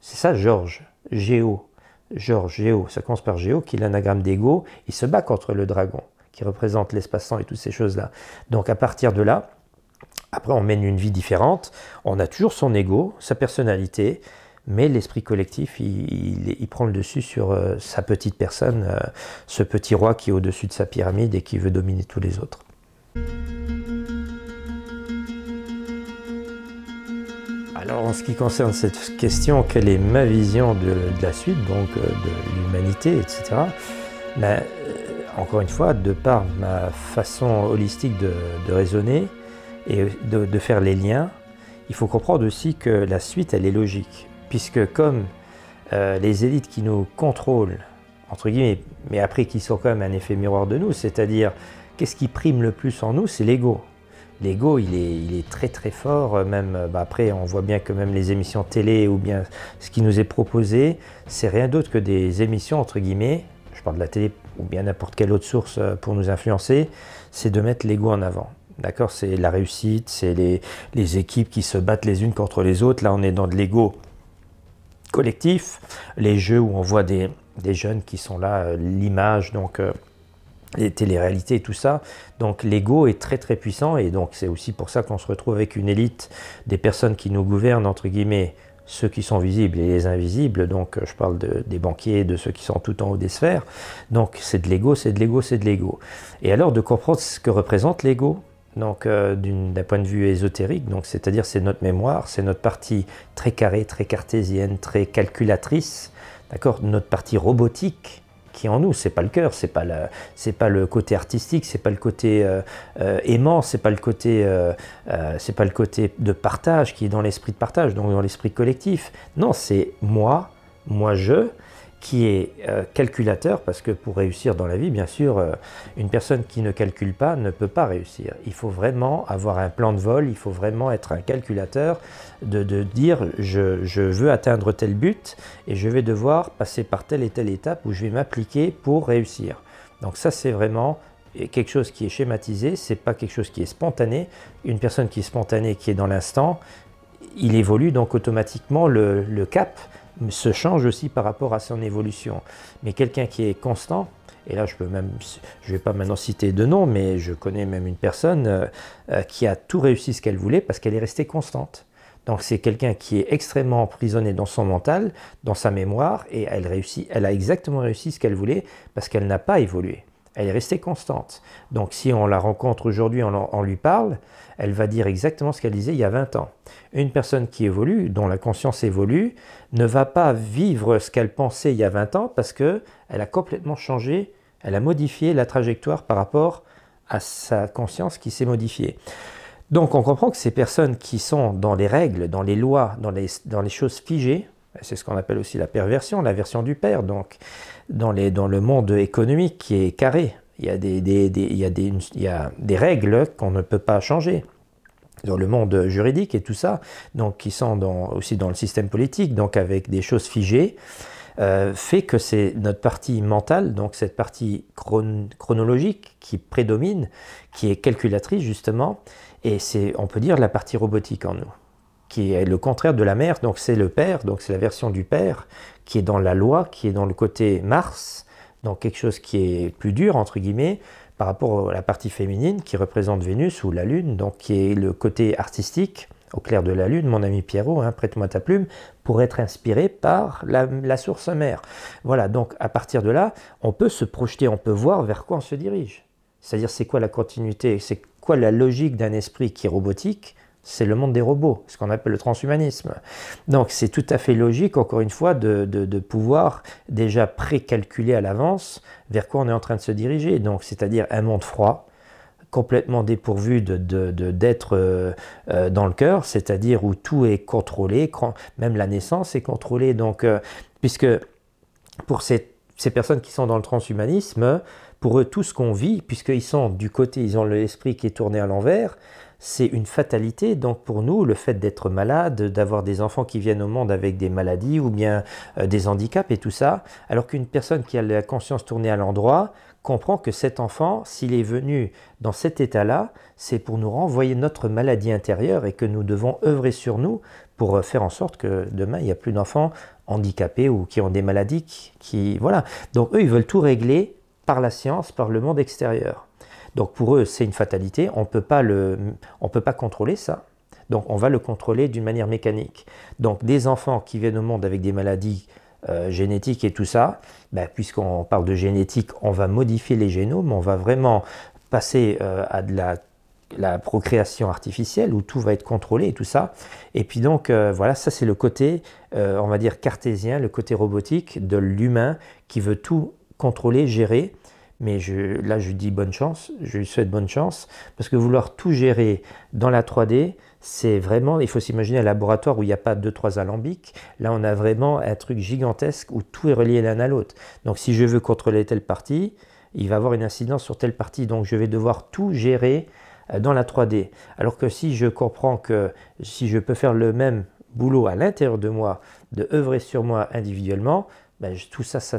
C'est ça, Georges, Géo. Georges, Géo, ça commence par Géo, qui est l'anagramme d'Ego. Il se bat contre le dragon, qui représente l'espace-temps et toutes ces choses-là. Donc à partir de là, après on mène une vie différente, on a toujours son ego, sa personnalité, mais l'esprit collectif, il, prend le dessus sur euh, sa petite personne, euh, ce petit roi qui est au-dessus de sa pyramide et qui veut dominer tous les autres. Alors en ce qui concerne cette question, quelle est ma vision de, la suite, donc euh, de l'humanité, etc. Ben, euh, encore une fois, de par ma façon holistique de, raisonner et de, faire les liens, il faut comprendre aussi que la suite, elle est logique, puisque comme euh, les élites qui nous contrôlent, entre guillemets, mais après qui sont quand même un effet miroir de nous, c'est-à-dire qu'est-ce qui prime le plus en nous, c'est l'ego l'ego, il est, il est très très fort. Euh, même euh, bah, après, on voit bien que même les émissions télé ou bien ce qui nous est proposé, c'est rien d'autre que des émissions entre guillemets. Je parle de la télé ou bien n'importe quelle autre source euh, pour nous influencer. C'est de mettre l'ego en avant. D'accord, c'est la réussite, c'est les, équipes qui se battent les unes contre les autres. Là, on est dans de l'ego collectif. Les jeux où on voit des, des jeunes qui sont là, l'image, donc les téléréalités et tout ça. Donc l'ego est très très puissant et donc c'est aussi pour ça qu'on se retrouve avec une élite des personnes qui nous gouvernent entre guillemets ceux qui sont visibles et les invisibles, donc je parle des banquiers, de ceux qui sont tout en haut des sphères, donc c'est de l'ego, c'est de l'ego, c'est de l'ego. Et alors de comprendre ce que représente l'ego, donc euh, d'un point de vue ésotérique, donc c'est-à-dire c'est notre mémoire, c'est notre partie très carrée, très cartésienne, très calculatrice, d'accord, notre partie robotique, qui en nous. C'est pas le cœur, c'est pas le c'est pas le côté artistique, c'est pas le côté euh, euh, aimant, c'est pas le côté, euh, c'est pas le côté de partage qui est dans l'esprit de partage, donc dans l'esprit collectif. Non, c'est moi, moi je, qui est euh, calculateur, parce que pour réussir dans la vie, bien sûr, euh, une personne qui ne calcule pas ne peut pas réussir. Il faut vraiment avoir un plan de vol, il faut vraiment être un calculateur, de, dire je, veux atteindre tel but et je vais devoir passer par telle et telle étape où je vais m'appliquer pour réussir. Donc ça c'est vraiment quelque chose qui est schématisé, c'est pas quelque chose qui est spontané. Une personne qui est spontanée, qui est dans l'instant, il évolue donc automatiquement le cap se change aussi par rapport à son évolution. Mais quelqu'un qui est constant, et là je peux même, je vais pas maintenant citer de nom, mais je connais même une personne euh, euh, qui a tout réussi ce qu'elle voulait parce qu'elle est restée constante. Donc c'est quelqu'un qui est extrêmement emprisonné dans son mental, dans sa mémoire, et elle réussit, elle a exactement réussi ce qu'elle voulait parce qu'elle n'a pas évolué. Elle est restée constante. Donc si on la rencontre aujourd'hui, on, lui parle, elle va dire exactement ce qu'elle disait il y a 20 ans. Une personne qui évolue, dont la conscience évolue, ne va pas vivre ce qu'elle pensait il y a 20 ans parce qu'elle a complètement changé, elle a modifié la trajectoire par rapport à sa conscience qui s'est modifiée. Donc on comprend que ces personnes qui sont dans les règles, dans les lois, dans les, choses figées, c'est ce qu'on appelle aussi la perversion, la version du père, donc dans, dans le monde économique qui est carré, il y a des, des, il y a des il y a règles qu'on ne peut pas changer dans le monde juridique et tout ça, donc qui sont aussi dans le système politique, donc avec des choses figées, euh, fait que c'est notre partie mentale, donc cette partie chronologique qui prédomine, qui est calculatrice justement, et c'est, on peut dire, la partie robotique en nous, qui est le contraire de la mère, donc c'est le père, donc c'est la version du père, qui est dans la loi, qui est dans le côté Mars, donc quelque chose qui est plus dur, entre guillemets, par rapport à la partie féminine qui représente Vénus ou la Lune, donc qui est le côté artistique, au clair de la lune, mon ami Pierrot, hein, prête-moi ta plume, pour être inspiré par la, source mère. Voilà, donc à partir de là, on peut se projeter, on peut voir vers quoi on se dirige. C'est-à-dire c'est quoi la continuité, c'est quoi la logique d'un esprit qui est robotique, c'est le monde des robots, ce qu'on appelle le transhumanisme. Donc c'est tout à fait logique, encore une fois, de, pouvoir déjà précalculer à l'avance vers quoi on est en train de se diriger. Donc c'est-à-dire un monde froid, complètement dépourvu de, d'être euh, euh, dans le cœur, c'est-à-dire où tout est contrôlé, même la naissance est contrôlée. Donc, euh, puisque pour ces, personnes qui sont dans le transhumanisme, pour eux, tout ce qu'on vit, puisqu'ils sont du côté, ils ont l'esprit qui est tourné à l'envers, c'est une fatalité. Donc pour nous, le fait d'être malade, d'avoir des enfants qui viennent au monde avec des maladies ou bien euh, des handicaps et tout ça, alors qu'une personne qui a la conscience tournée à l'endroit comprend que cet enfant, s'il est venu dans cet état-là, c'est pour nous renvoyer notre maladie intérieure et que nous devons œuvrer sur nous pour euh, faire en sorte que demain, il n'y a plus d'enfants handicapés ou qui ont des maladies qui voilà. Donc eux, ils veulent tout régler par la science, par le monde extérieur. Donc pour eux, c'est une fatalité, on ne peut pas contrôler ça. Donc on va le contrôler d'une manière mécanique. Donc des enfants qui viennent au monde avec des maladies euh, génétiques et tout ça, ben, puisqu'on parle de génétique, on va modifier les génomes, on va vraiment passer euh, à de la, procréation artificielle où tout va être contrôlé et tout ça. Et puis donc euh, voilà, ça c'est le côté, on va dire cartésien, le côté robotique de l'humain qui veut tout contrôler, gérer mais là je dis bonne chance, je lui souhaite bonne chance, parce que vouloir tout gérer dans la 3D, c'est vraiment, il faut s'imaginer un laboratoire où il n'y a pas deux, trois alambics, là on a vraiment un truc gigantesque où tout est relié l'un à l'autre. Donc si je veux contrôler telle partie, il va avoir une incidence sur telle partie, donc je vais devoir tout gérer euh, dans la 3D. Alors que si je comprends que si je peux faire le même boulot à l'intérieur de moi, de œuvrer sur moi individuellement, ben, tout ça, ça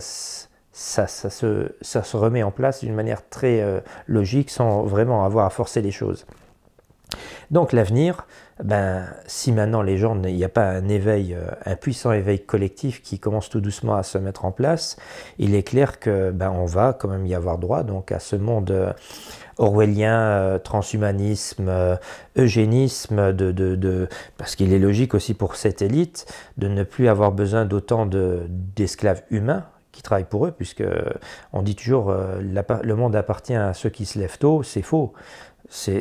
ça, ça, se, ça se remet en place d'une manière très euh, logique sans vraiment avoir à forcer les choses. Donc l'avenir, ben, si maintenant les gens, il n'y a pas un éveil, euh, un puissant éveil collectif qui commence tout doucement à se mettre en place, il est clair que ben, on va quand même y avoir droit donc à ce monde euh, orwellien, transhumanisme, eugénisme, de, de, de parce qu'il est logique aussi pour cette élite de ne plus avoir besoin d'autant d'esclaves humains qui travaillent pour eux, puisque euh, on dit toujours euh, le monde appartient à ceux qui se lèvent tôt, c'est faux.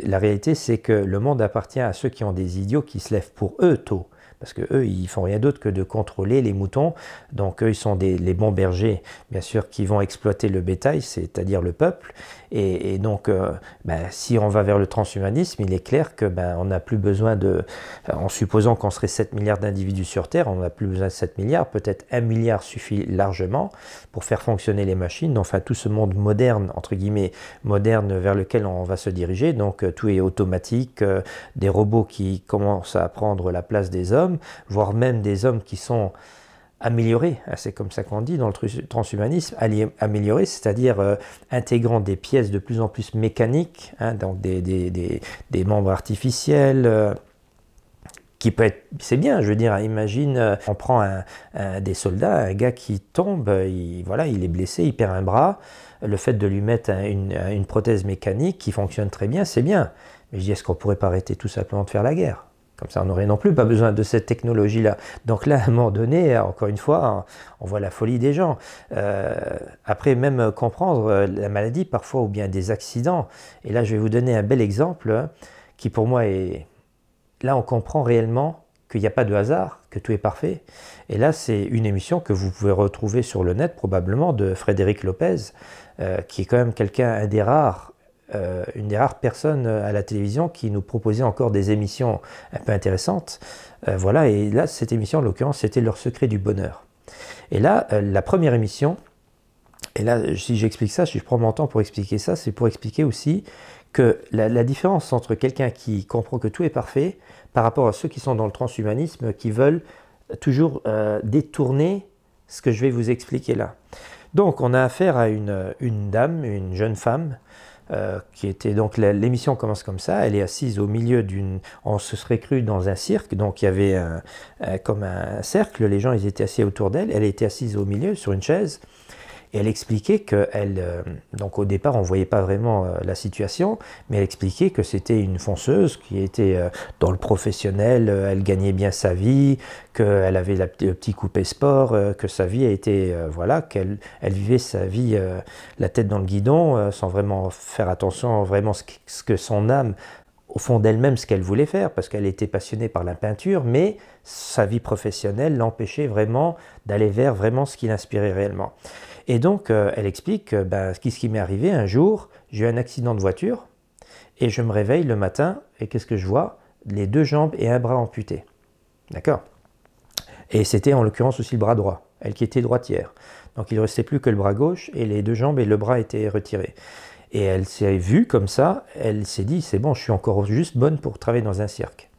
La réalité, c'est que le monde appartient à ceux qui ont des idiots qui se lèvent pour eux tôt parce que eux ils font rien d'autre que de contrôler les moutons donc eux ils sont des, les bons bergers bien sûr qui vont exploiter le bétail c'est-à-dire le peuple et, et donc, euh, ben, si on va vers le transhumanisme, il est clair que ben, on n'a plus besoin de, en supposant qu'on serait 7 milliards d'individus sur Terre, on n'a plus besoin de 7 milliards, peut-être 1 milliard suffit largement pour faire fonctionner les machines. Enfin, tout ce monde moderne, entre guillemets, moderne vers lequel on va se diriger, donc euh, tout est automatique, euh, des robots qui commencent à prendre la place des hommes, voire même des hommes qui sont améliorer, ah, c'est comme ça qu'on dit dans le transhumanisme, améliorer, c'est-à-dire euh, intégrant des pièces de plus en plus mécaniques, hein, donc des, membres artificiels. Euh, qui peut être, c'est bien, je veux dire, imagine, euh, on prend un, des soldats, un gars qui tombe, il, voilà, il est blessé, il perd un bras, le fait de lui mettre une, prothèse mécanique qui fonctionne très bien, c'est bien. Mais je dis, est-ce qu'on pourrait pas arrêter tout simplement de faire la guerre comme ça, on n'aurait non plus pas besoin de cette technologie-là. Donc là, à un moment donné, encore une fois, on voit la folie des gens. Euh, après, même comprendre euh, la maladie parfois ou bien des accidents. Et là, je vais vous donner un bel exemple hein, qui pour moi est... Là, on comprend réellement qu'il n'y a pas de hasard, que tout est parfait. Et là, c'est une émission que vous pouvez retrouver sur le net probablement de Frédéric Lopez, euh, qui est quand même quelqu'un, des rares euh, une des rares personnes euh, à la télévision qui nous proposait encore des émissions un peu intéressantes. Euh, voilà, et là, cette émission, en l'occurrence, c'était Leur secret du bonheur. Et là, la première émission, et là, si j'explique ça, si je prends mon temps pour expliquer ça, c'est pour expliquer aussi que la, différence entre quelqu'un qui comprend que tout est parfait par rapport à ceux qui sont dans le transhumanisme, qui veulent toujours détourner ce que je vais vous expliquer là. Donc, on a affaire à une dame, une jeune femme, euh, qui était donc l'émission commence comme ça. Elle est assise au milieu d'une. On se serait cru dans un cirque, donc il y avait euh, comme un cercle. Les gens ils étaient assis autour d'elle. Elle était assise au milieu sur une chaise et elle expliquait que elle, euh, donc au départ, on voyait pas vraiment euh, la situation, mais elle expliquait que c'était une fonceuse qui était euh, dans le professionnel, elle gagnait bien sa vie, qu'elle avait la, le petit coupé sport, que sa vie a été, voilà, qu'elle vivait sa vie la tête dans le guidon, sans vraiment faire attention vraiment ce que son âme au fond d'elle-même ce qu'elle voulait faire, parce qu'elle était passionnée par la peinture, mais sa vie professionnelle l'empêchait vraiment d'aller vers vraiment ce qui l'inspirait réellement. Et donc, euh, elle explique bah, ce qui, m'est arrivé un jour, j'ai eu un accident de voiture et je me réveille le matin et qu'est-ce que je vois Les deux jambes et un bras amputés. D'accord Et c'était en l'occurrence aussi le bras droit, elle qui était droitière. Donc il ne restait plus que le bras gauche et les deux jambes et le bras étaient retirés. Et elle s'est vue comme ça, elle s'est dit c'est bon, je suis encore juste bonne pour travailler dans un cirque.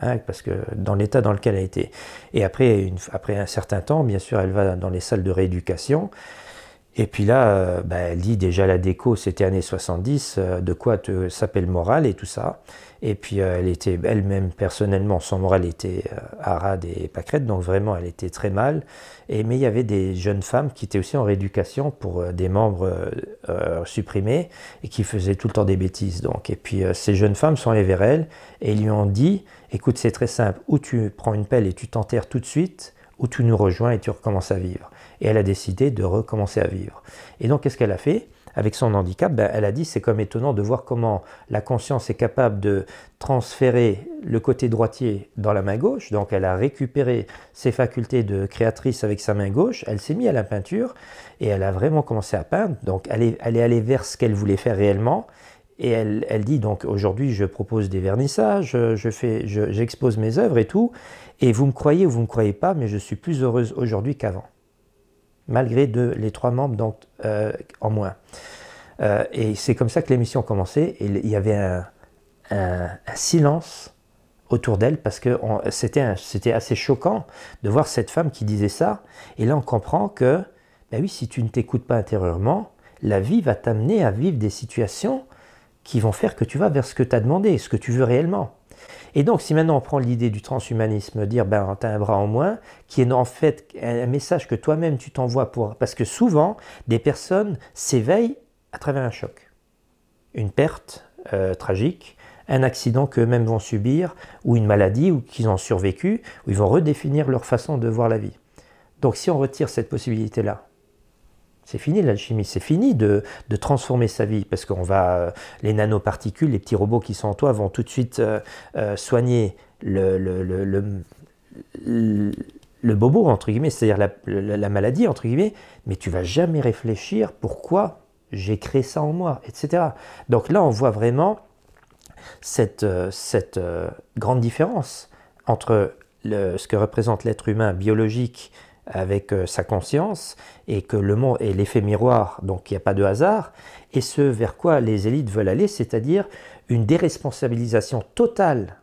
Hein, parce que dans l'état dans lequel elle était. Et après, après un certain temps, bien sûr, elle va dans les salles de rééducation. Et puis là, euh, bah, elle dit déjà la déco, c'était années 70, euh, de quoi te s'appelle morale et tout ça. Et puis euh, elle était elle-même personnellement, son morale était arade et pâquerette, donc vraiment elle était très mal. Et, mais il y avait des jeunes femmes qui étaient aussi en rééducation pour des membres supprimés et qui faisaient tout le temps des bêtises. Donc. Et puis ces jeunes femmes sont allées vers elle et lui ont dit, écoute c'est très simple, ou tu prends une pelle et tu t'enterres tout de suite, ou tu nous rejoins et tu recommences à vivre et elle a décidé de recommencer à vivre. Et donc, qu'est-ce qu'elle a fait avec son handicap, bah, elle a dit c'est comme étonnant de voir comment la conscience est capable de transférer le côté droitier dans la main gauche. Donc elle a récupéré ses facultés de créatrice avec sa main gauche, elle s'est mise à la peinture et elle a vraiment commencé à peindre. Donc elle est, allée vers ce qu'elle voulait faire réellement. Et elle, dit donc aujourd'hui je propose des vernissages, je fais, j'expose mes œuvres et tout. Et vous me croyez ou vous me croyez pas, mais je suis plus heureuse aujourd'hui qu'avant malgré les trois membres donc, euh, en moins. Euh, et c'est comme ça que l'émission a commencé. Et il y avait un, silence autour d'elle parce que c'était assez choquant de voir cette femme qui disait ça. Et là, on comprend que, ben oui, si tu ne t'écoutes pas intérieurement, la vie va t'amener à vivre des situations qui vont faire que tu vas vers ce que tu as demandé, ce que tu veux réellement. Et donc, si maintenant on prend l'idée du transhumanisme, dire ben t'as un bras en moins, qui est en fait un message que toi-même tu t'envoies pour. Parce que souvent, des personnes s'éveillent à travers un choc, une perte euh, tragique, un accident qu'eux-mêmes vont subir, ou une maladie, ou qu'ils ont survécu, ou ils vont redéfinir leur façon de voir la vie. Donc, si on retire cette possibilité-là, c'est fini l'alchimie, c'est fini de, transformer sa vie parce qu'on va euh, les nanoparticules, les petits robots qui sont en toi vont tout de suite euh, euh, soigner le, bobo entre guillemets, c'est-à-dire la, maladie entre guillemets, mais tu vas jamais réfléchir pourquoi j'ai créé ça en moi, etc. Donc là on voit vraiment cette grande différence entre ce que représente l'être humain biologique avec euh, sa conscience et que le monde est l'effet miroir, donc il n'y a pas de hasard, et ce vers quoi les élites veulent aller, c'est-à-dire une déresponsabilisation totale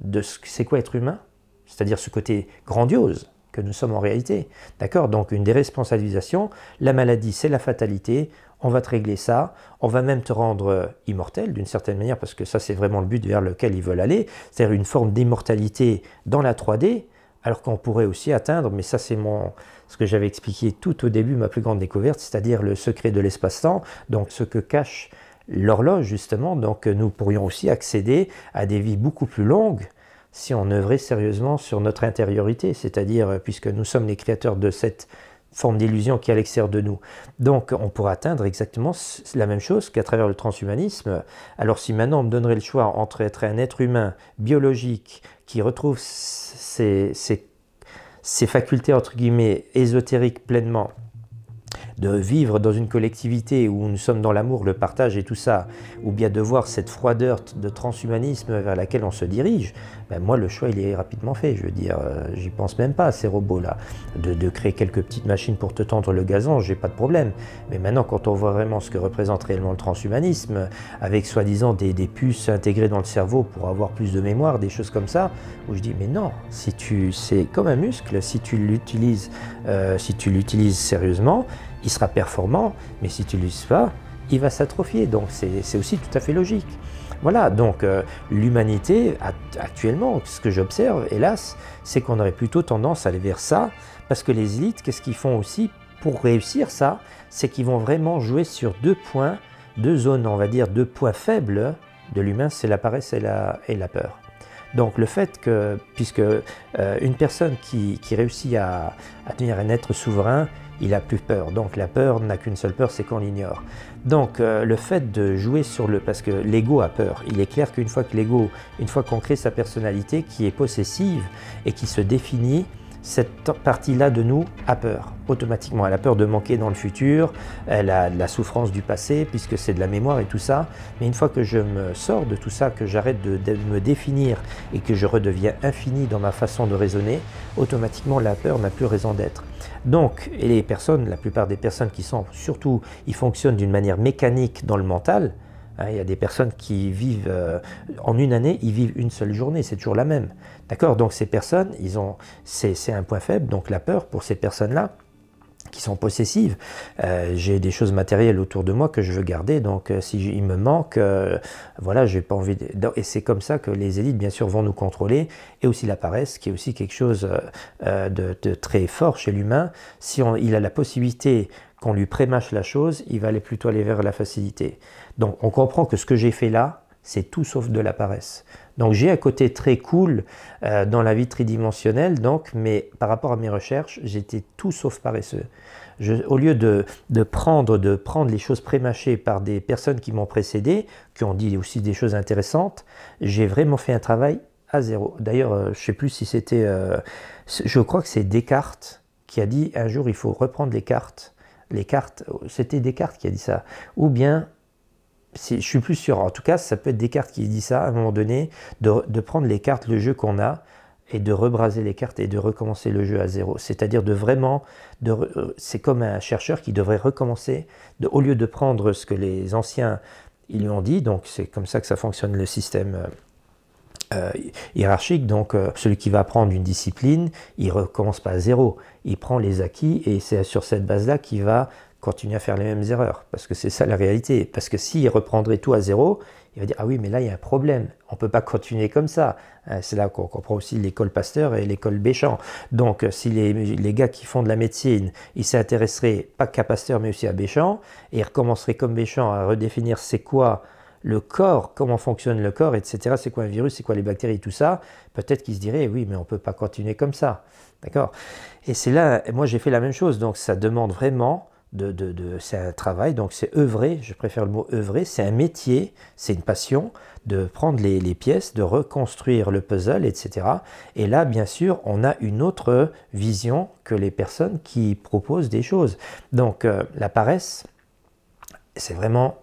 de ce que c'est quoi être humain, c'est-à-dire ce côté grandiose que nous sommes en réalité. D'accord Donc une déresponsabilisation, la maladie c'est la fatalité, on va te régler ça, on va même te rendre euh, immortel d'une certaine manière, parce que ça c'est vraiment le but vers lequel ils veulent aller, c'est-à-dire une forme d'immortalité dans la 3D, alors qu'on pourrait aussi atteindre, mais ça c'est mon, ce que j'avais expliqué tout au début, ma plus grande découverte, c'est-à-dire le secret de l'espace-temps, donc ce que cache l'horloge justement, donc euh, nous pourrions aussi accéder à des vies beaucoup plus longues si on œuvrait sérieusement sur notre intériorité, c'est-à-dire euh, puisque nous sommes les créateurs de cette forme d'illusion qui est à l'extérieur de nous. Donc on pourrait atteindre exactement la même chose qu'à travers le transhumanisme. Alors si maintenant on me donnerait le choix entre être un être humain biologique qui retrouve ces, facultés, entre guillemets, ésotériques pleinement de vivre dans une collectivité où nous sommes dans l'amour, le partage et tout ça, ou bien de voir cette froideur de transhumanisme vers laquelle on se dirige, ben moi le choix il est rapidement fait. Je veux dire, euh, j'y pense même pas à ces robots-là. De, créer quelques petites machines pour te tendre le gazon, j'ai pas de problème. Mais maintenant, quand on voit vraiment ce que représente réellement le transhumanisme, avec soi-disant des, puces intégrées dans le cerveau pour avoir plus de mémoire, des choses comme ça, où je dis mais non, si tu c'est comme un muscle, si euh, si tu l'utilises sérieusement, il sera performant, mais si tu ne l'utilises pas, il va s'atrophier. Donc c'est aussi tout à fait logique. Voilà, donc euh, l'humanité actuellement, ce que j'observe, hélas, c'est qu'on aurait plutôt tendance à aller vers ça, parce que les élites, qu'est-ce qu'ils font aussi pour réussir ça C'est qu'ils vont vraiment jouer sur deux points, deux zones, on va dire, deux points faibles de l'humain, c'est la paresse et la, peur. Donc le fait que, puisque euh, une personne qui, réussit à, à, devenir un être souverain, il a plus peur. Donc la peur n'a qu'une seule peur, c'est qu'on l'ignore. Donc euh, le fait de jouer sur le... Parce que l'ego a peur. Il est clair qu'une fois que l'ego, une fois qu'on crée sa personnalité qui est possessive et qui se définit, cette partie-là de nous a peur, automatiquement. Elle a peur de manquer dans le futur, elle a de la souffrance du passé, puisque c'est de la mémoire et tout ça. Mais une fois que je me sors de tout ça, que j'arrête de, me définir et que je redeviens infini dans ma façon de raisonner, automatiquement la peur n'a plus raison d'être. Donc, les personnes, la plupart des personnes qui sont, surtout, ils fonctionnent d'une manière mécanique dans le mental. Hein, il y a des personnes qui vivent, euh, en une année, ils vivent une seule journée, c'est toujours la même. D'accord Donc ces personnes, ils ont, c'est, un point faible, donc la peur pour ces personnes-là, qui sont possessives. Euh, j'ai des choses matérielles autour de moi que je veux garder, donc s'il euh, si me manque, euh, voilà, j'ai pas envie. Et c'est comme ça que les élites, bien sûr, vont nous contrôler, et aussi la paresse, qui est aussi quelque chose de, très fort chez l'humain. Si il a la possibilité qu'on lui prémâche la chose, il va aller plutôt aller vers la facilité. Donc on comprend que ce que j'ai fait là, c'est tout sauf de la paresse. Donc j'ai un côté très cool euh, dans la vie tridimensionnelle, donc, mais par rapport à mes recherches, j'étais tout sauf paresseux. au lieu de, prendre, de prendre les choses prémâchées par des personnes qui m'ont précédé, qui ont dit aussi des choses intéressantes, j'ai vraiment fait un travail à zéro. D'ailleurs, euh, je ne sais plus si c'était... Euh, je crois que c'est Descartes qui a dit un jour il faut reprendre les cartes. Les cartes, oh, c'était Descartes qui a dit ça. Ou bien je suis plus sûr. En tout cas, ça peut être des qui dit ça à un moment donné, de, prendre les cartes, le jeu qu'on a, et de rebraser les cartes et de recommencer le jeu à zéro. C'est-à-dire de vraiment, euh, c'est comme un chercheur qui devrait recommencer, au lieu de prendre ce que les anciens lui ont dit, donc c'est comme ça que ça fonctionne le système. Euh, hiérarchique, donc euh, celui qui va prendre une discipline, il recommence pas à zéro, il prend les acquis et c'est sur cette base-là qu'il va continuer à faire les mêmes erreurs, parce que c'est ça la réalité. Parce que s'il reprendrait tout à zéro, il va dire Ah oui, mais là, il y a un problème, on ne peut pas continuer comme ça. Euh, c'est là qu'on comprend aussi l'école Pasteur et l'école Béchamp. Donc, euh, si les, les, gars qui font de la médecine, ils s'intéresseraient pas qu'à Pasteur, mais aussi à Béchamp, et ils recommenceraient comme Béchamp à redéfinir c'est quoi le corps, comment fonctionne le corps, etc. C'est quoi un virus, c'est quoi les bactéries, tout ça. Peut-être qu'ils se diraient, oui, mais on ne peut pas continuer comme ça. D'accord Et c'est là, moi j'ai fait la même chose. Donc ça demande vraiment de, de, c'est un travail, donc c'est œuvrer, je préfère le mot œuvrer, c'est un métier, c'est une passion de prendre les, pièces, de reconstruire le puzzle, etc. Et là, bien sûr, on a une autre vision que les personnes qui proposent des choses. Donc euh, la paresse, c'est vraiment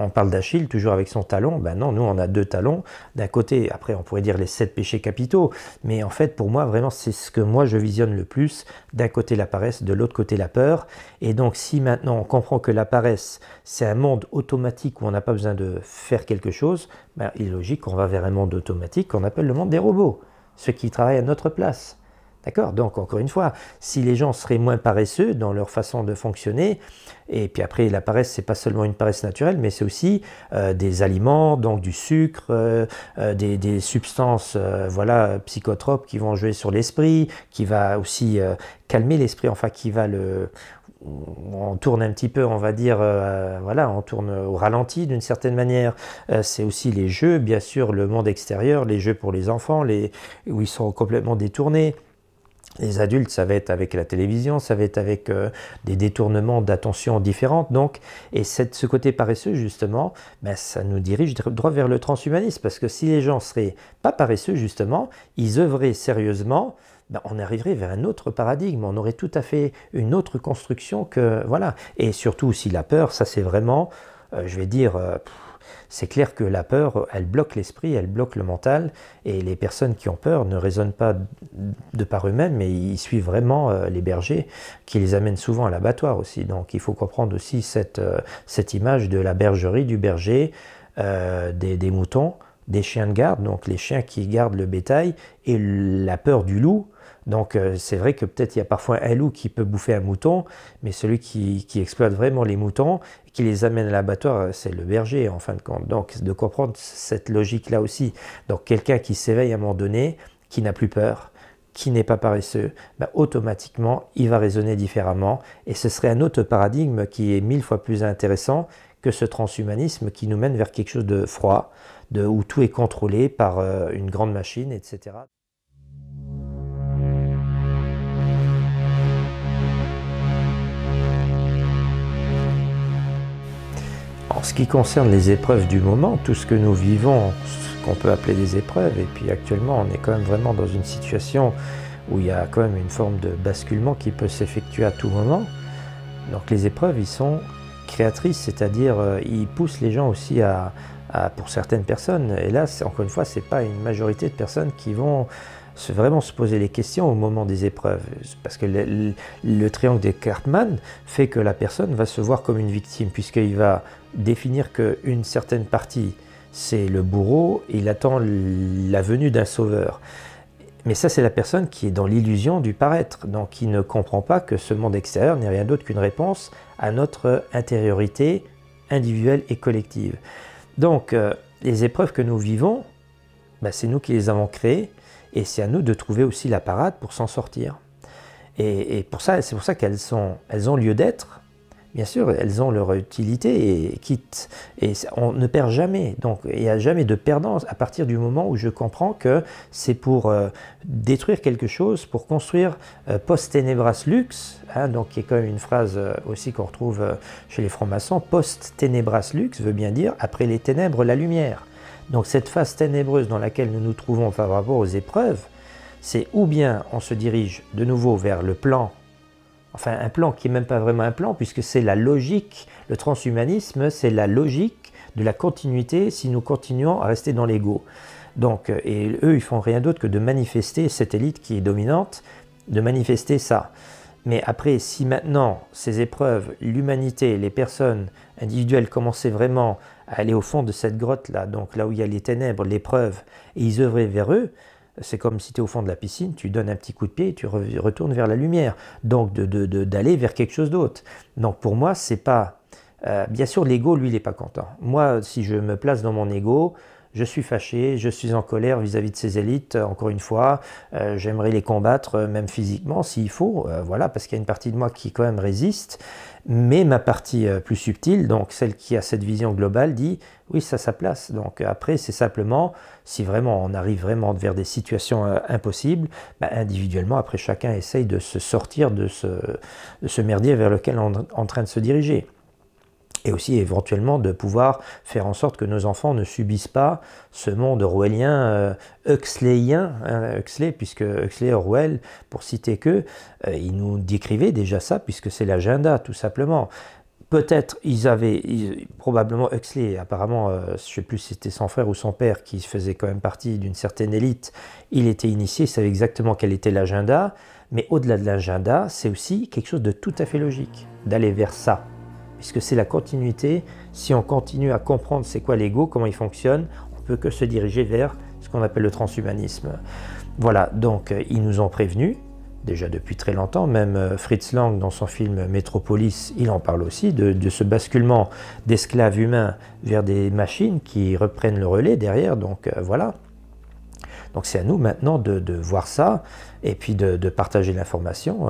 on parle d'Achille toujours avec son talon. Ben non, nous on a deux talons. D'un côté, après on pourrait dire les sept péchés capitaux, mais en fait pour moi vraiment c'est ce que moi je visionne le plus. D'un côté la paresse, de l'autre côté la peur. Et donc si maintenant on comprend que la paresse c'est un monde automatique où on n'a pas besoin de faire quelque chose, ben, il est logique qu'on va vers un monde automatique qu'on appelle le monde des robots, ceux qui travaillent à notre place. D'accord Donc, encore une fois, si les gens seraient moins paresseux dans leur façon de fonctionner, et puis après, la paresse, c'est pas seulement une paresse naturelle, mais c'est aussi euh, des aliments, donc du sucre, euh, euh, des, substances voilà, psychotropes qui vont jouer sur l'esprit, qui va aussi calmer l'esprit, enfin, qui va le. On tourne un petit peu, on va dire, voilà, on tourne au ralenti d'une certaine manière. c'est aussi les jeux, bien sûr, le monde extérieur, les jeux pour les enfants, les... où ils sont complètement détournés les adultes, ça va être avec la télévision, ça va être avec euh, des détournements d'attention différentes. Donc, et cette, ce côté paresseux, justement, ben, ça nous dirige droit vers le transhumanisme. Parce que si les gens seraient pas paresseux, justement, ils œuvraient sérieusement, ben, on arriverait vers un autre paradigme. On aurait tout à fait une autre construction que. Voilà. Et surtout, si la peur, ça c'est vraiment, euh, je vais dire. Euh, c'est clair que la peur, elle bloque l'esprit, elle bloque le mental, et les personnes qui ont peur ne raisonnent pas de par eux-mêmes, mais ils suivent vraiment euh, les bergers qui les amènent souvent à l'abattoir aussi. Donc il faut comprendre aussi cette, euh, cette image de la bergerie, du berger, euh, des moutons, des chiens de garde, donc les chiens qui gardent le bétail, et la peur du loup, donc euh, c'est vrai que peut-être il y a parfois un loup qui peut bouffer un mouton, mais celui qui, exploite vraiment les moutons, et qui les amène à l'abattoir, euh, c'est le berger en fin de compte. Donc de comprendre cette logique-là aussi. Donc quelqu'un qui s'éveille à un moment donné, qui n'a plus peur, qui n'est pas paresseux, bah, automatiquement il va raisonner différemment. Et ce serait un autre paradigme qui est mille fois plus intéressant que ce transhumanisme qui nous mène vers quelque chose de froid, de, où tout est contrôlé par euh, une grande machine, etc. En ce qui concerne les épreuves du moment, tout ce que nous vivons, ce qu'on peut appeler des épreuves, et puis actuellement on est quand même vraiment dans une situation où il y a quand même une forme de basculement qui peut s'effectuer à tout moment. Donc les épreuves, ils sont créatrices, c'est-à-dire euh, ils poussent les gens aussi à, pour certaines personnes. Et là, encore une fois, ce n'est pas une majorité de personnes qui vont vraiment se poser les questions au moment des épreuves. Parce que le, triangle des Cartman fait que la personne va se voir comme une victime, puisqu'il va définir qu'une certaine partie, c'est le bourreau, il attend la venue d'un sauveur. Mais ça, c'est la personne qui est dans l'illusion du paraître, donc qui ne comprend pas que ce monde extérieur n'est rien d'autre qu'une réponse à notre intériorité individuelle et collective. Donc, euh, les épreuves que nous vivons, bah, c'est nous qui les avons créées, et c'est à nous de trouver aussi la parade pour s'en sortir. Et, pour ça, c'est pour ça qu'elles elles ont lieu d'être, Bien sûr, elles ont leur utilité et quitte. Et on ne perd jamais. Donc, il n'y a jamais de perdance à partir du moment où je comprends que c'est pour euh, détruire quelque chose, pour construire euh, post tenebras lux, hein, donc qui est quand même une phrase euh, aussi qu'on retrouve chez les francs-maçons. Post tenebras lux veut bien dire après les ténèbres, la lumière. Donc, cette phase ténébreuse dans laquelle nous nous trouvons par rapport aux épreuves, c'est ou bien on se dirige de nouveau vers le plan enfin un plan qui n'est même pas vraiment un plan, puisque c'est la logique, le transhumanisme, c'est la logique de la continuité si nous continuons à rester dans l'ego. Donc, euh, et eux, ils font rien d'autre que de manifester cette élite qui est dominante, de manifester ça. Mais après, si maintenant, ces épreuves, l'humanité, les personnes individuelles commençaient vraiment à aller au fond de cette grotte-là, donc là où il y a les ténèbres, l'épreuve, et ils œuvraient vers eux, c'est comme si tu es au fond de la piscine, tu donnes un petit coup de pied et tu retournes vers la lumière. Donc d'aller de, de, vers quelque chose d'autre. Donc pour moi, c'est pas... Euh, bien sûr, l'ego, lui, il n'est pas content. Moi, si je me place dans mon ego, je suis fâché, je suis en colère vis-à-vis de ces élites, euh, encore une fois, euh, j'aimerais les combattre, même physiquement, s'il faut, voilà, parce qu'il y a une partie de moi qui quand même résiste. Mais ma partie euh, plus subtile, donc celle qui a cette vision globale, dit oui, ça sa place. Donc euh, après, c'est simplement, si vraiment on arrive vraiment vers des situations euh, impossibles, bah, individuellement, après chacun essaye de se sortir de ce, de ce merdier vers lequel on est en train de se diriger et aussi éventuellement de pouvoir faire en sorte que nos enfants ne subissent pas ce monde orwellien, euh, huxleyien, hein, Huxley, puisque Huxley, Orwell, pour citer que, ils euh, il nous décrivait déjà ça, puisque c'est l'agenda, tout simplement. Peut-être ils avaient, probablement Huxley, apparemment, euh, je ne sais plus si c'était son frère ou son père qui faisait quand même partie d'une certaine élite, il était initié, il savait exactement quel était l'agenda, mais au-delà de l'agenda, c'est aussi quelque chose de tout à fait logique d'aller vers ça puisque c'est la continuité. Si on continue à comprendre c'est quoi l'ego, comment il fonctionne, on peut que se diriger vers ce qu'on appelle le transhumanisme. Voilà, donc euh, ils nous ont prévenus, déjà depuis très longtemps, même euh, Fritz Lang dans son film Métropolis, il en parle aussi, de, ce basculement d'esclaves humains vers des machines qui reprennent le relais derrière, donc euh, voilà. Donc c'est à nous maintenant de, voir ça et puis de, partager l'information.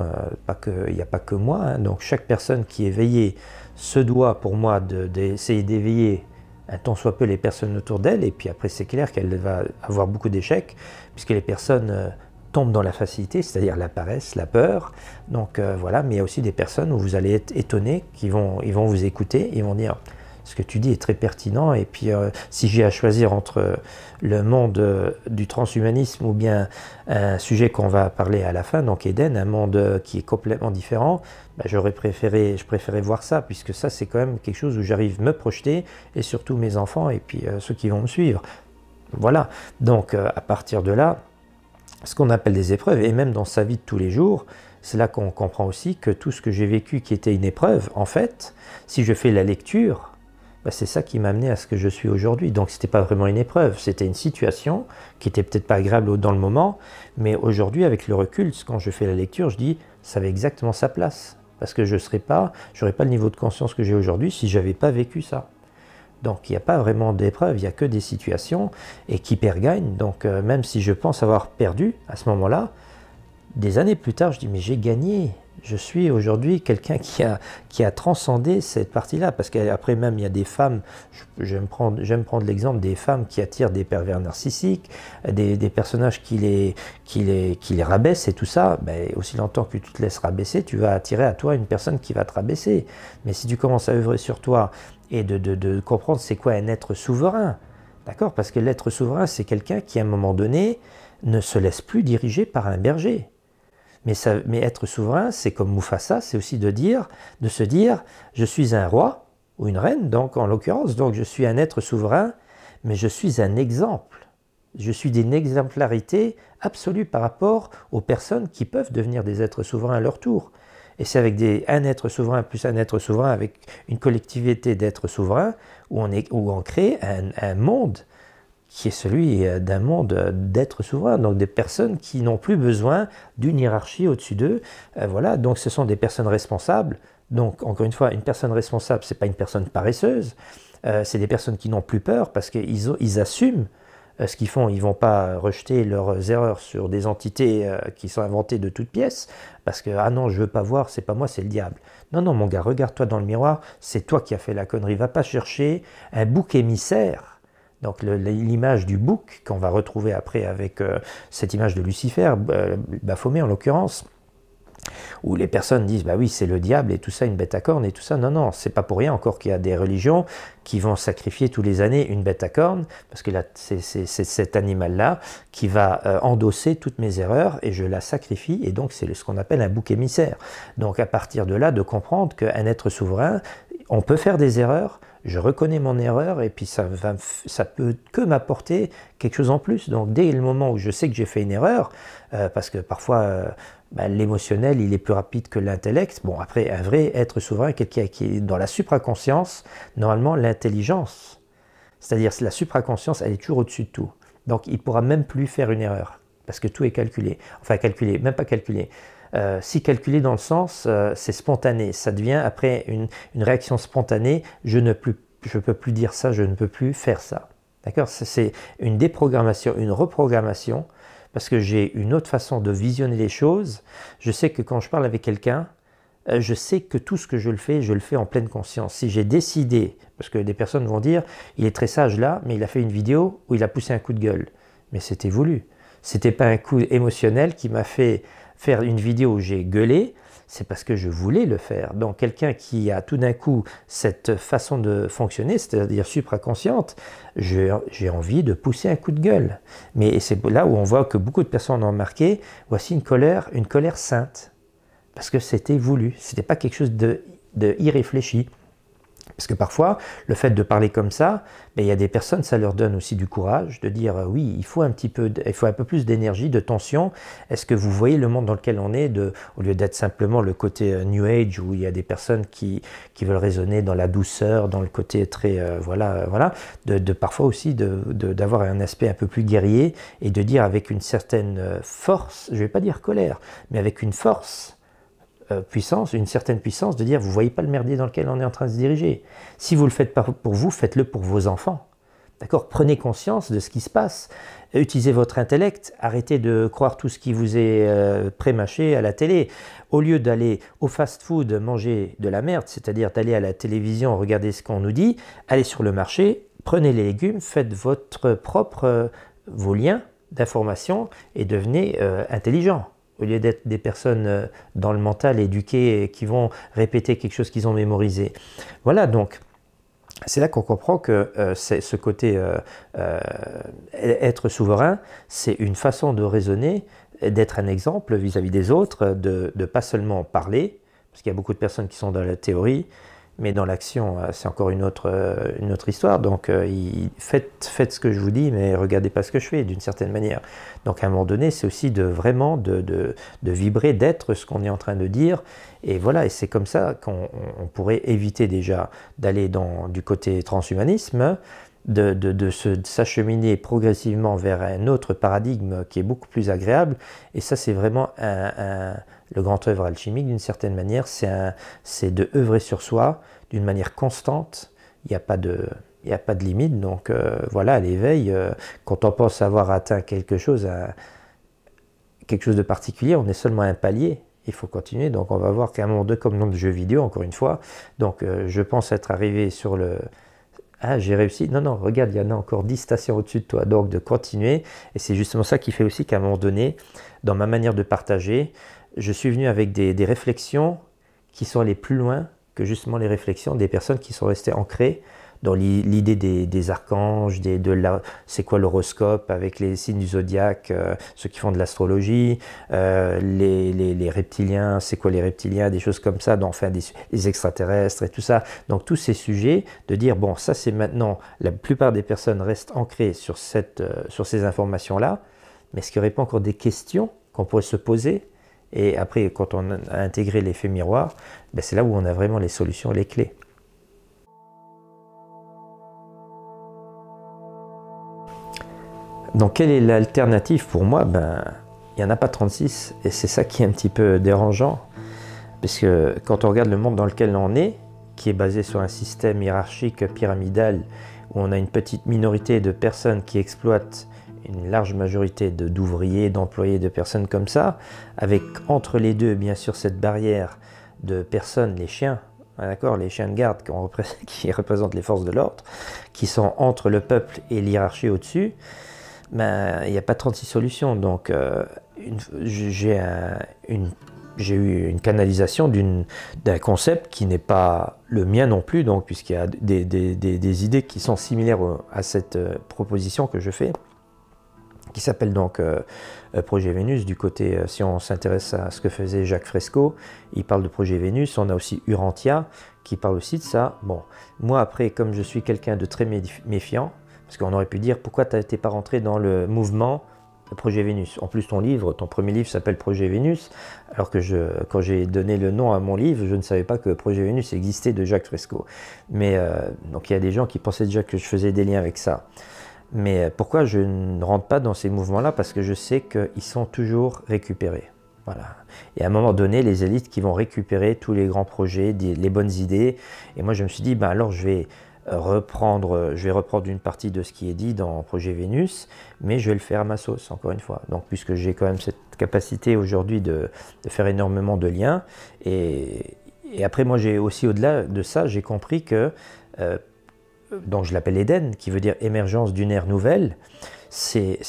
pas il n'y a pas que moi, hein. donc chaque personne qui est veillée se doit pour moi d'essayer d'éveiller un tant soit peu les personnes autour d'elle, et puis après c'est clair qu'elle va avoir beaucoup d'échecs, puisque les personnes euh, tombent dans la facilité, c'est-à-dire la paresse, la peur. Donc euh, voilà, mais il y a aussi des personnes où vous allez être étonné, qui vont, ils vont vous écouter, ils vont dire ce que tu dis est très pertinent, et puis euh, si j'ai à choisir entre le monde euh, du transhumanisme ou bien un sujet qu'on va parler à la fin, donc Eden, un monde euh, qui est complètement différent, ben j'aurais préféré, je préférais voir ça, puisque ça c'est quand même quelque chose où j'arrive me projeter, et surtout mes enfants et puis euh, ceux qui vont me suivre. Voilà, donc à partir de là, ce qu'on appelle des épreuves, et même dans sa vie de tous les jours, c'est là qu'on comprend aussi que tout ce que j'ai vécu qui était une épreuve, en fait, si je fais la lecture, bah, c'est ça qui m'a amené à ce que je suis aujourd'hui. Donc n'était pas vraiment une épreuve, c'était une situation qui n'était peut-être pas agréable dans le moment, mais aujourd'hui avec le recul, quand je fais la lecture, je dis ça avait exactement sa place parce que je serais pas, j'aurais pas le niveau de conscience que j'ai aujourd'hui si j'avais pas vécu ça. Donc il n'y a pas vraiment d'épreuve, il n'y a que des situations et qui perd gagne. Donc euh, même si je pense avoir perdu à ce moment-là, des années plus tard, je dis mais j'ai gagné, je suis aujourd'hui quelqu'un qui a, qui a transcendé cette partie-là, parce qu'après même, il y a des femmes, j'aime prendre, prendre l'exemple des femmes qui attirent des pervers narcissiques, des, personnages qui les, qui, les, rabaissent et tout ça, ben, aussi longtemps que tu te laisses rabaisser, tu vas attirer à toi une personne qui va te rabaisser. Mais si tu commences à œuvrer sur toi et de, de comprendre c'est quoi un être souverain, d'accord Parce que l'être souverain, c'est quelqu'un qui, à un moment donné, ne se laisse plus diriger par un berger. Mais, être souverain, c'est comme Mufasa, c'est aussi de dire, de se dire, je suis un roi ou une reine, donc en l'occurrence, donc je suis un être souverain, mais je suis un exemple. Je suis d'une exemplarité absolue par rapport aux personnes qui peuvent devenir des êtres souverains à leur tour. Et c'est avec un être souverain plus un être souverain, avec une collectivité d'êtres souverains, où on, crée un monde qui est celui euh, d'un monde euh, d'êtres souverains, donc des personnes qui n'ont plus besoin d'une hiérarchie au-dessus d'eux. Euh, voilà, donc ce sont des personnes responsables. Donc, encore une fois, une personne responsable, ce n'est pas une personne paresseuse, c'est des personnes qui n'ont plus peur parce qu'ils ils assument ce qu'ils font. Ils ne vont pas rejeter leurs erreurs sur des entités qui sont inventées de toutes pièces parce que, ah non, je ne veux pas voir, c'est pas moi, c'est le diable. Non, non, mon gars, regarde-toi dans le miroir, c'est toi qui as fait la connerie. Va pas chercher un bouc émissaire donc l'image du bouc qu'on va retrouver après avec euh, cette image de Lucifer, euh, en l'occurrence, où les personnes disent bah oui c'est le diable et tout ça une bête à cornes et tout ça non non c'est pas pour rien encore qu'il y a des religions qui vont sacrifier tous les années une bête à cornes parce que c'est cet animal là qui va euh, endosser toutes mes erreurs et je la sacrifie et donc c'est ce qu'on appelle un bouc émissaire donc à partir de là de comprendre qu'un être souverain on peut faire des erreurs je reconnais mon erreur et puis ça va, peut que m'apporter quelque chose en plus. Donc dès le moment où je sais que j'ai fait une erreur, euh, parce que parfois euh, bah, l'émotionnel il est plus rapide que l'intellect. Bon après un vrai être souverain, quelqu'un qui est dans la supraconscience, normalement l'intelligence, c'est-à-dire la supraconscience, elle est toujours au-dessus de tout. Donc il pourra même plus faire une erreur parce que tout est calculé. Enfin calculé, même pas calculé. Euh, si calculé dans le sens, euh, c'est spontané. Ça devient, après une, réaction spontanée, je ne peux plus dire ça, je ne peux plus faire ça. D'accord C'est une déprogrammation, une reprogrammation, parce que j'ai une autre façon de visionner les choses. Je sais que quand je parle avec quelqu'un, euh, je sais que tout ce que je le fais, je le fais en pleine conscience. Si j'ai décidé, parce que des personnes vont dire, il est très sage là, mais il a fait une vidéo où il a poussé un coup de gueule. Mais c'était voulu. C'était pas un coup émotionnel qui m'a fait faire une vidéo où j'ai gueulé, c'est parce que je voulais le faire. Donc quelqu'un qui a tout d'un coup cette façon de fonctionner, c'est-à-dire supraconsciente, j'ai envie de pousser un coup de gueule. Mais c'est là où on voit que beaucoup de personnes ont remarqué, voici une colère, une colère sainte. Parce que c'était voulu, ce n'était pas quelque chose de, de irréfléchi. Parce que parfois, le fait de parler comme ça, ben, il y a des personnes, ça leur donne aussi du courage de dire euh, oui, il faut un peu, il faut un peu plus d'énergie, de tension. Est-ce que vous voyez le monde dans lequel on est, au lieu d'être simplement le côté euh, New Age où il y a des personnes qui, veulent raisonner dans la douceur, dans le côté très euh, voilà voilà, de, parfois aussi d'avoir un aspect un peu plus guerrier et de dire avec une certaine force, je ne vais pas dire colère, mais avec une force euh, puissance, une certaine puissance de dire vous voyez pas le merdier dans lequel on est en train de se diriger. Si vous le faites pas pour vous, faites-le pour vos enfants. D'accord Prenez conscience de ce qui se passe. Utilisez votre intellect. Arrêtez de croire tout ce qui vous est prémaché euh, prémâché à la télé. Au lieu d'aller au fast-food manger de la merde, c'est-à-dire d'aller à la télévision regarder ce qu'on nous dit, allez sur le marché, prenez les légumes, faites votre propre euh, vos liens d'information et devenez intelligent au lieu d'être des personnes euh, dans le mental éduquées qui vont répéter quelque chose qu'ils ont mémorisé. Voilà donc. C'est là qu'on comprend que euh, ce côté euh, e-, être souverain, c'est une façon de raisonner, d'être un exemple vis-à-vis des autres, de ne pas seulement parler, parce qu'il y a beaucoup de personnes qui sont dans la théorie, mais dans l'action, euh, c'est encore une autre, euh, une autre histoire. Donc, euh, faites, faites, ce que je vous dis, mais regardez pas ce que je fais, d'une certaine manière. Donc, à un moment donné, c'est aussi de vraiment de, de, de vibrer, d'être ce qu'on est en train de dire. Et voilà, et c'est comme ça qu'on pourrait éviter déjà d'aller dans du côté transhumanisme, de, de, se, s'acheminer progressivement vers un autre paradigme qui est beaucoup plus agréable. Et ça, c'est vraiment un, le grand œuvre alchimique, d'une certaine manière, c'est de œuvrer sur soi d'une manière constante. Il n'y a pas de, limite. Donc euh, voilà, à l'éveil, euh, quand on pense avoir atteint quelque chose, de particulier, on est seulement un palier. Il faut continuer. Donc on va voir qu'à un moment donné, comme dans le jeu vidéo, encore une fois, donc euh, je pense être arrivé sur le... Ah, j'ai réussi. Non, non, regarde, il y en a encore 10 stations au-dessus de toi. Donc de continuer. Et c'est justement ça qui fait aussi qu'à un moment donné, dans ma manière de partager, je suis venu avec des, réflexions qui sont allées plus loin que justement les réflexions des personnes qui sont restées ancrées dans l'idée des, archanges, des, de c'est quoi l'horoscope avec les signes du zodiaque, euh, ceux qui font de l'astrologie, euh, les, les, reptiliens, c'est quoi les reptiliens, des choses comme ça, enfin des, extraterrestres et tout ça. Donc tous ces sujets, de dire bon ça c'est maintenant, la plupart des personnes restent ancrées sur, cette, euh, sur ces informations là, mais est ce qu'il n'y aurait pas encore des questions qu'on pourrait se poser et après, quand on a intégré l'effet miroir, ben, c'est là où on a vraiment les solutions les clés. Donc quelle est l'alternative pour moi Ben, il n'y en a pas 36 et c'est ça qui est un petit peu dérangeant. Parce que quand on regarde le monde dans lequel on est, qui est basé sur un système hiérarchique pyramidal où on a une petite minorité de personnes qui exploitent une large majorité d'ouvriers, d'employés, de personnes comme ça, avec entre les deux, bien sûr, cette barrière de personnes, les chiens, hein, d'accord, les chiens de garde qui, qui représentent les forces de l'ordre, qui sont entre le peuple et l'hierarchie au-dessus, ben, il n'y a pas 36 solutions. Donc, euh, j'ai eu une canalisation d'un concept qui n'est pas le mien non plus, donc, puisqu'il y a des, idées qui sont similaires à cette euh, proposition que je fais qui s'appelle donc euh, euh, Projet Vénus. Du côté, euh, si on s'intéresse à ce que faisait Jacques Fresco, il parle de Projet Vénus. On a aussi Urantia qui parle aussi de ça. Bon, moi après, comme je suis quelqu'un de très méfiant, parce qu'on aurait pu dire pourquoi tu n'étais pas rentré dans le mouvement Projet Vénus. En plus, ton livre, ton premier livre s'appelle Projet Vénus, alors que je, quand j'ai donné le nom à mon livre, je ne savais pas que Projet Vénus existait de Jacques Fresco. Mais donc il y a des gens qui pensaient déjà que je faisais des liens avec ça. Mais euh, pourquoi je ne rentre pas dans ces mouvements-là Parce que je sais qu'ils sont toujours récupérés. Voilà. Et à un moment donné, les élites qui vont récupérer tous les grands projets, les bonnes idées. Et moi, je me suis dit, ben alors je vais euh, reprendre, euh, je vais reprendre une partie de ce qui est dit dans Projet Vénus, mais je vais le faire à ma sauce, encore une fois. Donc, puisque j'ai quand même cette capacité aujourd'hui de, faire énormément de liens. Et, après, moi, j'ai aussi au-delà de ça, j'ai compris que donc je l'appelle Eden, qui veut dire émergence d'une ère nouvelle, c'est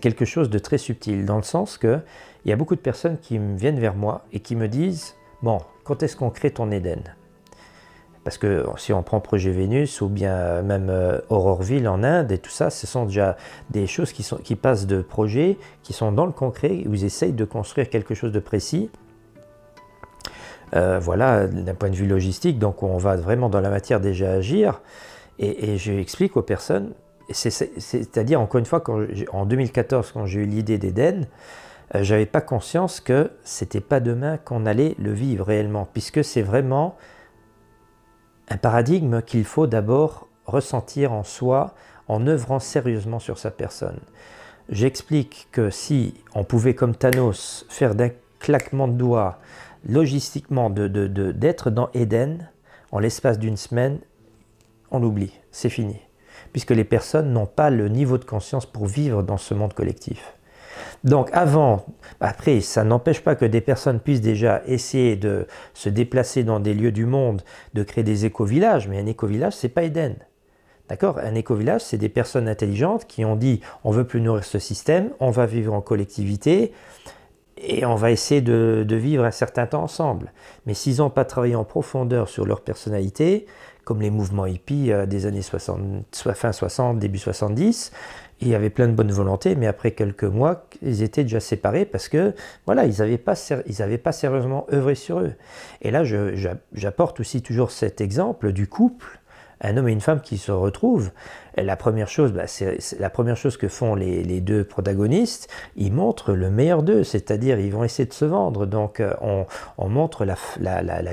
quelque chose de très subtil, dans le sens que il y a beaucoup de personnes qui viennent vers moi et qui me disent Bon, quand est-ce qu'on crée ton Éden Parce que si on prend Projet Vénus ou bien même euh, Auroreville en Inde et tout ça, ce sont déjà des choses qui, qui passent de projets qui sont dans le concret, où ils essayent de construire quelque chose de précis euh, voilà, d'un point de vue logistique, donc on va vraiment dans la matière déjà agir. Et, je explique aux personnes, c'est-à-dire encore une fois, en 2014, quand j'ai eu l'idée d'Eden, euh, je n'avais pas conscience que n'était pas demain qu'on allait le vivre réellement, puisque c'est vraiment un paradigme qu'il faut d'abord ressentir en soi en œuvrant sérieusement sur sa personne. J'explique que si on pouvait, comme Thanos, faire d'un claquement de doigts logistiquement, d'être dans Eden en l'espace d'une semaine, on l'oublie, c'est fini. Puisque les personnes n'ont pas le niveau de conscience pour vivre dans ce monde collectif. Donc avant, après, ça n'empêche pas que des personnes puissent déjà essayer de se déplacer dans des lieux du monde, de créer des éco-villages, mais un éco-village, c'est pas Éden. D'accord Un éco-village, c'est des personnes intelligentes qui ont dit on veut plus nourrir ce système, on va vivre en collectivité, et on va essayer de, vivre un certain temps ensemble. Mais s'ils n'ont pas travaillé en profondeur sur leur personnalité, comme les mouvements hippies euh, des années 60, fin 60, début 70, il y avait plein de bonnes volontés, mais après quelques mois, ils étaient déjà séparés parce que, voilà, ils n'avaient pas, ils avaient pas sérieusement œuvré sur eux. Et là, j'apporte aussi toujours cet exemple du couple, un homme et une femme qui se retrouvent la première chose, bah, c'est la première chose que font les, deux protagonistes. Ils montrent le meilleur d'eux, c'est-à-dire ils vont essayer de se vendre. Donc euh, on, montre la,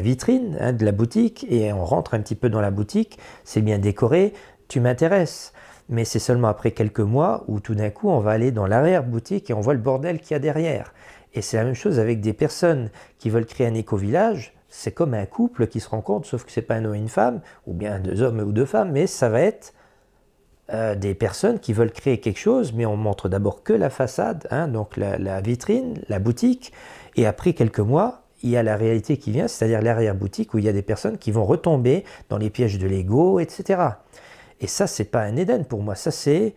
vitrine hein, de la boutique et on rentre un petit peu dans la boutique. C'est bien décoré. Tu m'intéresses mais c'est seulement après quelques mois où tout d'un coup on va aller dans l'arrière-boutique et on voit le bordel qu'il y a derrière. Et c'est la même chose avec des personnes qui veulent créer un éco-village. C'est comme un couple qui se rencontre, sauf que c'est pas un homme et une femme, ou bien deux hommes ou deux femmes, mais ça va être euh, des personnes qui veulent créer quelque chose, mais on montre d'abord que la façade, hein, donc la, vitrine, la boutique, et après quelques mois, il y a la réalité qui vient, c'est-à-dire l'arrière-boutique où il y a des personnes qui vont retomber dans les pièges de l'ego, etc. Et ça, c'est pas un Éden pour moi, ça c'est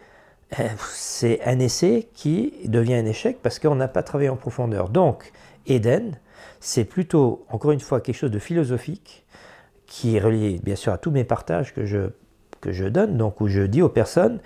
euh, c'est un essai qui devient un échec parce qu'on n'a pas travaillé en profondeur. Donc, Éden, c'est plutôt, encore une fois, quelque chose de philosophique qui est relié bien sûr à tous mes partages que je que je donne, donc où je dis aux personnes,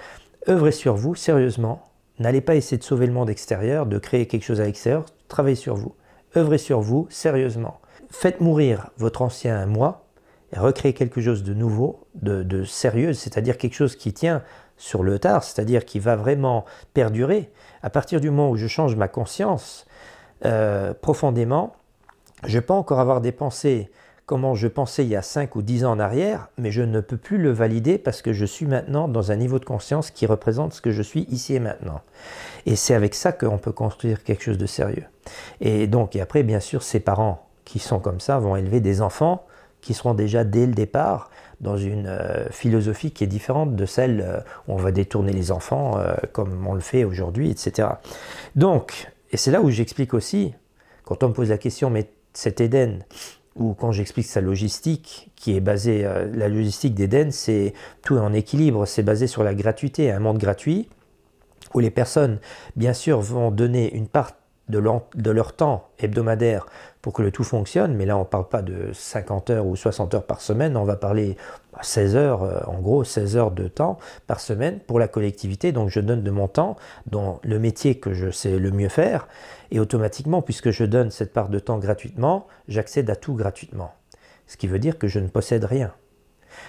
œuvrez sur vous sérieusement, n'allez pas essayer de sauver le monde extérieur, de créer quelque chose à l'extérieur, travaillez sur vous, œuvrez sur vous sérieusement. Faites mourir votre ancien moi et recréez quelque chose de nouveau, de, sérieux, c'est-à-dire quelque chose qui tient sur le tard, c'est-à-dire qui va vraiment perdurer. À partir du moment où je change ma conscience euh, profondément, je peux encore avoir des pensées comment je pensais il y a 5 ou 10 ans en arrière, mais je ne peux plus le valider parce que je suis maintenant dans un niveau de conscience qui représente ce que je suis ici et maintenant. Et c'est avec ça qu'on peut construire quelque chose de sérieux. Et donc, et après, bien sûr, ces parents qui sont comme ça vont élever des enfants qui seront déjà dès le départ dans une euh, philosophie qui est différente de celle euh, où on va détourner les enfants euh, comme on le fait aujourd'hui, etc. Donc, et c'est là où j'explique aussi, quand on me pose la question, mais cet Éden, ou quand j'explique sa logistique, qui est basée, euh, la logistique d'Eden, c'est tout en équilibre, c'est basé sur la gratuité, un monde gratuit, où les personnes, bien sûr, vont donner une part de de leur temps hebdomadaire pour que le tout fonctionne, mais là on ne parle pas de 50 heures ou 60 heures par semaine, on va parler 16 bah, heures, euh, en gros 16 heures de temps par semaine pour la collectivité. Donc je donne de mon temps dans le métier que je sais le mieux faire. Et automatiquement, puisque je donne cette part de temps gratuitement, j'accède à tout gratuitement. Ce qui veut dire que je ne possède rien.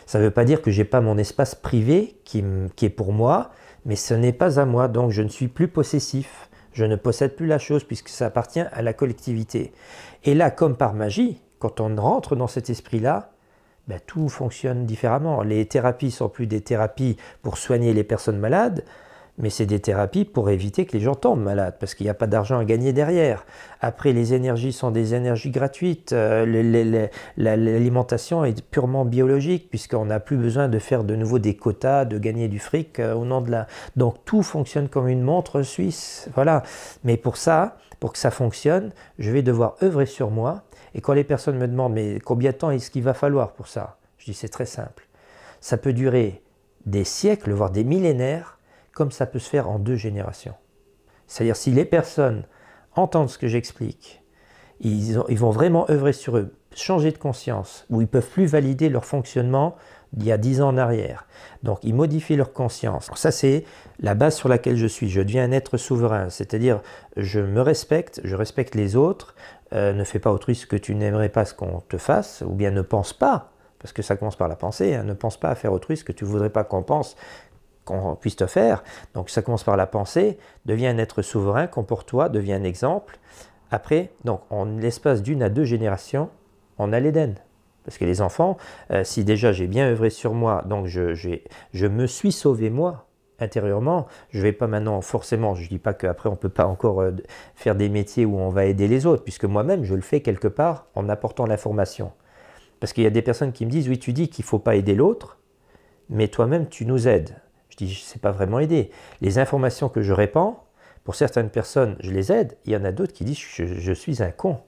Ça ne veut pas dire que je n'ai pas mon espace privé qui, qui est pour moi, mais ce n'est pas à moi, donc je ne suis plus possessif. Je ne possède plus la chose puisque ça appartient à la collectivité. Et là, comme par magie, quand on rentre dans cet esprit-là, ben, tout fonctionne différemment. Les thérapies sont plus des thérapies pour soigner les personnes malades, mais c'est des thérapies pour éviter que les gens tombent malades, parce qu'il n'y a pas d'argent à gagner derrière. Après, les énergies sont des énergies gratuites, euh, l'alimentation est purement biologique, puisqu'on n'a plus besoin de faire de nouveau des quotas, de gagner du fric euh, au nom de la... Donc tout fonctionne comme une montre suisse, voilà. Mais pour ça, pour que ça fonctionne, je vais devoir œuvrer sur moi, et quand les personnes me demandent, mais combien de temps est-ce qu'il va falloir pour ça Je dis, c'est très simple. Ça peut durer des siècles, voire des millénaires, comme ça peut se faire en deux générations. C'est-à-dire, si les personnes entendent ce que j'explique, ils, vont vraiment œuvrer sur eux, changer de conscience, ou ils peuvent plus valider leur fonctionnement d'il y a dix ans en arrière. Donc ils modifient leur conscience. ça c'est la base sur laquelle je suis. Je deviens un être souverain, c'est-à-dire je me respecte, je respecte les autres, euh, ne fais pas autrui ce que tu n'aimerais pas ce qu'on te fasse, ou bien ne pense pas, parce que ça commence par la pensée, hein, ne pense pas à faire autrui ce que tu voudrais pas qu'on pense qu'on puisse te faire. Donc ça commence par la pensée, deviens un être souverain, comporte-toi, deviens un exemple. Après, donc, en l'espace d'une à deux générations, on a l'Éden. Parce que les enfants, euh, si déjà j'ai bien œuvré sur moi, donc je, je me suis sauvé moi, intérieurement, je ne vais pas maintenant forcément, je ne dis pas qu'après on ne peut pas encore euh, faire des métiers où on va aider les autres, puisque moi-même je le fais quelque part en apportant l'information. Parce qu'il y a des personnes qui me disent, oui tu dis qu'il ne faut pas aider l'autre, mais toi-même tu nous aides. Je dis, c'est pas vraiment aider. Les informations que je répands, pour certaines personnes je les aide, il y en a d'autres qui disent, je, suis un con.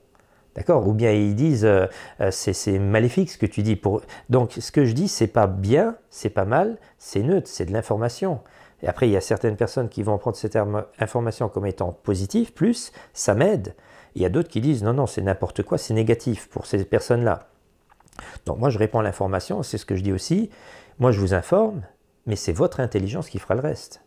D'accord Ou bien ils disent euh, euh, c'est maléfique ce que tu dis. Pour... Donc ce que je dis, c'est pas bien, c'est pas mal, c'est neutre, c'est de l'information. Et après, il y a certaines personnes qui vont prendre cette information comme étant positive, plus ça m'aide. Il y a d'autres qui disent non, non, c'est n'importe quoi, c'est négatif pour ces personnes-là. Donc moi, je réponds à l'information, c'est ce que je dis aussi. Moi, je vous informe, mais c'est votre intelligence qui fera le reste.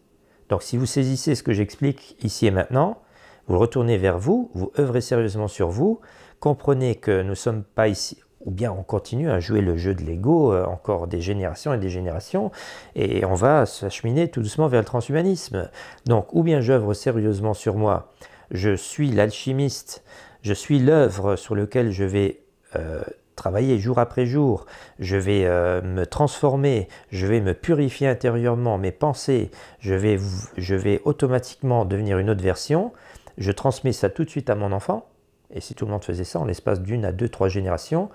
Donc si vous saisissez ce que j'explique ici et maintenant, vous retournez vers vous, vous œuvrez sérieusement sur vous, comprenez que nous ne sommes pas ici, ou bien on continue à jouer le jeu de l'ego euh, encore des générations et des générations, et on va s'acheminer tout doucement vers le transhumanisme. Donc, ou bien j'œuvre sérieusement sur moi, je suis l'alchimiste, je suis l'œuvre sur laquelle je vais euh, travailler jour après jour, je vais euh, me transformer, je vais me purifier intérieurement mes pensées, je vais, je vais automatiquement devenir une autre version, je transmets ça tout de suite à mon enfant, et si tout le monde faisait ça en l'espace d'une à deux, trois générations,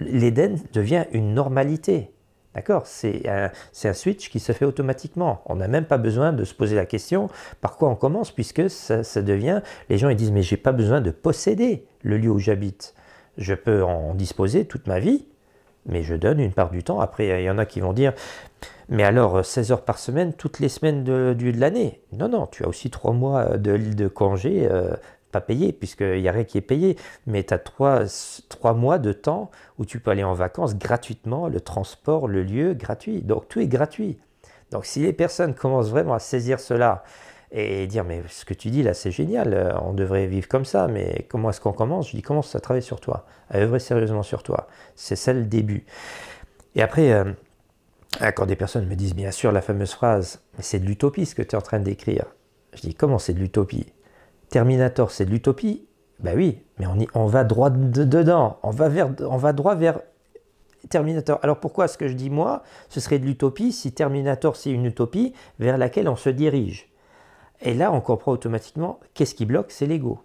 l'Éden devient une normalité. D'accord C'est un, switch qui se fait automatiquement. On n'a même pas besoin de se poser la question par quoi on commence, puisque ça, devient. Les gens ils disent Mais j'ai pas besoin de posséder le lieu où j'habite. Je peux en disposer toute ma vie, mais je donne une part du temps. Après, il y en a qui vont dire Mais alors, 16 euh, heures par semaine, toutes les semaines de, l'année Non, non, tu as aussi trois mois euh, de, de congé euh, pas payé, puisqu'il n'y a rien qui est payé, mais tu as trois, trois, mois de temps où tu peux aller en vacances gratuitement, le transport, le lieu, gratuit. Donc tout est gratuit. Donc si les personnes commencent vraiment à saisir cela et dire mais ce que tu dis là c'est génial, euh, on devrait vivre comme ça, mais comment est-ce qu'on commence Je dis commence à travailler sur toi, à œuvrer sérieusement sur toi. C'est ça le début. Et après... Euh, ah, quand des personnes me disent bien sûr la fameuse phrase, c'est de l'utopie ce que tu es en train d'écrire. Je dis comment c'est de l'utopie Terminator, c'est de l'utopie. Ben oui, mais on, va droit dedans, on va, on va droit vers Terminator. Alors pourquoi ce que je dis moi, ce serait de l'utopie si Terminator c'est une utopie vers laquelle on se dirige Et là, on comprend automatiquement qu'est-ce qui bloque, c'est l'ego.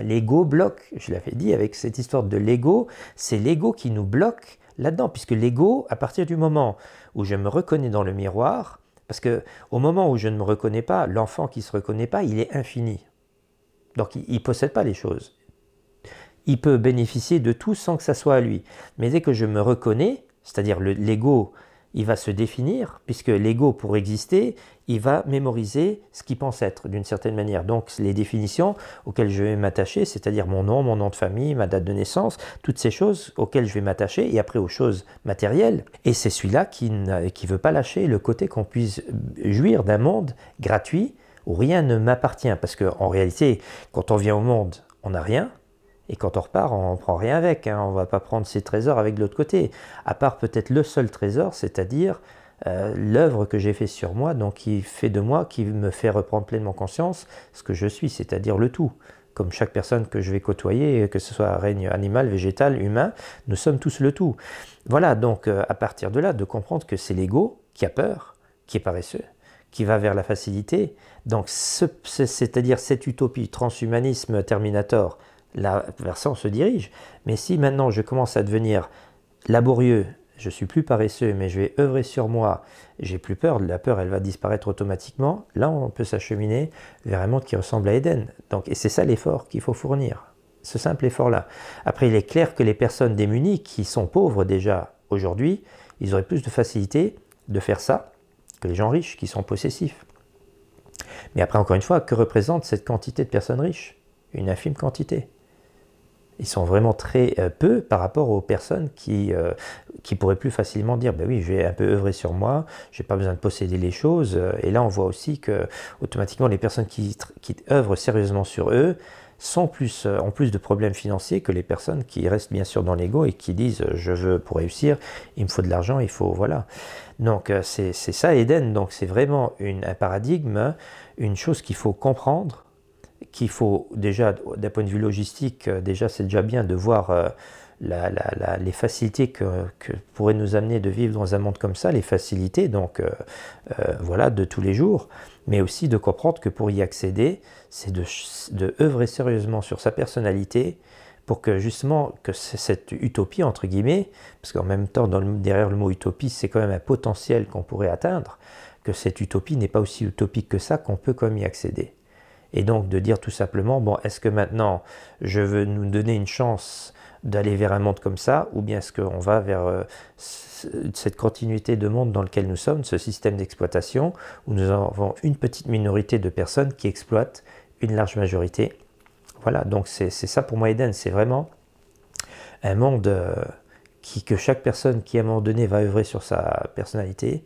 L'ego bloque, je l'avais dit avec cette histoire de l'ego, c'est l'ego qui nous bloque là-dedans, puisque l'ego, à partir du moment où je me reconnais dans le miroir, parce que au moment où je ne me reconnais pas, l'enfant qui ne se reconnaît pas, il est infini. Donc il ne possède pas les choses. Il peut bénéficier de tout sans que ça soit à lui. Mais dès que je me reconnais, c'est-à-dire l'ego, il va se définir, puisque l'ego, pour exister, il va mémoriser ce qu'il pense être, d'une certaine manière. Donc les définitions auxquelles je vais m'attacher, c'est-à-dire mon nom, mon nom de famille, ma date de naissance, toutes ces choses auxquelles je vais m'attacher, et après aux choses matérielles. Et c'est celui-là qui ne veut pas lâcher le côté qu'on puisse euh, jouir d'un monde gratuit, où rien ne m'appartient. Parce qu'en réalité, quand on vient au monde, on n'a rien. Et quand on repart, on ne prend rien avec. Hein. On ne va pas prendre ses trésors avec de l'autre côté. À part peut-être le seul trésor, c'est-à-dire euh, l'œuvre que j'ai fait sur moi, donc qui fait de moi, qui me fait reprendre pleinement conscience ce que je suis, c'est-à-dire le tout. Comme chaque personne que je vais côtoyer, que ce soit règne animal, végétal, humain, nous sommes tous le tout. Voilà, donc euh, à partir de là, de comprendre que c'est l'ego qui a peur, qui est paresseux, qui va vers la facilité, donc, c'est-à-dire cette utopie, transhumanisme, Terminator, vers ça on se dirige. Mais si maintenant je commence à devenir laborieux, je suis plus paresseux, mais je vais œuvrer sur moi, j'ai plus peur, la peur elle va disparaître automatiquement, là on peut s'acheminer vers un monde qui ressemble à Eden. Donc, et c'est ça l'effort qu'il faut fournir, ce simple effort-là. Après, il est clair que les personnes démunies qui sont pauvres déjà aujourd'hui, ils auraient plus de facilité de faire ça que les gens riches qui sont possessifs. Mais après, encore une fois, que représente cette quantité de personnes riches Une infime quantité. Ils sont vraiment très euh, peu par rapport aux personnes qui, euh, qui pourraient plus facilement dire ben oui, j'ai un peu œuvré sur moi, j'ai pas besoin de posséder les choses. Euh, et là, on voit aussi que automatiquement, les personnes qui, qui œuvrent sérieusement sur eux sont plus, ont plus de problèmes financiers que les personnes qui restent bien sûr dans l'ego et qui disent je veux pour réussir, il me faut de l'argent, il faut. Voilà. Donc, c'est ça Eden. Donc, c'est vraiment un paradigme une chose qu'il faut comprendre, qu'il faut déjà, d'un point de vue logistique, euh, déjà c'est déjà bien de voir euh, les facilités que, pourrait nous amener de vivre dans un monde comme ça, les facilités donc euh, voilà de tous les jours, mais aussi de comprendre que pour y accéder, c'est de, œuvrer sérieusement sur sa personnalité pour que justement que cette utopie entre guillemets, parce qu'en même temps derrière le mot utopie, c'est quand même un potentiel qu'on pourrait atteindre cette utopie n'est pas aussi utopique que ça, qu'on peut comme y accéder. Et donc de dire tout simplement, bon, est-ce que maintenant je veux nous donner une chance d'aller vers un monde comme ça, ou bien est-ce qu'on va vers euh, cette continuité de monde dans lequel nous sommes, ce système d'exploitation, où nous avons une petite minorité de personnes qui exploitent une large majorité. Voilà, donc c'est ça pour moi Eden, c'est vraiment un monde euh, qui, que chaque personne qui à un moment donné va œuvrer sur sa personnalité,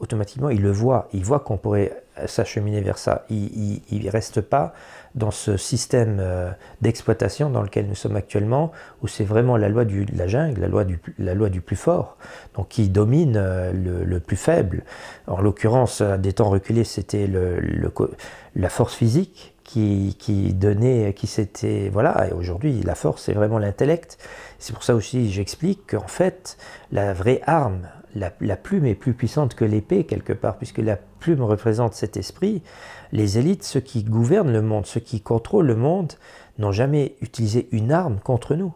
automatiquement, il le voit. Il voit qu'on pourrait s'acheminer vers ça. Il ne reste pas dans ce système euh, d'exploitation dans lequel nous sommes actuellement, où c'est vraiment la loi de la jungle, la loi, du, la loi du plus fort, donc qui domine euh, le, plus faible. En l'occurrence, des temps reculés, c'était la force physique qui, qui donnait, qui s'était... Voilà, et aujourd'hui, la force, c'est vraiment l'intellect. C'est pour ça aussi, j'explique qu'en fait, la vraie arme la, plume est plus puissante que l'épée quelque part, puisque la plume représente cet esprit, les élites, ceux qui gouvernent le monde, ceux qui contrôlent le monde, n'ont jamais utilisé une arme contre nous.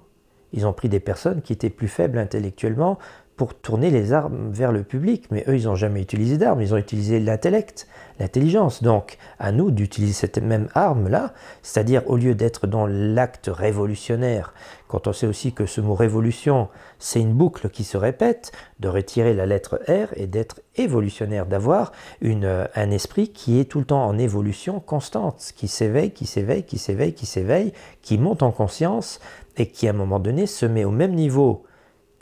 Ils ont pris des personnes qui étaient plus faibles intellectuellement, pour tourner les armes vers le public. Mais eux, ils n'ont jamais utilisé d'armes, ils ont utilisé l'intellect, l'intelligence. Donc, à nous d'utiliser cette même arme-là, c'est-à-dire au lieu d'être dans l'acte révolutionnaire, quand on sait aussi que ce mot révolution, c'est une boucle qui se répète, de retirer la lettre R et d'être évolutionnaire, d'avoir un esprit qui est tout le temps en évolution constante, qui s'éveille, qui s'éveille, qui s'éveille, qui s'éveille, qui monte en conscience et qui à un moment donné se met au même niveau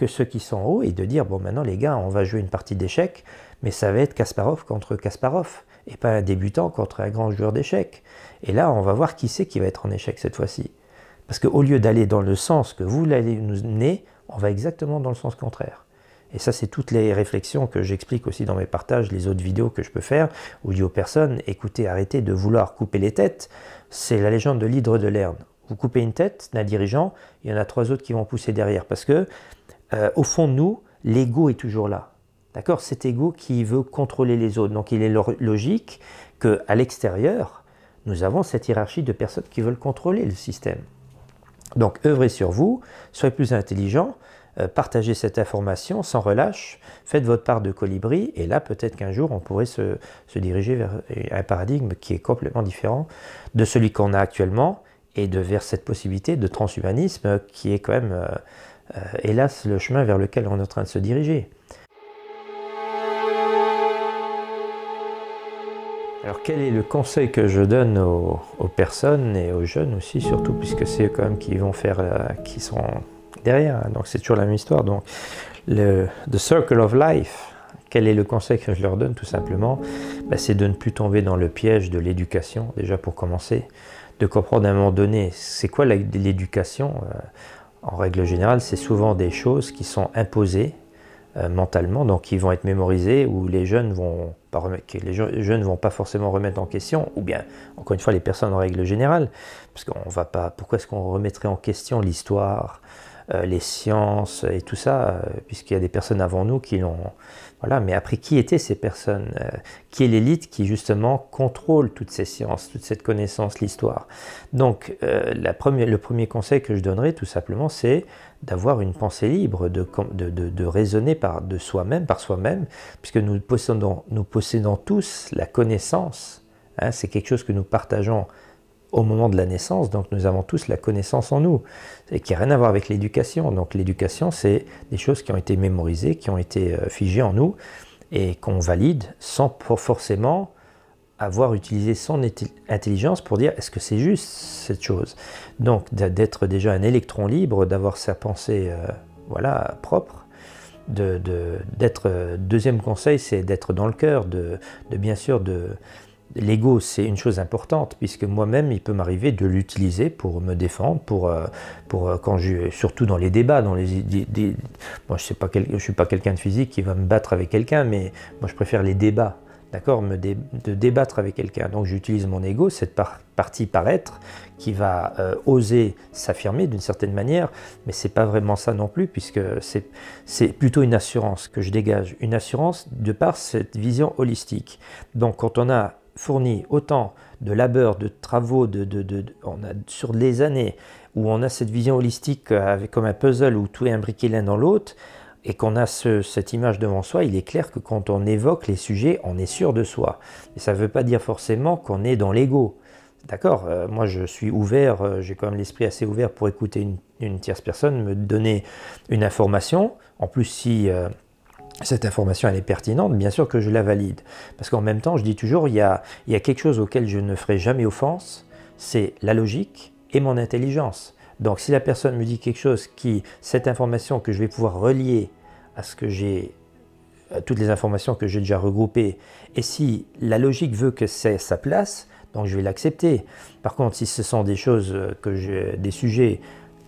que ceux qui sont en haut et de dire bon maintenant les gars on va jouer une partie d'échecs mais ça va être Kasparov contre Kasparov et pas un débutant contre un grand joueur d'échecs et là on va voir qui c'est qui va être en échec cette fois-ci parce qu'au lieu d'aller dans le sens que vous l'allez nous mener on va exactement dans le sens contraire et ça c'est toutes les réflexions que j'explique aussi dans mes partages les autres vidéos que je peux faire où je dis aux personnes écoutez arrêtez de vouloir couper les têtes c'est la légende de l'hydre de Lerne vous coupez une tête d'un dirigeant, il y en a trois autres qui vont pousser derrière parce que euh, au fond de nous, l'ego est toujours là. D'accord Cet ego qui veut contrôler les autres. Donc il est logique qu'à l'extérieur, nous avons cette hiérarchie de personnes qui veulent contrôler le système. Donc œuvrez sur vous, soyez plus intelligent, euh, partagez cette information sans relâche, faites votre part de colibri, et là peut-être qu'un jour on pourrait se, diriger vers un paradigme qui est complètement différent de celui qu'on a actuellement et de vers cette possibilité de transhumanisme qui est quand même... Euh, euh, hélas, le chemin vers lequel on est en train de se diriger. Alors quel est le conseil que je donne aux, personnes et aux jeunes aussi, surtout puisque c'est quand même qui vont faire, qu'ils qui sont derrière, hein. donc c'est toujours la même histoire. Donc le the circle of life, quel est le conseil que je leur donne tout simplement ben, C'est de ne plus tomber dans le piège de l'éducation, déjà pour commencer, de comprendre à un moment donné c'est quoi l'éducation. Euh, en règle générale, c'est souvent des choses qui sont imposées euh, mentalement, donc qui vont être mémorisées ou les jeunes vont pas les vont pas forcément remettre en question, ou bien encore une fois les personnes en règle générale, parce qu'on va pas. Pourquoi est-ce qu'on remettrait en question l'histoire, euh, les sciences et tout ça, euh, puisqu'il y a des personnes avant nous qui l'ont voilà, mais après, qui étaient ces personnes euh, Qui est l'élite qui justement contrôle toutes ces sciences, toute cette connaissance, l'histoire Donc, euh, le premier conseil que je donnerais, tout simplement, c'est d'avoir une pensée libre, de, raisonner par, de soi-même, par soi-même, puisque nous possédons, tous la connaissance. Hein. c'est quelque chose que nous partageons au moment de la naissance, donc nous avons tous la connaissance en nous, et qui n'a rien à voir avec l'éducation. Donc l'éducation, c'est des choses qui ont été mémorisées, qui ont été euh, figées en nous, et qu'on valide sans forcément avoir utilisé son intelligence pour dire est-ce que c'est juste cette chose. Donc d'être déjà un électron libre, d'avoir sa pensée euh, voilà, propre, de, de, euh, deuxième conseil, c'est d'être dans le cœur, de bien sûr de L'ego, c'est une chose importante, puisque moi-même, il peut m'arriver de l'utiliser pour me défendre, pour, euh, pour euh, quand je, surtout dans les débats, dans les, des, moi, je ne suis pas quelqu'un de physique qui va me battre avec quelqu'un, mais moi, je préfère les débats, d'accord, de débattre avec quelqu'un. Donc, j'utilise mon ego, cette partie paraître, qui va euh, oser s'affirmer d'une certaine manière, mais ce n'est pas vraiment ça non plus, puisque c'est plutôt une assurance que je dégage, une assurance de par cette vision holistique. Donc, quand on a fournit autant de labeur, de travaux, de, sur les années, où on a cette vision holistique euh, avec, comme un puzzle où tout est imbriqué l'un dans l'autre, et qu'on a cette image devant soi, il est clair que quand on évoque les sujets, on est sûr de soi. Et ça ne veut pas dire forcément qu'on est dans l'ego. D'accord, euh, moi je suis ouvert, euh, j'ai quand même l'esprit assez ouvert pour écouter une, tierce personne me donner une information. En plus, si cette information, elle est pertinente, bien sûr que je la valide. Parce qu'en même temps, je dis toujours, il y, a, quelque chose auquel je ne ferai jamais offense, c'est la logique et mon intelligence. Donc si la personne me dit quelque chose qui, cette information que je vais pouvoir relier à ce que j'ai toutes les informations que j'ai déjà regroupées, et si la logique veut que c'est sa place, donc je vais l'accepter. Par contre, si ce sont des choses euh, que des sujets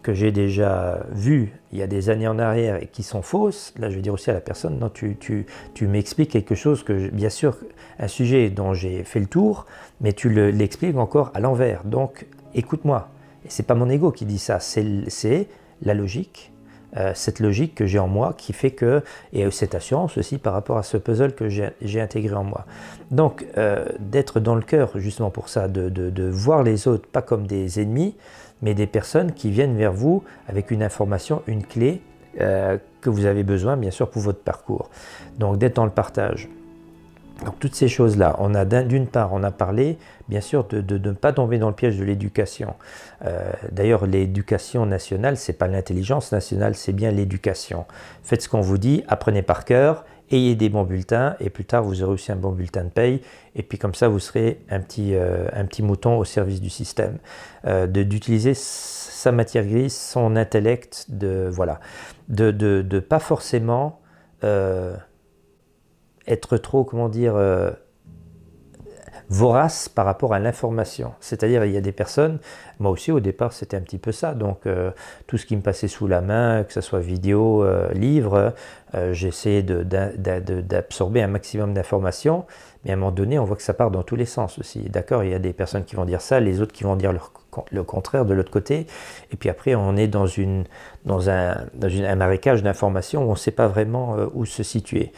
que j'ai déjà vu il y a des années en arrière et qui sont fausses, là je vais dire aussi à la personne, non, tu, m'expliques quelque chose que, bien sûr, un sujet dont j'ai fait le tour, mais tu l'expliques encore à l'envers. Donc écoute-moi. Et c'est pas mon ego qui dit ça, c'est la logique, euh, cette logique que j'ai en moi qui fait que, et cette assurance aussi par rapport à ce puzzle que j'ai intégré en moi. Donc euh, d'être dans le cœur justement pour ça, de voir les autres pas comme des ennemis, mais des personnes qui viennent vers vous avec une information, une clé euh, que vous avez besoin, bien sûr, pour votre parcours. Donc, d'être dans le partage. Donc toutes ces choses-là, on a d'une part, on a parlé bien sûr de, ne pas tomber dans le piège de l'éducation. Euh, d'ailleurs, l'éducation nationale, ce n'est pas l'intelligence nationale, c'est bien l'éducation. Faites ce qu'on vous dit, apprenez par cœur, ayez des bons bulletins, et plus tard vous aurez aussi un bon bulletin de paye, et puis comme ça vous serez un petit euh, mouton au service du système. Euh, d'utiliser sa matière grise, son intellect, de voilà, de, de, de pas forcément euh, être trop, comment dire, euh, vorace par rapport à l'information. C'est-à-dire, il y a des personnes, moi aussi au départ c'était un petit peu ça, donc tout ce qui me passait sous la main, que ce soit vidéo, livre, j'essayais d'absorber un maximum d'informations, mais à un moment donné on voit que ça part dans tous les sens aussi. D'accord, il y a des personnes qui vont dire ça, les autres qui vont dire leur le contraire de l'autre côté. Et puis après, on est dans, dans, un, marécage d'informations où on ne sait pas vraiment euh, où se situer.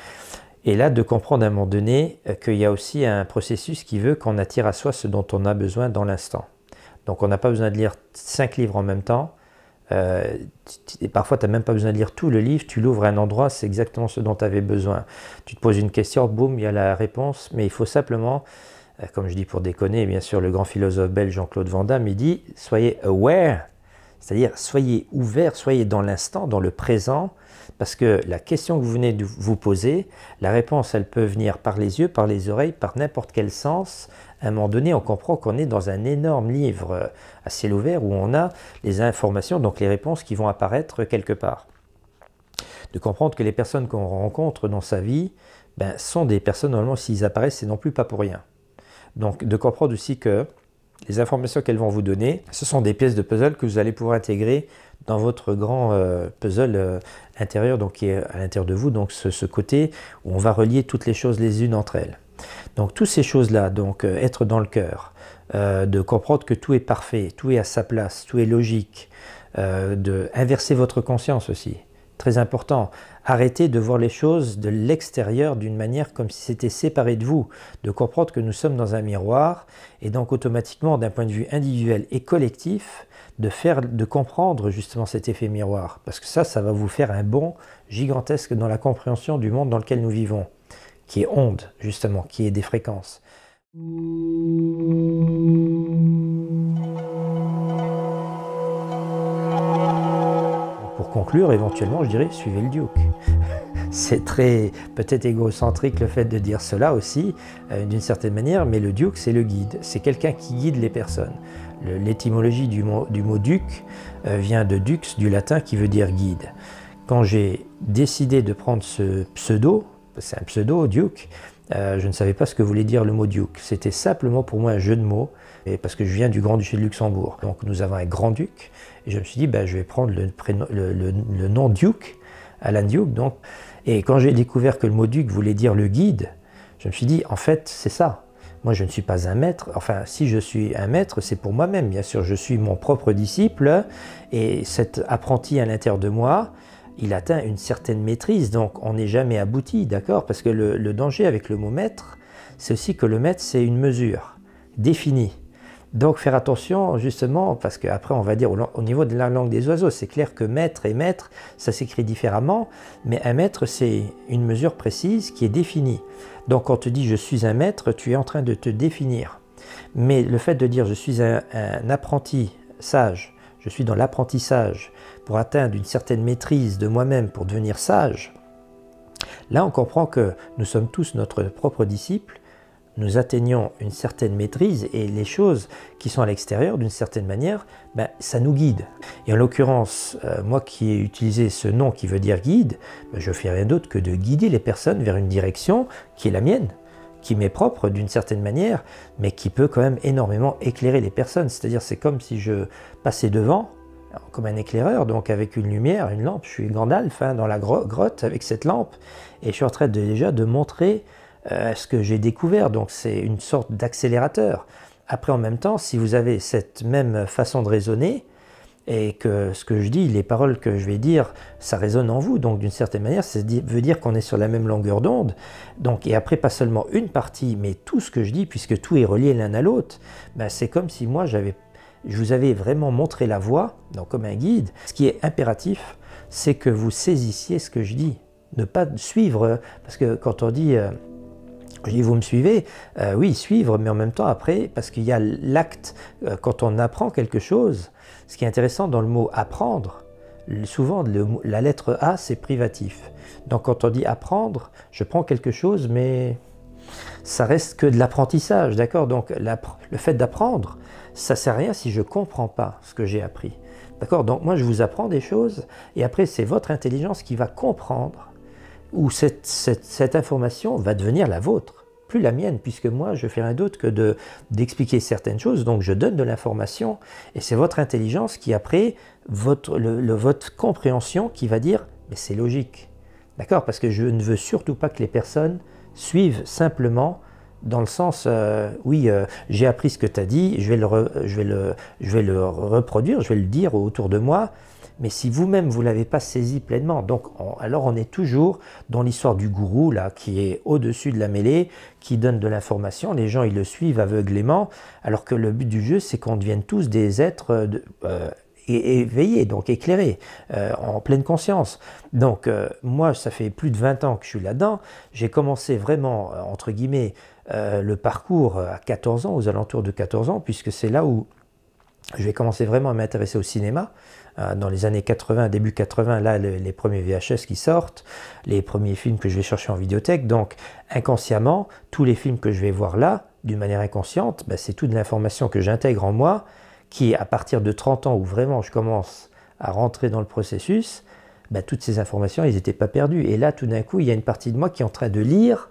Et là, de comprendre à un moment donné euh, qu'il y a aussi un processus qui veut qu'on attire à soi ce dont on a besoin dans l'instant. Donc on n'a pas besoin de lire cinq livres en même temps. Euh, et parfois, tu n'as même pas besoin de lire tout le livre, tu l'ouvres à un endroit, c'est exactement ce dont tu avais besoin. Tu te poses une question, boum, il y a la réponse, mais il faut simplement euh, comme je dis pour déconner, bien sûr, le grand philosophe belge Jean-Claude Van Damme, dit soyez aware, c'est-à-dire soyez ouvert, soyez dans l'instant, dans le présent, parce que la question que vous venez de vous poser, la réponse, elle peut venir par les yeux, par les oreilles, par n'importe quel sens. À un moment donné, on comprend qu'on est dans un énorme livre à ciel ouvert où on a les informations, donc les réponses qui vont apparaître quelque part. De comprendre que les personnes qu'on rencontre dans sa vie ben, sont des personnes, normalement, s'ils apparaissent, c'est non plus pas pour rien. Donc de comprendre aussi que les informations qu'elles vont vous donner, ce sont des pièces de puzzle que vous allez pouvoir intégrer dans votre grand euh, puzzle euh, intérieur, donc qui est à l'intérieur de vous, donc ce, côté où on va relier toutes les choses les unes entre elles. Donc toutes ces choses-là, donc euh, être dans le cœur, de comprendre que tout est parfait, tout est à sa place, tout est logique, de inverser votre conscience aussi. Très important, arrêtez de voir les choses de l'extérieur d'une manière comme si c'était séparé de vous, de comprendre que nous sommes dans un miroir et donc automatiquement d'un point de vue individuel et collectif, de faire de comprendre justement cet effet miroir parce que ça ça va vous faire un bond gigantesque dans la compréhension du monde dans lequel nous vivons, qui est onde justement, qui est des fréquences. conclure, éventuellement, je dirais, suivez le duc. c'est très peut-être égocentrique le fait de dire cela aussi, euh, d'une certaine manière, mais le duc, c'est le guide. C'est quelqu'un qui guide les personnes. L'étymologie du mot, du duc euh, vient de dux, du latin, qui veut dire guide. Quand j'ai décidé de prendre ce pseudo, c'est un pseudo, duc, euh, je ne savais pas ce que voulait dire le mot duc. C'était simplement pour moi un jeu de mots, et parce que je viens du Grand-Duché de Luxembourg. Donc nous avons un grand-duc, et je me suis dit, bah, je vais prendre le, nom Duke, Alan Duke. Donc. Et quand j'ai découvert que le mot Duke voulait dire le guide, je me suis dit, en fait, c'est ça. Moi, je ne suis pas un maître. Enfin, si je suis un maître, c'est pour moi-même, bien sûr. Je suis mon propre disciple et cet apprenti à l'intérieur de moi, il atteint une certaine maîtrise. Donc, on n'est jamais abouti, d'accord Parce que le danger avec le mot maître, c'est aussi que le maître, c'est une mesure définie. Donc faire attention justement, parce qu'après on va dire au, niveau de la langue des oiseaux, c'est clair que maître et maître, ça s'écrit différemment, mais un maître c'est une mesure précise qui est définie. Donc quand on te dit je suis un maître, tu es en train de te définir. Mais le fait de dire je suis un, un apprenti sage, je suis dans l'apprentissage pour atteindre une certaine maîtrise de moi-même pour devenir sage, là on comprend que nous sommes tous notre propre disciple nous atteignons une certaine maîtrise et les choses qui sont à l'extérieur, d'une certaine manière, ben, ça nous guide. Et en l'occurrence, euh, moi qui ai utilisé ce nom qui veut dire guide, ben, je fais rien d'autre que de guider les personnes vers une direction qui est la mienne, qui m'est propre d'une certaine manière, mais qui peut quand même énormément éclairer les personnes. C'est-à-dire c'est comme si je passais devant comme un éclaireur, donc avec une lumière, une lampe. Je suis Gandalf hein, dans la grotte avec cette lampe, et je suis en train déjà de montrer euh, ce que j'ai découvert. Donc c'est une sorte d'accélérateur. Après, en même temps, si vous avez cette même façon de raisonner, et que ce que je dis, les paroles que je vais dire, ça résonne en vous. Donc d'une certaine manière, ça veut dire qu'on est sur la même longueur d'onde. Donc et après pas seulement une partie, mais tout ce que je dis, puisque tout est relié l'un à l'autre, ben, c'est comme si moi je vous avais vraiment montré la voie, donc comme un guide. Ce qui est impératif, c'est que vous saisissiez ce que je dis, ne pas suivre, parce que quand on dit euh, et vous me suivez euh, Oui, suivre, mais en même temps après, parce qu'il y a l'acte, euh, quand on apprend quelque chose, ce qui est intéressant dans le mot apprendre, souvent la lettre A c'est privatif. Donc quand on dit apprendre, je prends quelque chose, mais ça reste que de l'apprentissage, d'accord Donc le fait d'apprendre, ça sert à rien si je ne comprends pas ce que j'ai appris. D'accord Donc moi je vous apprends des choses, et après c'est votre intelligence qui va comprendre où cette, information va devenir la vôtre, plus la mienne, puisque moi, je fais rien d'autre que d'expliquer certaines choses, donc je donne de l'information, et c'est votre intelligence qui, après, votre, le, votre compréhension qui va dire, mais c'est logique. D'accord Parce que je ne veux surtout pas que les personnes suivent simplement dans le sens, euh, oui, euh, j'ai appris ce que tu as dit, je vais, le je, vais le, je vais le reproduire, je vais le dire autour de moi, mais si vous-même vous, ne l'avez pas saisi pleinement, donc alors on est toujours dans l'histoire du gourou là, qui est au-dessus de la mêlée, qui donne de l'information, les gens ils le suivent aveuglément, alors que le but du jeu c'est qu'on devienne tous des êtres euh, euh, éveillés, donc éclairés, euh, en pleine conscience. Donc moi, ça fait plus de 20 ans que je suis là-dedans. J'ai commencé vraiment, entre guillemets, le parcours à 14 ans, aux alentours de 14 ans, puisque c'est là où je vais commencer vraiment à m'intéresser au cinéma. Euh, dans les années 80, début 80, là, les, premiers VHS qui sortent, les premiers films que je vais chercher en vidéothèque. Donc, inconsciemment, tous les films que je vais voir là, d'une manière inconsciente, bah, c'est toute l'information que j'intègre en moi, qui, à partir de 30 ans, où vraiment je commence à rentrer dans le processus, bah, toutes ces informations, elles n'étaient pas perdues. Et là, tout d'un coup, il y a une partie de moi qui est en train de lire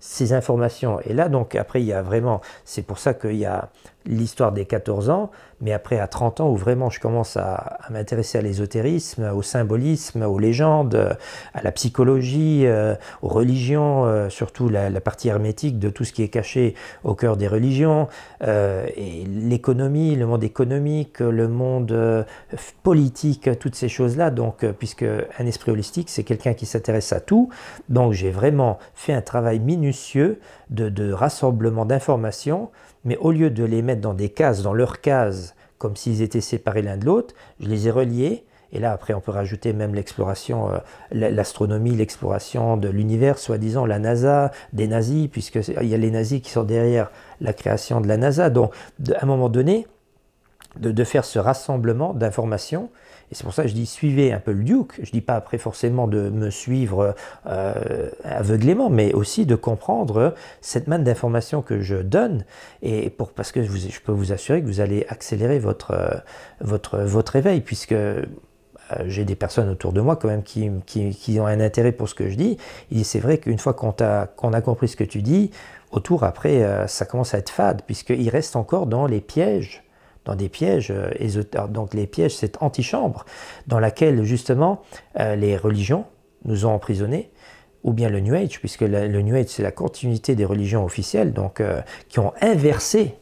ces informations. Et là, donc, après, il y a vraiment, c'est pour ça qu'il y a l'histoire des 14 ans, mais après à 30 ans où vraiment je commence à, m'intéresser à l'ésotérisme, au symbolisme, aux légendes, à la psychologie, euh, aux religions, euh, surtout la, partie hermétique de tout ce qui est caché au cœur des religions, euh, et l'économie, le monde économique, le monde politique, toutes ces choses-là. Donc, puisque un esprit holistique, c'est quelqu'un qui s'intéresse à tout, donc j'ai vraiment fait un travail minutieux de rassemblement d'informations mais au lieu de les mettre dans des cases, dans leurs cases, comme s'ils étaient séparés l'un de l'autre, je les ai reliés. Et là, après, on peut rajouter même l'exploration, euh, l'astronomie, l'exploration de l'univers, soi-disant la NASA, des nazis, puisqu'il y a les nazis qui sont derrière la création de la NASA. Donc, à un moment donné, de faire ce rassemblement d'informations et c'est pour ça que je dis suivez un peu le Duke. Je ne dis pas après forcément de me suivre euh, aveuglément, mais aussi de comprendre cette manne d'informations que je donne. Et pour, parce que je peux vous assurer que vous allez accélérer votre, euh, votre, éveil, puisque euh, j'ai des personnes autour de moi quand même qui, ont un intérêt pour ce que je dis. Et c'est vrai qu'une fois qu'on a, a, compris ce que tu dis, autour après, ça commence à être fade, puisqu'il reste encore dans les pièges dans des pièges euh, Donc les pièges, cette antichambre dans laquelle justement euh, les religions nous ont emprisonnés, ou bien le New Age, puisque le New Age c'est la continuité des religions officielles, donc euh, qui ont inversé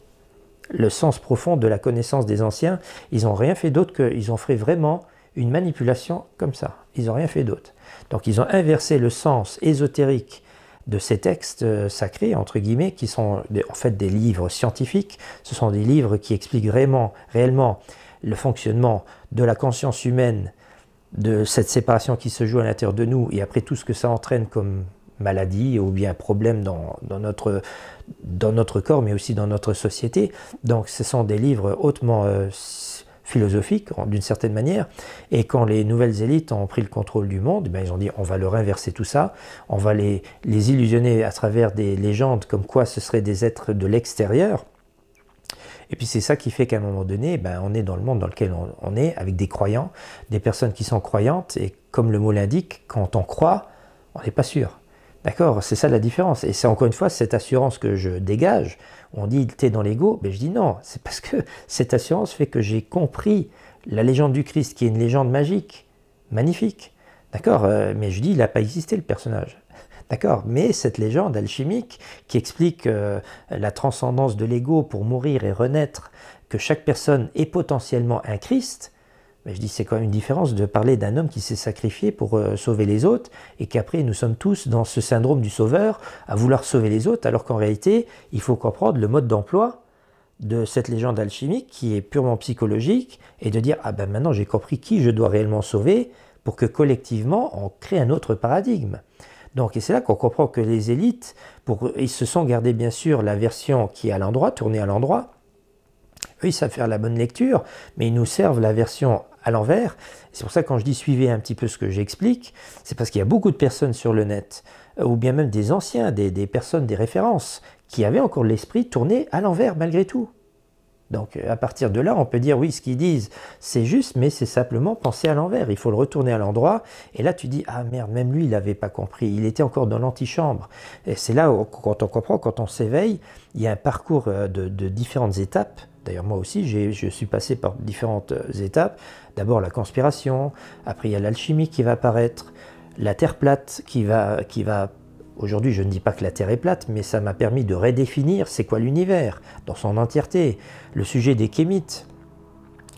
le sens profond de la connaissance des anciens. Ils n'ont rien fait d'autre qu'ils ont fait vraiment une manipulation comme ça. Ils n'ont rien fait d'autre. Donc ils ont inversé le sens ésotérique de ces textes euh, sacrés, entre guillemets, qui sont en fait des livres scientifiques. Ce sont des livres qui expliquent vraiment, réellement le fonctionnement de la conscience humaine, de cette séparation qui se joue à l'intérieur de nous, et après tout ce que ça entraîne comme maladie ou bien problème dans, notre, dans notre corps, mais aussi dans notre société. Donc ce sont des livres hautement euh, philosophique d'une certaine manière. Et quand les nouvelles élites ont pris le contrôle du monde, eh ben, ils ont dit on va leur inverser tout ça, on va les, les illusionner à travers des légendes comme quoi ce seraient des êtres de l'extérieur. Et puis c'est ça qui fait qu'à un moment donné, eh ben, on est dans le monde dans lequel on, est, avec des croyants, des personnes qui sont croyantes, et comme le mot l'indique, quand on croit, on n'est pas sûr. D'accord C'est ça la différence. Et c'est encore une fois cette assurance que je dégage. On dit t'es dans l'ego, mais ben, je dis non. C'est parce que cette assurance fait que j'ai compris la légende du Christ, qui est une légende magique, magnifique. D'accord euh, Mais je dis, il n'a pas existé le personnage. D'accord Mais cette légende alchimique qui explique euh, la transcendance de l'ego pour mourir et renaître, que chaque personne est potentiellement un Christ, mais je dis, c'est quand même une différence de parler d'un homme qui s'est sacrifié pour euh, sauver les autres, et qu'après nous sommes tous dans ce syndrome du sauveur, à vouloir sauver les autres, alors qu'en réalité, il faut comprendre le mode d'emploi de cette légende alchimique qui est purement psychologique, et de dire, ah ben maintenant j'ai compris qui je dois réellement sauver, pour que collectivement on crée un autre paradigme. Donc, et c'est là qu'on comprend que les élites, pour, ils se sont gardés bien sûr la version qui est à l'endroit, tournée à l'endroit, eux, ils savent faire la bonne lecture, mais ils nous servent la version à l'envers. C'est pour ça quand je dis suivez un petit peu ce que j'explique, c'est parce qu'il y a beaucoup de personnes sur le net, euh, ou bien même des anciens, des, personnes, des références, qui avaient encore l'esprit tourné à l'envers malgré tout. Donc euh, à partir de là, on peut dire oui, ce qu'ils disent, c'est juste, mais c'est simplement penser à l'envers. Il faut le retourner à l'endroit. Et là, tu dis ah merde, même lui, il n'avait pas compris. Il était encore dans l'antichambre. Et c'est là où, quand on comprend, quand on s'éveille, il y a un parcours euh, de, de différentes étapes. D'ailleurs, moi aussi, je suis passé par différentes étapes. D'abord la conspiration, après il y a l'alchimie qui va apparaître, la Terre plate qui va, qui va Aujourd'hui, je ne dis pas que la Terre est plate, mais ça m'a permis de redéfinir c'est quoi l'univers dans son entièreté. Le sujet des kémites.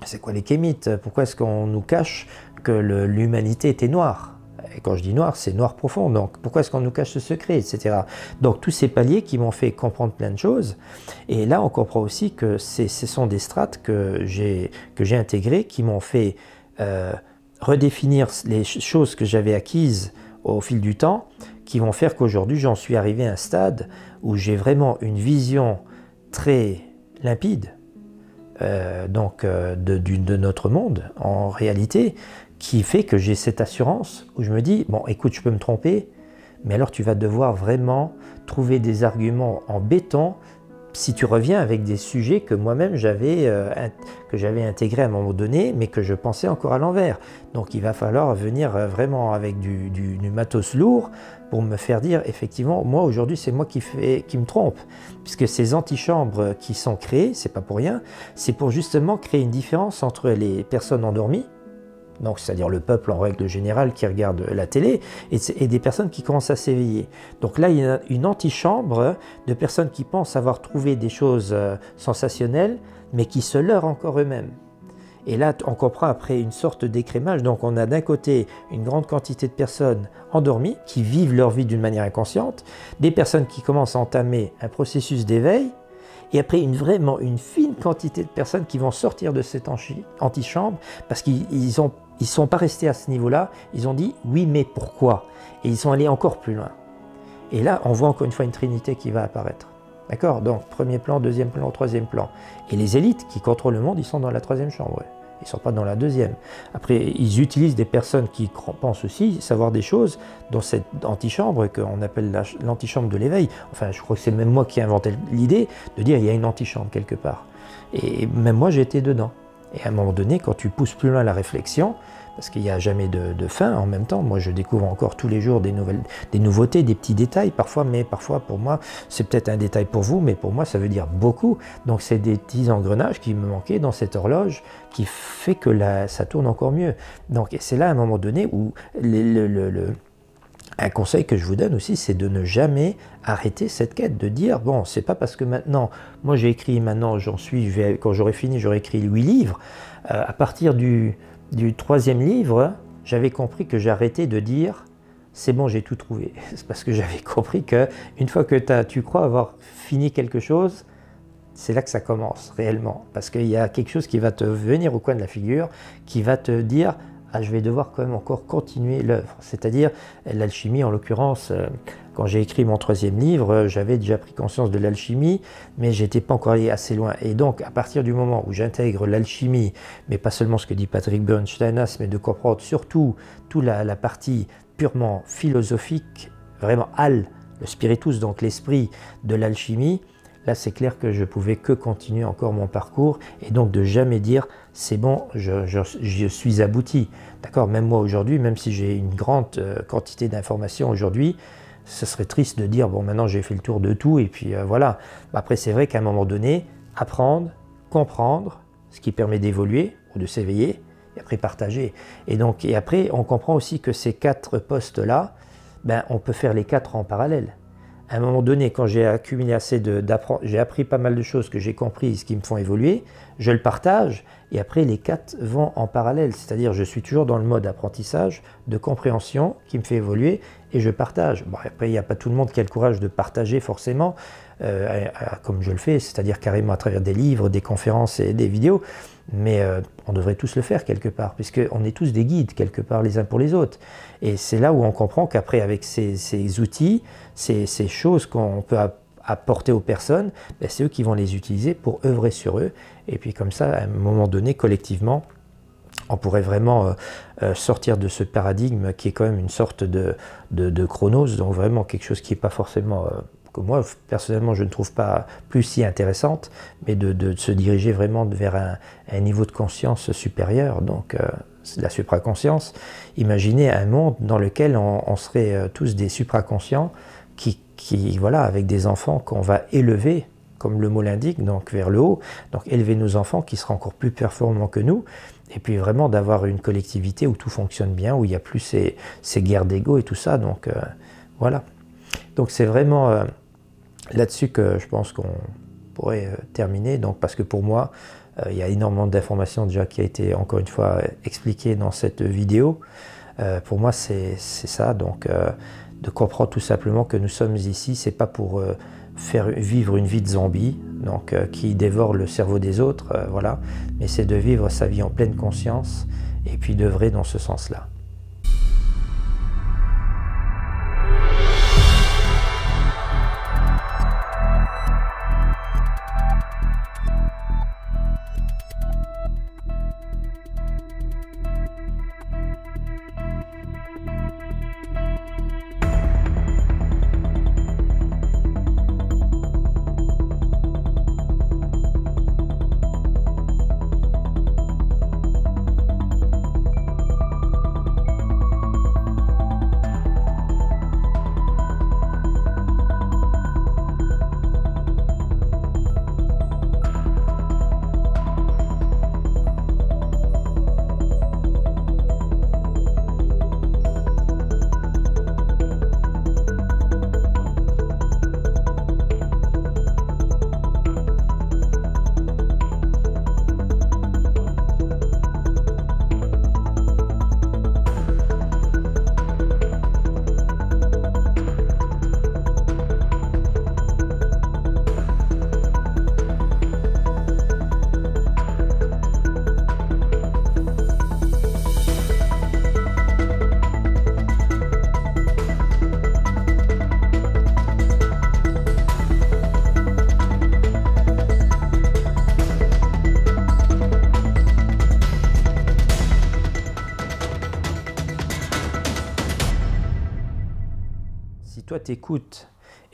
C'est quoi les kémites Pourquoi est-ce qu'on nous cache que l'humanité était noire et quand je dis noir, c'est noir profond. Donc pourquoi est-ce qu'on nous cache ce secret, etc. Donc tous ces paliers qui m'ont fait comprendre plein de choses. Et là, on comprend aussi que ce sont des strates que j'ai intégrées qui m'ont fait euh, redéfinir les choses que j'avais acquises au fil du temps, qui vont faire qu'aujourd'hui, j'en suis arrivé à un stade où j'ai vraiment une vision très limpide euh, donc euh, de, notre monde en réalité qui fait que j'ai cette assurance où je me dis, bon, écoute, je peux me tromper, mais alors tu vas devoir vraiment trouver des arguments en béton si tu reviens avec des sujets que moi-même j'avais euh, que j'avais intégrés à un moment donné, mais que je pensais encore à l'envers. Donc il va falloir venir euh, vraiment avec du, matos lourd pour me faire dire effectivement, moi aujourd'hui c'est moi qui, qui me trompe, puisque ces antichambres qui sont créées, c'est pas pour rien, c'est pour justement créer une différence entre les personnes endormies donc c'est-à-dire le peuple en règle générale qui regarde la télé, et, des personnes qui commencent à s'éveiller. Donc là, il y a une antichambre de personnes qui pensent avoir trouvé des choses euh, sensationnelles, mais qui se leurrent encore eux-mêmes. Et là, on comprend après une sorte d'écrémage. Donc on a d'un côté une grande quantité de personnes endormies, qui vivent leur vie d'une manière inconsciente, des personnes qui commencent à entamer un processus d'éveil, et après une, vraiment une fine quantité de personnes qui vont sortir de cette antichambre parce qu'ils ont ils ne sont pas restés à ce niveau-là, ils ont dit oui mais pourquoi Et ils sont allés encore plus loin. Et là, on voit encore une fois une trinité qui va apparaître. D'accord Donc, premier plan, deuxième plan, troisième plan. Et les élites qui contrôlent le monde, ils sont dans la troisième chambre. Ils ne sont pas dans la deuxième. Après, ils utilisent des personnes qui pensent aussi savoir des choses dans cette antichambre qu'on appelle l'antichambre de l'éveil. Enfin, je crois que c'est même moi qui ai inventé l'idée de dire il y a une antichambre quelque part. Et même moi, j'ai été dedans. Et à un moment donné, quand tu pousses plus loin la réflexion, parce qu'il n'y a jamais de, fin. En même temps, moi, je découvre encore tous les jours des, nouvelles, des nouveautés, des petits détails parfois, mais parfois pour moi, c'est peut-être un détail pour vous, mais pour moi, ça veut dire beaucoup. Donc, c'est des petits engrenages qui me manquaient dans cette horloge qui fait que ça tourne encore mieux. Donc, c'est là, à un moment donné, où le, un conseil que je vous donne aussi, c'est de ne jamais arrêter cette quête, de dire bon, c'est pas parce que maintenant, moi j'ai écrit, maintenant j'en suis, quand j'aurai fini, j'aurai écrit huit livres. Euh, à partir du, du troisième livre, j'avais compris que j'arrêtais de dire c'est bon, j'ai tout trouvé. C'est parce que j'avais compris que une fois que tu crois avoir fini quelque chose, c'est là que ça commence réellement. Parce qu'il y a quelque chose qui va te venir au coin de la figure, qui va te dire ah, je vais devoir quand même encore continuer l'œuvre. C'est-à-dire l'alchimie, en l'occurrence, euh, quand j'ai écrit mon troisième livre, euh, j'avais déjà pris conscience de l'alchimie, mais j'étais pas encore allé assez loin. Et donc, à partir du moment où j'intègre l'alchimie, mais pas seulement ce que dit Patrick Bernstein, mais de comprendre surtout toute la, la partie purement philosophique, vraiment al, le spiritus, donc l'esprit de l'alchimie, là c'est clair que je pouvais que continuer encore mon parcours et donc de jamais dire c'est bon, je, suis abouti. D'accord Même moi aujourd'hui, même si j'ai une grande euh, quantité d'informations aujourd'hui, ce serait triste de dire, bon, maintenant j'ai fait le tour de tout, et puis euh, voilà. Après, c'est vrai qu'à un moment donné, apprendre, comprendre, ce qui permet d'évoluer ou de s'éveiller, et après partager. Et donc, et après, on comprend aussi que ces quatre postes-là, ben, on peut faire les quatre en parallèle à un moment donné, quand j'ai accumulé assez d'apprendre, j'ai appris pas mal de choses que j'ai comprises, qui me font évoluer, je le partage, et après les quatre vont en parallèle, c'est-à-dire je suis toujours dans le mode apprentissage, de compréhension, qui me fait évoluer, et je partage. Bon, après, il n'y a pas tout le monde qui a le courage de partager forcément, euh, comme je le fais, c'est-à-dire carrément à travers des livres, des conférences et des vidéos, mais euh, on devrait tous le faire quelque part, puisqu'on est tous des guides quelque part les uns pour les autres. Et c'est là où on comprend qu'après, avec ces outils, ces, choses qu'on peut apporter aux personnes, ben, c'est eux qui vont les utiliser pour œuvrer sur eux. Et puis comme ça, à un moment donné, collectivement, on pourrait vraiment euh, euh, sortir de ce paradigme qui est quand même une sorte de, de, chronos, donc vraiment quelque chose qui n'est pas forcément, euh, que moi personnellement je ne trouve pas plus si intéressante, mais de, se diriger vraiment vers un, niveau de conscience supérieur, donc la supraconscience. Imaginez un monde dans lequel on serait tous des supraconscients voilà, avec des enfants qu'on va élever, comme le mot l'indique, donc vers le haut, donc élever nos enfants qui seront encore plus performants que nous, et puis vraiment d'avoir une collectivité où tout fonctionne bien, où il n'y a plus ces, guerres d'ego et tout ça, donc euh, voilà. Donc c'est vraiment euh, là-dessus que je pense qu'on pourrait euh, terminer, donc parce que pour moi, il y a énormément d'informations déjà qui a été encore une fois expliquées dans cette vidéo. pour moi, c'est ça, donc de comprendre tout simplement que nous sommes ici, c'est pas pour euh, faire vivre une vie de zombie, donc euh, qui dévore le cerveau des autres, euh, voilà, mais c'est de vivre sa vie en pleine conscience et puis d'œuvrer dans ce sens-là.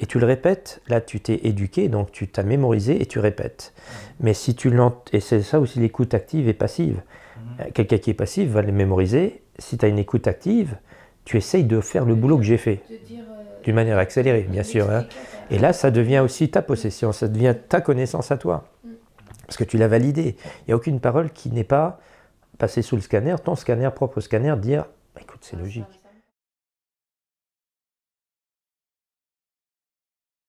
tu le répètes, là tu t'es éduqué, donc tu t'as mémorisé et tu répètes. Mais si tu l'entends, et c'est ça aussi l'écoute active et passive. Mhm. Euh, quelqu'un qui est passif va le mémoriser. Si tu as une écoute active, tu essayes de faire le boulot que j'ai fait. Euh, D'une manière accélérée, bien sûr. Hein. Et là, ça devient aussi ta possession, ça devient ta connaissance à toi. Mm. Parce que tu l'as validé. Il n'y a aucune parole qui n'est pas passée sous le scanner, ton scanner, propre scanner, dire bah, écoute, c'est ah, logique.